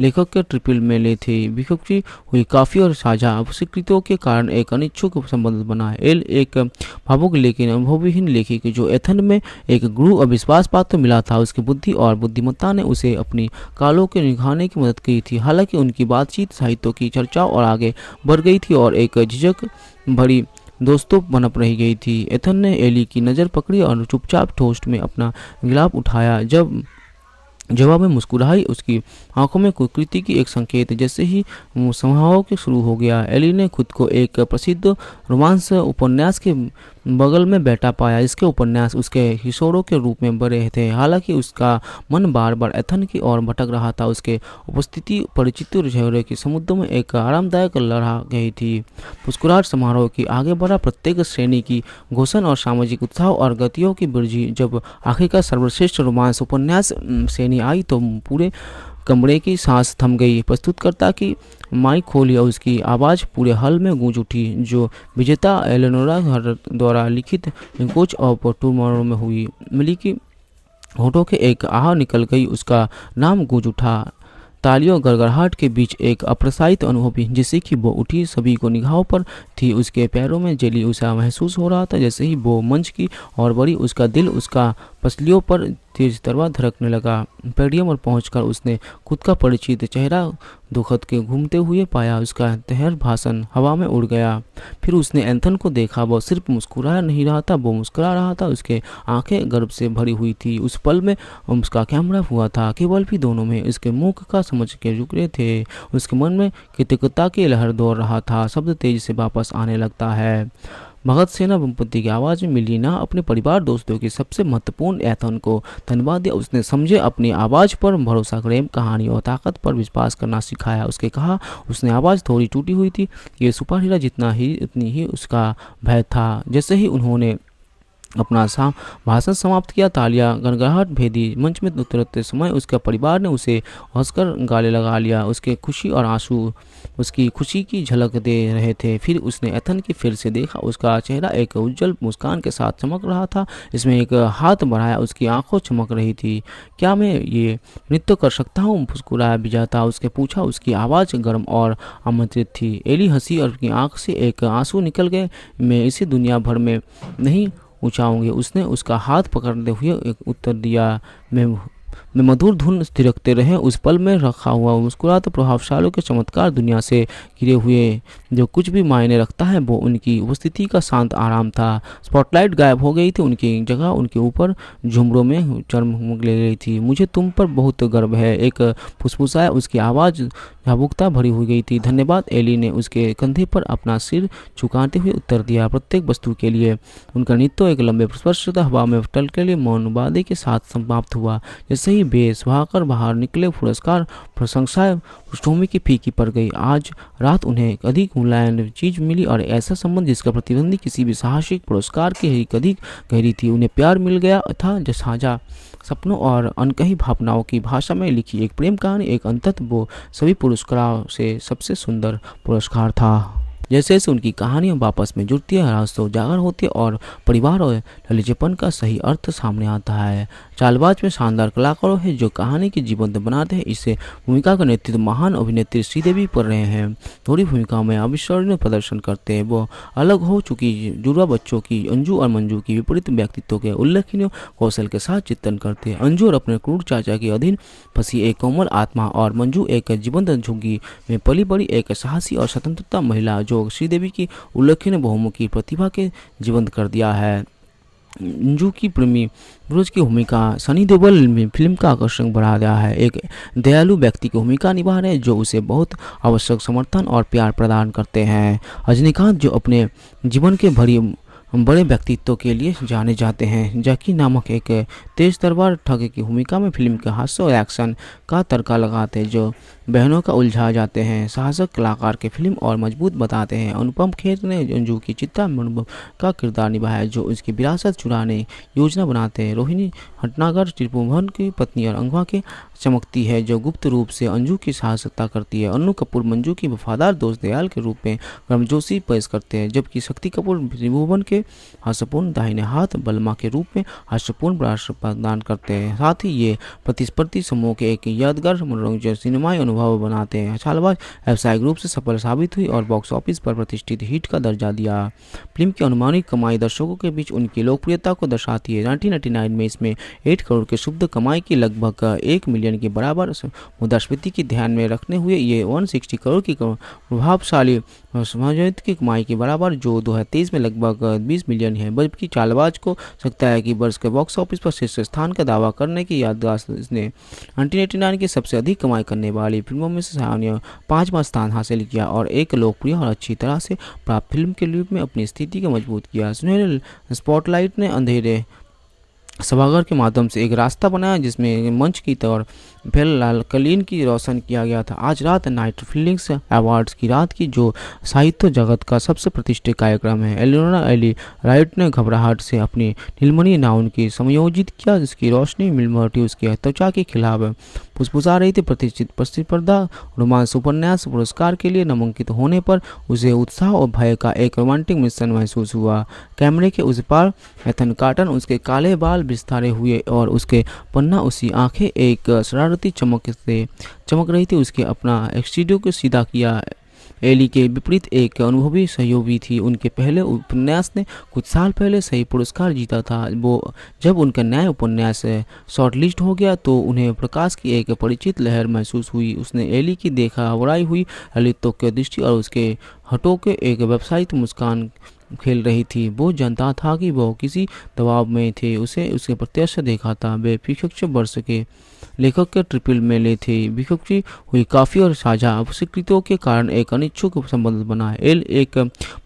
लेखक के ट्रिपल मेले थे विकक्षी हुई काफ़ी और साझा अपस्वीकृतियों के कारण एक अनिच्छुक संबंध बना एल एक भावुक लेकिन अनुभवहीन लेखक जो एथन में एक गुरु अविश्वास पात्र मिला था उसकी बुद्धि और बुद्धिमत्ता ने उसे अपनी कालों के निखाने की मदद की थी हालांकि उनकी बातचीत साहित्यों की चर्चा और आगे बढ़ गई थी और एक झिझक भरी दोस्तों बनप रही गई थी एथन ने एली की नज़र पकड़ी और चुपचाप ठोस्ट में अपना गिलाफ उठाया जब जवाब में मुस्कुराई उसकी आंखों में कुकृति की एक संकेत जैसे ही समारोह के शुरू हो गया एली ने खुद को एक प्रसिद्ध रोमांस उपन्यास के बगल में बैठा पाया इसके उपन्यास उसके हिशोरों के रूप में बड़े थे हालांकि उसका मन बार बार एथन की ओर भटक रहा था उसके उपस्थिति परिचित झेरे के समुद्र में एक आरामदायक लड़ा गई थी मुस्कुराहट समारोह की आगे बढ़ा प्रत्येक श्रेणी की घोषण और सामाजिक उत्साह और गतियों की वृद्धि जब आखिर का सर्वश्रेष्ठ रोमांस उपन्यास श्रेणी रोशनी आई तो पूरे कमरे की सांस थम गई प्रस्तुतकर्ता की माइक खोली और उसकी आवाज़ पूरे हल में गूंज उठी जो विजेता एलेनोरा घर द्वारा लिखित कोच ऑफ टूमोरो में हुई मिली की होठों के एक आह निकल गई उसका नाम गूंज उठा तालियों गड़गड़ाहट के बीच एक अप्रसारित भी जिससे कि वो उठी सभी को निगाहों पर थी उसके पैरों में जली उसे महसूस हो रहा था जैसे ही वो मंच की और बड़ी उसका दिल उसका पसलियों पर तेज तरवा धड़कने लगा पेडियम पर पहुंचकर उसने खुद का परिचित चेहरा दुखद के घूमते हुए पाया उसका तहर भाषण हवा में उड़ गया फिर उसने एंथन को देखा वह सिर्फ मुस्कुरा नहीं रहा था वो मुस्कुरा रहा था उसके आंखें गर्भ से भरी हुई थी उस पल में उसका कैमरा हुआ था केवल भी दोनों में उसके मुख का समझ के रुक रहे थे उसके मन में कृतज्ञता की लहर दौड़ रहा था शब्द तेजी से वापस आने लगता है भगत सेना बमपति की आवाज़ में मिली ना अपने परिवार दोस्तों के सबसे महत्वपूर्ण एथन को धन्यवाद दिया उसने समझे अपनी आवाज़ पर भरोसा करें कहानी और ताकत पर विश्वास करना सिखाया उसके कहा उसने आवाज़ थोड़ी टूटी हुई थी ये सुपर हीरा जितना ही उतनी ही उसका भय था जैसे ही उन्होंने अपना सा भाषण समाप्त किया तालिया गनगनाहट भेदी मंच में उतरते समय उसके परिवार ने उसे हंसकर गाले लगा लिया उसके खुशी और आंसू उसकी खुशी की झलक दे रहे थे फिर उसने एथन की फिर से देखा उसका चेहरा एक उज्जवल मुस्कान के साथ चमक रहा था इसमें एक हाथ बढ़ाया उसकी आंखों चमक रही थी क्या मैं ये नृत्य कर सकता हूँ मुस्कुराया बिजाता उसके पूछा उसकी आवाज़ गर्म और आमंत्रित थी एली हंसी और उसकी आँख से एक आंसू निकल गए मैं इसी दुनिया भर में नहीं ऊँचा उसने उसका हाथ पकड़ते हुए एक उत्तर दिया मैं मैं मधुर धुन थिरकते रहे उस पल में रखा हुआ मुस्कुरा तो प्रभावशालों के चमत्कार दुनिया से गिरे हुए जो कुछ भी मायने रखता है वो उनकी उपस्थिति का शांत आराम था स्पॉटलाइट गायब हो गई थी उनकी जगह उनके ऊपर झुमरों में चरम ले गई थी मुझे तुम पर बहुत गर्व है एक फुसफुसाया उसकी आवाज़ भावुकता भरी हुई गई थी धन्यवाद एली ने उसके कंधे पर अपना सिर चुकाते हुए उत्तर दिया प्रत्येक वस्तु के लिए उनका नृत्य एक लंबे स्पर्शता हवा में टलकेले मौन वादे के साथ समाप्त हुआ जैसे ही बेस भागकर बाहर निकले पुरस्कार प्रशंसाएं पृष्ठभूमि की फीकी पड़ गई आज रात उन्हें अधिक मुलायम चीज मिली और ऐसा संबंध जिसका प्रतिबंधी किसी भी साहसिक पुरस्कार की अधिक गहरी थी उन्हें प्यार मिल गया था जसाजा सपनों और अनकही भावनाओं की भाषा में लिखी एक प्रेम कहानी एक अंतत वो सभी पुरस्कारों से सबसे सुंदर पुरस्कार था जैसे जैसे उनकी कहानियां वापस में जुड़ती है रास्ते उजागर होती है और परिवार और ललिचपन का सही अर्थ सामने आता है चालबाज में शानदार कलाकारों है जो कहानी की जीवंत बनाते हैं इसे भूमिका का नेतृत्व महान अभिनेत्री श्रीदेवी पढ़ रहे हैं थोड़ी भूमिका में अविस्मरणीय प्रदर्शन करते हैं वो अलग हो चुकी जुड़वा बच्चों की अंजू और मंजू की विपरीत व्यक्तित्व के उल्लेखनीय कौशल के साथ चित्रण करते हैं अंजू और अपने क्रूर चाचा के अधीन फंसी एक कोमल आत्मा और मंजू एक जीवंत झुग्गी में पली बड़ी एक साहसी और स्वतंत्रता महिला जो लोग श्रीदेवी की उल्लेखनीय बहुमुखी प्रतिभा के जीवंत कर दिया है जू की प्रेमी ब्रोज की भूमिका सनी देवल में फिल्म का आकर्षण बढ़ा दिया है एक दयालु व्यक्ति की भूमिका निभा रहे जो उसे बहुत आवश्यक समर्थन और प्यार प्रदान करते हैं रजनीकांत जो अपने जीवन के भरी बड़े व्यक्तित्व के लिए जाने जाते हैं जैकी नामक एक तेज तलवार ठग की भूमिका में फिल्म के हास्य और एक्शन का तड़का लगाते जो बहनों का उलझा जाते हैं साहसक कलाकार के फिल्म और मजबूत बताते हैं अनुपम खेर ने अंजू की चित्ता का किरदार निभाया जो उसकी विरासत चुराने योजना बनाते हैं रोहिणी हटनागर त्रिभुवन की पत्नी और अंगवा के चमकती है जो गुप्त रूप से अंजू की साहसकता करती है अनु कपूर मंजू की वफादार दोस्त दयाल के रूप में गर्मजोशी पेश करते हैं जबकि शक्ति कपूर त्रिभुवन के हर्षपूर्ण दाहिने हाथ बलमा के रूप में हर्षपूर्ण प्रदान करते हैं साथ ही ये प्रतिस्पर्धी समूह के एक यादगार मनोरंजन सिनेमाई अनुभव अनुभव बनाते हैं छालबाज व्यावसायिक ग्रुप से सफल साबित हुई और बॉक्स ऑफिस पर प्रतिष्ठित हिट का दर्जा दिया फिल्म की अनुमानित कमाई दर्शकों के बीच उनकी लोकप्रियता को दर्शाती है नाइनटीन में इसमें एट करोड़ के शुद्ध कमाई की लगभग एक मिलियन के बराबर मुद्रास्फीति की ध्यान में रखने हुए ये वन करोड़ की प्रभावशाली समाजोहित की कमाई के बराबर जो 2023 में लगभग 20 मिलियन है जबकि चालबाज को सकता है कि वर्ष के बॉक्स ऑफिस पर शीर्ष स्थान का दावा करने की याददाश्त इसने 1989 की सबसे अधिक कमाई करने वाली फिल्मों में से पाँचवा स्थान हासिल किया और एक लोकप्रिय और अच्छी तरह से प्राप्त फिल्म के रूप में अपनी स्थिति को मजबूत किया सुनहरे स्पॉटलाइट ने अंधेरे सभागार के माध्यम से एक रास्ता बनाया जिसमें मंच की तौर बेल कलीन की रोशन किया गया था आज रात नाइट फिल्लिंग्स अवार्ड्स की रात की जो साहित्य जगत का सबसे प्रतिष्ठित कार्यक्रम है एलोना एली राइट ने घबराहट से अपनी नीलमणि नाउन की समयोजित किया जिसकी रोशनी मिलमोटी उसके त्वचा के खिलाफ फुसफुसा रही थी प्रतिष्ठित प्रतिस्पर्धा रोमांस उपन्यास पुरस्कार के लिए नामांकित होने पर उसे उत्साह और भय का एक रोमांटिक मिश्रण महसूस हुआ कैमरे के उस पार एथन कार्टन उसके काले बाल विस्तारे हुए और उसके पन्ना उसी आंखें एक शरार शरारती चमक से चमक रही थी उसके अपना एक्सटीडियो को सीधा किया एली के विपरीत एक अनुभवी सहयोगी थी उनके पहले उपन्यास ने कुछ साल पहले सही पुरस्कार जीता था वो जब उनका नया उपन्यास शॉर्टलिस्ट हो गया तो उन्हें प्रकाश की एक परिचित लहर महसूस हुई उसने एली की देखा हवराई हुई ललितों की दृष्टि और उसके हटों के एक व्यावसायिक मुस्कान खेल रही थी वो जानता था कि वह किसी दबाव में थे उसे उसके प्रत्यक्ष देखा था वे पिछक्ष वर्ष के लेखक के ट्रिपल मेले थे विक्षोभ की हुई काफ़ी और साझा आवश्यकृतियों के कारण एक अनिच्छुक संबंध बना है एल एक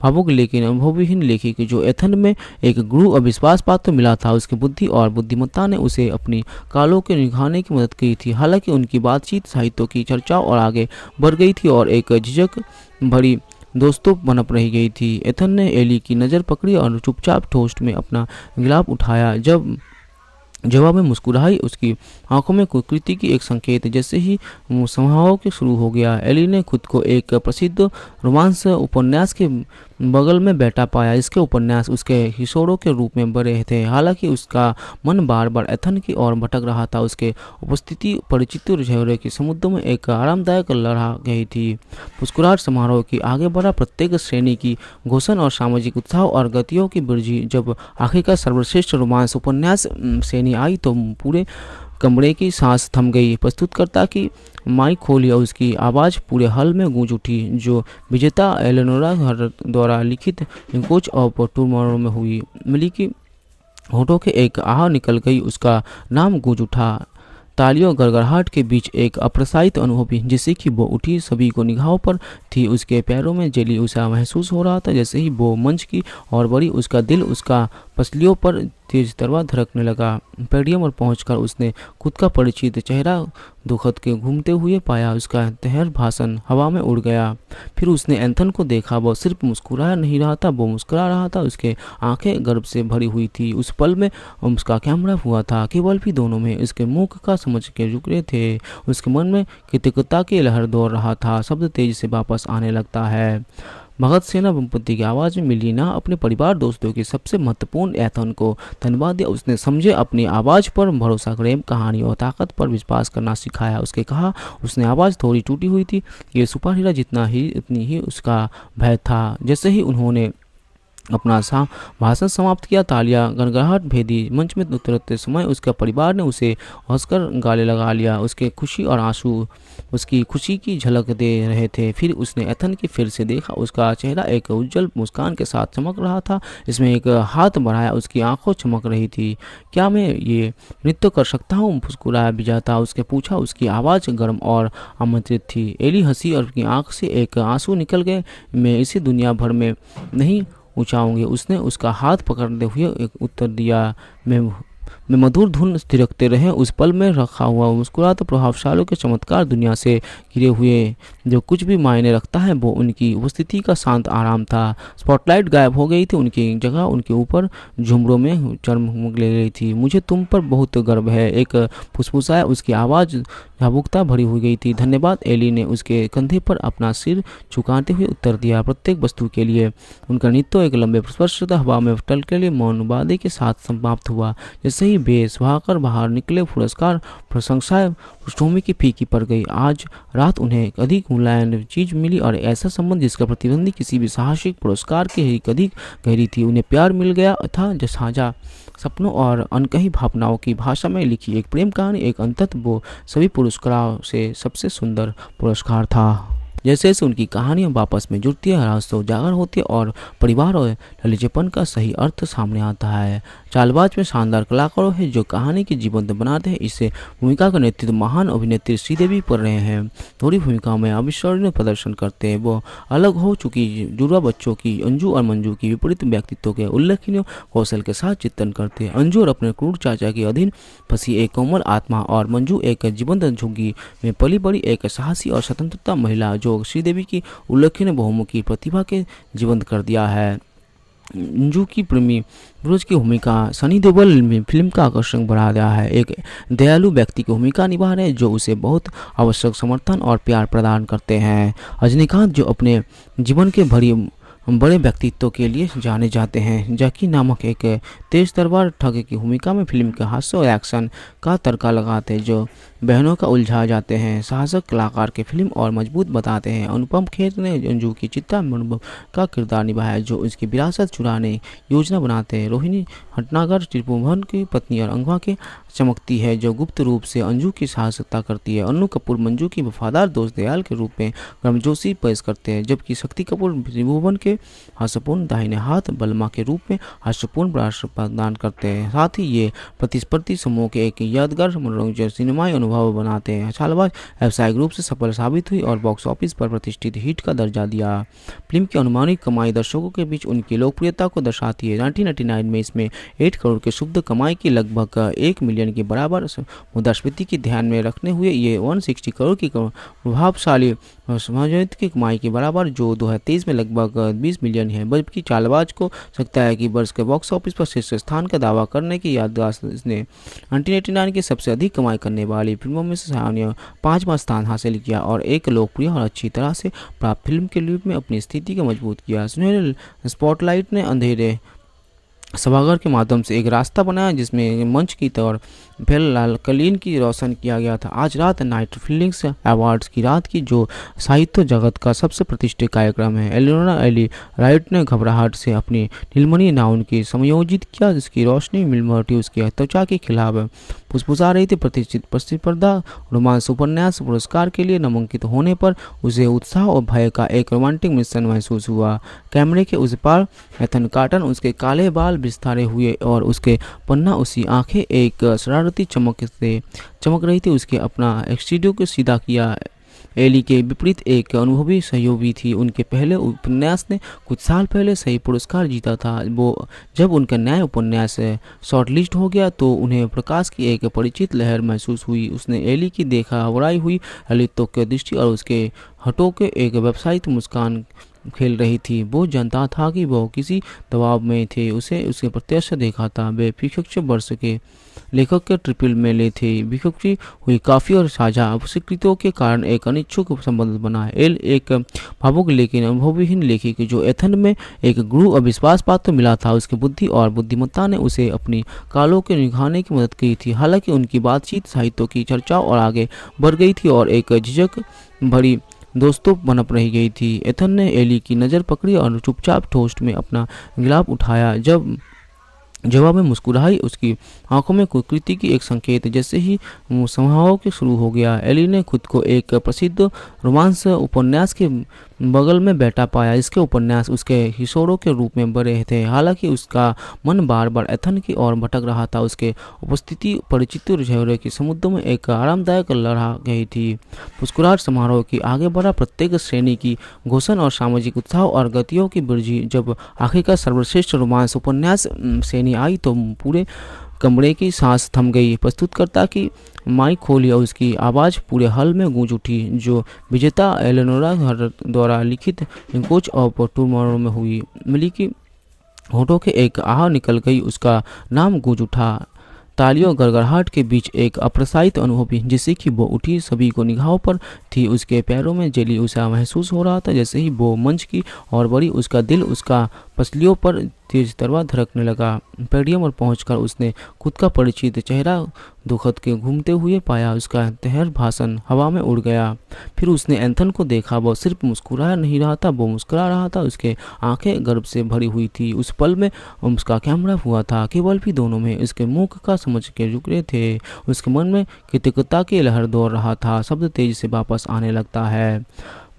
भावुक लेकिन अनुभवहीन लेखक जो एथन में एक गुरु अविश्वास पात्र मिला था उसकी बुद्धि और बुद्धिमत्ता ने उसे अपनी कालों के निघाने की मदद की थी हालांकि उनकी बातचीत साहित्यों की चर्चा और आगे बढ़ गई थी और एक झिझक भरी दोस्तों बनप रही गई थी एथन ने एली की नज़र पकड़ी और चुपचाप ठोस्ट में अपना गिलाफ उठाया जब जवाब में मुस्कुराई उसकी आंखों में कुकृति की एक संकेत जैसे ही समारोह के शुरू हो गया एली ने खुद को एक प्रसिद्ध रोमांस उपन्यास के बगल में बैठा पाया इसके उपन्यास उसके हिशोड़ों के रूप में बड़े थे हालांकि उसका मन बार बार एथन की ओर भटक रहा था उसके उपस्थिति परिचित झेवरे के समुद्र में एक आरामदायक लड़ा गई थी मुस्कुराहट समारोह की आगे बढ़ा प्रत्येक श्रेणी की घोषण और सामाजिक उत्साह और गतियों की वृद्धि जब आखिर का सर्वश्रेष्ठ रोमांस उपन्यास श्रेणी आई तो पूरे कमरे की सांस थम गई प्रस्तुतकर्ता की माइक खोली और उसकी आवाज़ पूरे हल में गूंज उठी जो विजेता एलेनोरा द्वारा लिखित कोच ऑफ टूमोरो में हुई मिली की होठों के एक आह निकल गई उसका नाम गूंज उठा तालियों गड़गड़ाहट के बीच एक अप्रसाहित अनुभव भी जिससे कि वो उठी सभी को निगाहों पर थी उसके पैरों में जली उसे महसूस हो रहा था जैसे ही वो मंच की और बड़ी उसका दिल उसका पसलियों पर तेज तलवार धड़कने लगा पेडियम और पहुंचकर उसने खुद का परिचित चेहरा दुखद के घूमते हुए पाया उसका तहर भाषण हवा में उड़ गया फिर उसने एंथन को देखा वह सिर्फ मुस्कुरा नहीं रहा था वो मुस्कुरा रहा था उसके आंखें गर्भ से भरी हुई थी उस पल में उसका कैमरा हुआ था केवल भी दोनों में उसके मुख का समझ के रुक रहे थे उसके मन में कृतज्ञता की लहर दौड़ रहा था शब्द तेजी से वापस आने लगता है भगत सेना बमपति की आवाज़ में मिली ना अपने परिवार दोस्तों के सबसे महत्वपूर्ण ऐथन को धन्यवाद दिया उसने समझे अपनी आवाज़ पर भरोसा करें कहानी और ताकत पर विश्वास करना सिखाया उसके कहा उसने आवाज़ थोड़ी टूटी हुई थी ये सुपर हीरा जितना ही उतनी ही उसका भय था जैसे ही उन्होंने अपना सा भाषण समाप्त किया तालिया गनगनाहट भेदी मंच में उतरते समय उसके परिवार ने उसे हंसकर गाले लगा लिया उसके खुशी और आंसू उसकी खुशी की झलक दे रहे थे फिर उसने एथन की फिर से देखा उसका चेहरा एक उज्जवल मुस्कान के साथ चमक रहा था इसमें एक हाथ बढ़ाया उसकी आंखों चमक रही थी क्या मैं ये नृत्य कर सकता हूँ मुस्कुराया बिजाता उसके पूछा उसकी आवाज़ गर्म और आमंत्रित थी एली हंसी और उसकी आँख से एक आंसू निकल गए मैं इसी दुनिया भर में नहीं ऊँचाऊँगी उसने उसका हाथ पकड़ते हुए एक उत्तर दिया मैं में मधुर धुन थिरकते रहे उस पल में रखा हुआ मुस्कुरात तो प्रभावशालों के चमत्कार दुनिया से घिरे हुए जो कुछ भी मायने रखता है वो उनकी उपस्थिति का शांत आराम था स्पॉटलाइट गायब हो गई थी उनकी जगह उनके ऊपर झुमरों में चरम ले गई थी मुझे तुम पर बहुत गर्व है एक फुसफुसाया उसकी आवाज़ भावुकता भरी हुई गई थी धन्यवाद एली ने उसके कंधे पर अपना सिर झुकाते हुए उत्तर दिया प्रत्येक वस्तु के लिए उनका नृत्य एक लंबे स्पर्शता हवा में टल के लिए मौन वादे के साथ समाप्त हुआ जैसे ही कई बेर सुहाकर बाहर निकले पुरस्कार प्रशंसाएं पृष्ठभूमि की फीकी पड़ गई आज रात उन्हें अधिक मूल्यवान चीज मिली और ऐसा संबंध जिसका प्रतिबंधी किसी भी साहसिक पुरस्कार के ही अधिक गहरी थी उन्हें प्यार मिल गया था जसाजा सपनों और अनकही भावनाओं की भाषा में लिखी एक प्रेम कहानी एक अंतत वो सभी पुरस्कारों से सबसे सुंदर पुरस्कार था जैसे जैसे उनकी कहानियां वापस में जुड़ती है रास्ते उजागर होती है और परिवार और ललिचेपन का सही अर्थ सामने आता है चालबाज में शानदार कलाकारों हैं जो कहानी की जीवंत बनाते हैं इससे भूमिका का नेतृत्व महान अभिनेत्री श्रीदेवी पढ़ रहे हैं थोड़ी भूमिका में अविस्मरणीय प्रदर्शन करते हैं वो अलग हो चुकी जुड़वा बच्चों की अंजू और मंजू की विपरीत व्यक्तित्व के उल्लेखनीय कौशल के साथ चित्रण करते हैं अंजू और अपने क्रूर चाचा के अधीन फंसी एक कोमल आत्मा और मंजू एक जीवंत झुग्गी में पली बड़ी एक साहसी और स्वतंत्रता महिला जो लोग श्रीदेवी की उल्लेखनीय बहुमुखी प्रतिभा के जीवंत कर दिया है जू की प्रेमी ब्रोज की भूमिका सनी देवल में फिल्म का आकर्षण बढ़ा गया है एक दयालु व्यक्ति की भूमिका निभा रहे जो उसे बहुत आवश्यक समर्थन और प्यार प्रदान करते हैं रजनीकांत जो अपने जीवन के भरी बड़े व्यक्तित्व के लिए जाने जाते हैं जैकी नामक एक तेज तरवार ठग की भूमिका में फिल्म के हास्य और एक्शन का तड़का लगाते जो बहनों का उलझा जाते हैं साहसक कलाकार के फिल्म और मजबूत बताते हैं अनुपम खेर ने अंजू की चित्ता मनुपम का किरदार निभाया जो उसकी विरासत चुराने योजना बनाते हैं रोहिणी हटनागर त्रिभुवन की पत्नी और अंगवा के चमकती है जो गुप्त रूप से अंजू की साहसता करती है अनु कपूर मंजू की वफादार दोस्त दयाल के रूप में गर्मजोशी पेश करते हैं जबकि शक्ति कपूर त्रिभुवन के हर्षपूर्ण दाहिने हाथ बलमा के रूप में हर्षपूर्ण प्रदान करते हैं साथ ही ये प्रतिस्पर्धी समूह के एक यादगार मनोरंजन सिनेमाई अनुभव अनुभव बनाते हैं छालबाज व्यावसायिक रूप से सफल साबित हुई और बॉक्स ऑफिस पर प्रतिष्ठित हिट का दर्जा दिया फिल्म की अनुमानित कमाई दर्शकों के बीच उनकी लोकप्रियता को दर्शाती है नाइनटीन में इसमें एट करोड़ के शुद्ध कमाई की लगभग एक मिलियन के बराबर मुद्रास्फीति की ध्यान में रखने हुए ये वन करोड़ की प्रभावशाली समाजोहित की कमाई के बराबर जो 2023 में लगभग 20 मिलियन है जबकि चालबाज को सकता है कि वर्ष के बॉक्स ऑफिस पर शीर्ष स्थान का दावा करने की याददाश्त ने नाइन की सबसे अधिक कमाई करने वाली फिल्मों में सामान्य पाँचवा स्थान हासिल किया और एक लोकप्रिय और अच्छी तरह से प्राप्त फिल्म के रूप में अपनी स्थिति को मजबूत किया सुनहरे स्पॉटलाइट ने अंधेरे सभागार के माध्यम से एक रास्ता बनाया जिसमें मंच की तौर फेल कलीन की रोशन किया गया था आज रात नाइट फिल्डिंग्स अवार्ड्स की रात की जो साहित्य जगत का सबसे प्रतिष्ठित कार्यक्रम है एलिनोरा एली राइट ने घबराहट से अपनी नीलमणि नाउन की समयोजित किया जिसकी रोशनी मिलमोटी उसकी त्वचा के खिलाफ फुसफुसा रही थी प्रतिष्ठित प्रतिस्पर्धा रोमांस उपन्यास पुरस्कार के लिए नामांकित होने पर उसे उत्साह और भय का एक रोमांटिक मिश्रण महसूस हुआ कैमरे के उस पार एथन कार्टन उसके काले बाल विस्तारे हुए और उसके पन्ना उसी आंखें एक शरार शरारती चमक से चमक रही थी उसके अपना एक्सटीडियो को सीधा किया एली के विपरीत एक अनुभवी सहयोगी थी उनके पहले उपन्यास ने कुछ साल पहले सही पुरस्कार जीता था वो जब उनका नया उपन्यास शॉर्टलिस्ट हो गया तो उन्हें प्रकाश की एक परिचित लहर महसूस हुई उसने एली की देखा हवराई हुई ललितों की दृष्टि और उसके हटों के एक व्यावसायिक मुस्कान खेल रही थी वो जानता था कि वह किसी दबाव में थे उसे उसके प्रत्यक्ष देखा था वे पिछक्ष वर्ष के लेखक के ट्रिपल मेले ले थे विकृति हुई काफ़ी और साझा अवस्वीकृतियों के कारण एक अनिच्छुक संबंध बना है एल एक भावुक लेकिन अनुभवहीन लेखक जो एथन में एक गुरु अविश्वास पात्र मिला था उसकी बुद्धि और बुद्धिमत्ता ने उसे अपनी कालों के निभाने की मदद की थी हालांकि उनकी बातचीत साहित्यों की चर्चा और आगे बढ़ गई थी और एक झिझक भरी दोस्तों बनप रही गई थी एथन ने एली की नज़र पकड़ी और चुपचाप ठोस्ट में अपना गिलाफ उठाया जब जवाब में मुस्कुराई उसकी आंखों में कुकृति की एक संकेत जैसे ही समारोह के शुरू हो गया एली ने खुद को एक प्रसिद्ध रोमांस उपन्यास के बगल में बैठा पाया इसके उपन्यास उसके हिशोरों के रूप में बड़े थे हालांकि उसका मन बार बार एथन की ओर भटक रहा था उसके उपस्थिति परिचित झेरे के समुद्र में एक आरामदायक लड़ा गई थी मुस्कुराहट समारोह की आगे बढ़ा प्रत्येक श्रेणी की घोषणा और सामाजिक उत्साह और गतियों की वृद्धि जब आखिर का सर्वश्रेष्ठ रोमांस उपन्यास श्रेणी आई तो पूरे कमरे की सांस थम गई प्रस्तुतकर्ता की माइक खोली और उसकी आवाज़ पूरे हल में गूंज उठी जो विजेता एलेनोरा द्वारा लिखित कोच ऑफ टूमोरो में हुई मिली की होठों के एक आह निकल गई उसका नाम गूंज उठा तालियों गड़गड़ाहट के बीच एक अप्रसारित अनुभव भी जिससे कि वो उठी सभी को निगाहों पर थी उसके पैरों में जली उसा महसूस हो रहा था जैसे ही वो मंच की और बड़ी उसका दिल उसका पसलियों पर तेज तरवा धड़कने लगा पेडियम पर पहुंचकर उसने खुद का परिचित चेहरा दुखद के घूमते हुए पाया उसका तहर भाषण हवा में उड़ गया फिर उसने एंथन को देखा वह सिर्फ मुस्कुरा नहीं रहा था वो मुस्कुरा रहा था उसके आंखें गर्भ से भरी हुई थी उस पल में उसका कैमरा हुआ था केवल भी दोनों में उसके मुख का समझ के रुकरे थे उसके मन में कृतज्ञता की लहर दौड़ रहा था शब्द तेजी से वापस आने लगता है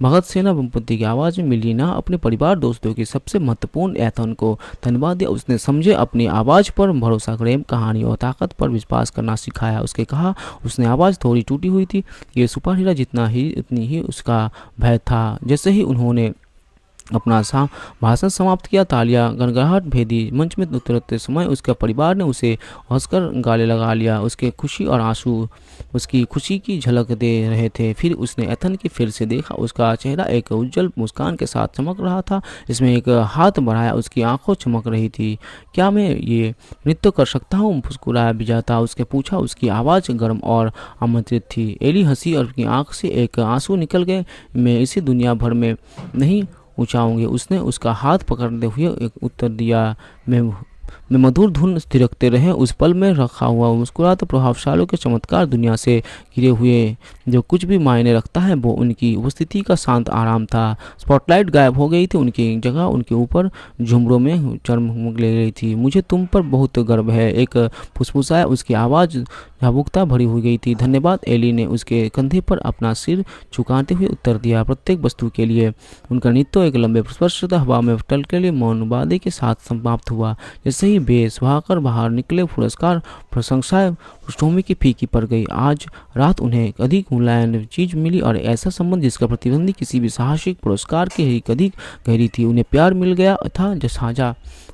भगत सेना बमपंथी की आवाज़ में मिली ना अपने परिवार दोस्तों के सबसे महत्वपूर्ण ऐथन को धन्यवाद दिया उसने समझे अपनी आवाज़ पर भरोसा करें कहानी और ताकत पर विश्वास करना सिखाया उसके कहा उसने आवाज़ थोड़ी टूटी हुई थी ये सुपर हीरा जितना ही उतनी ही उसका भय था जैसे ही उन्होंने अपना सा भाषण समाप्त किया तालियां गनगनाहट भेदी मंच में उतरते समय उसके परिवार ने उसे हंसकर गाले लगा लिया उसके खुशी और आंसू उसकी खुशी की झलक दे रहे थे फिर उसने एथन की फिर से देखा उसका चेहरा एक उज्जवल मुस्कान के साथ चमक रहा था इसमें एक हाथ बढ़ाया उसकी आंखों चमक रही थी क्या मैं ये नृत्य कर सकता हूँ मुस्कुराया बिजाता उसके पूछा उसकी आवाज़ गर्म और आमंत्रित थी एली हंसी और उसकी आँख से एक आंसू निकल गए मैं इसी दुनिया भर में नहीं उछाऊंगे उसने उसका हाथ पकड़ते हुए एक उत्तर दिया मैं में मधुर धुन थिरकते रहे उस पल में रखा हुआ मुस्कुरात तो प्रभावशालों के चमत्कार दुनिया से घिरे हुए जो कुछ भी मायने रखता है वो उनकी उपस्थिति का शांत आराम था स्पॉटलाइट गायब हो गई थी उनकी जगह उनके ऊपर झुमरों में चरम ले गई थी मुझे तुम पर बहुत गर्व है एक फुसफुसाया उसकी आवाज़ भावुकता भरी हो गई थी धन्यवाद एली ने उसके कंधे पर अपना सिर चुकाते हुए उत्तर दिया प्रत्येक वस्तु के लिए उनका नृत्य एक लंबे स्पर्शता हवा में टल के लिए मौन वादे के साथ समाप्त हुआ जैसे ही बेस कर बाहर निकले पुरस्कार प्रशंसाएं पृष्ठभूमि की फीकी पड़ गई आज रात उन्हें अधिक मूल्यवान चीज मिली और ऐसा संबंध जिसका प्रतिबंधी किसी भी साहसिक पुरस्कार के ही अधिक गहरी थी उन्हें प्यार मिल गया था जो साझा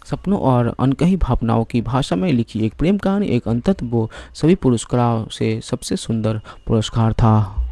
सपनों और अनकही भावनाओं की भाषा में लिखी एक प्रेम कहानी एक अंतत वो सभी पुरस्कारों से सबसे सुंदर पुरस्कार था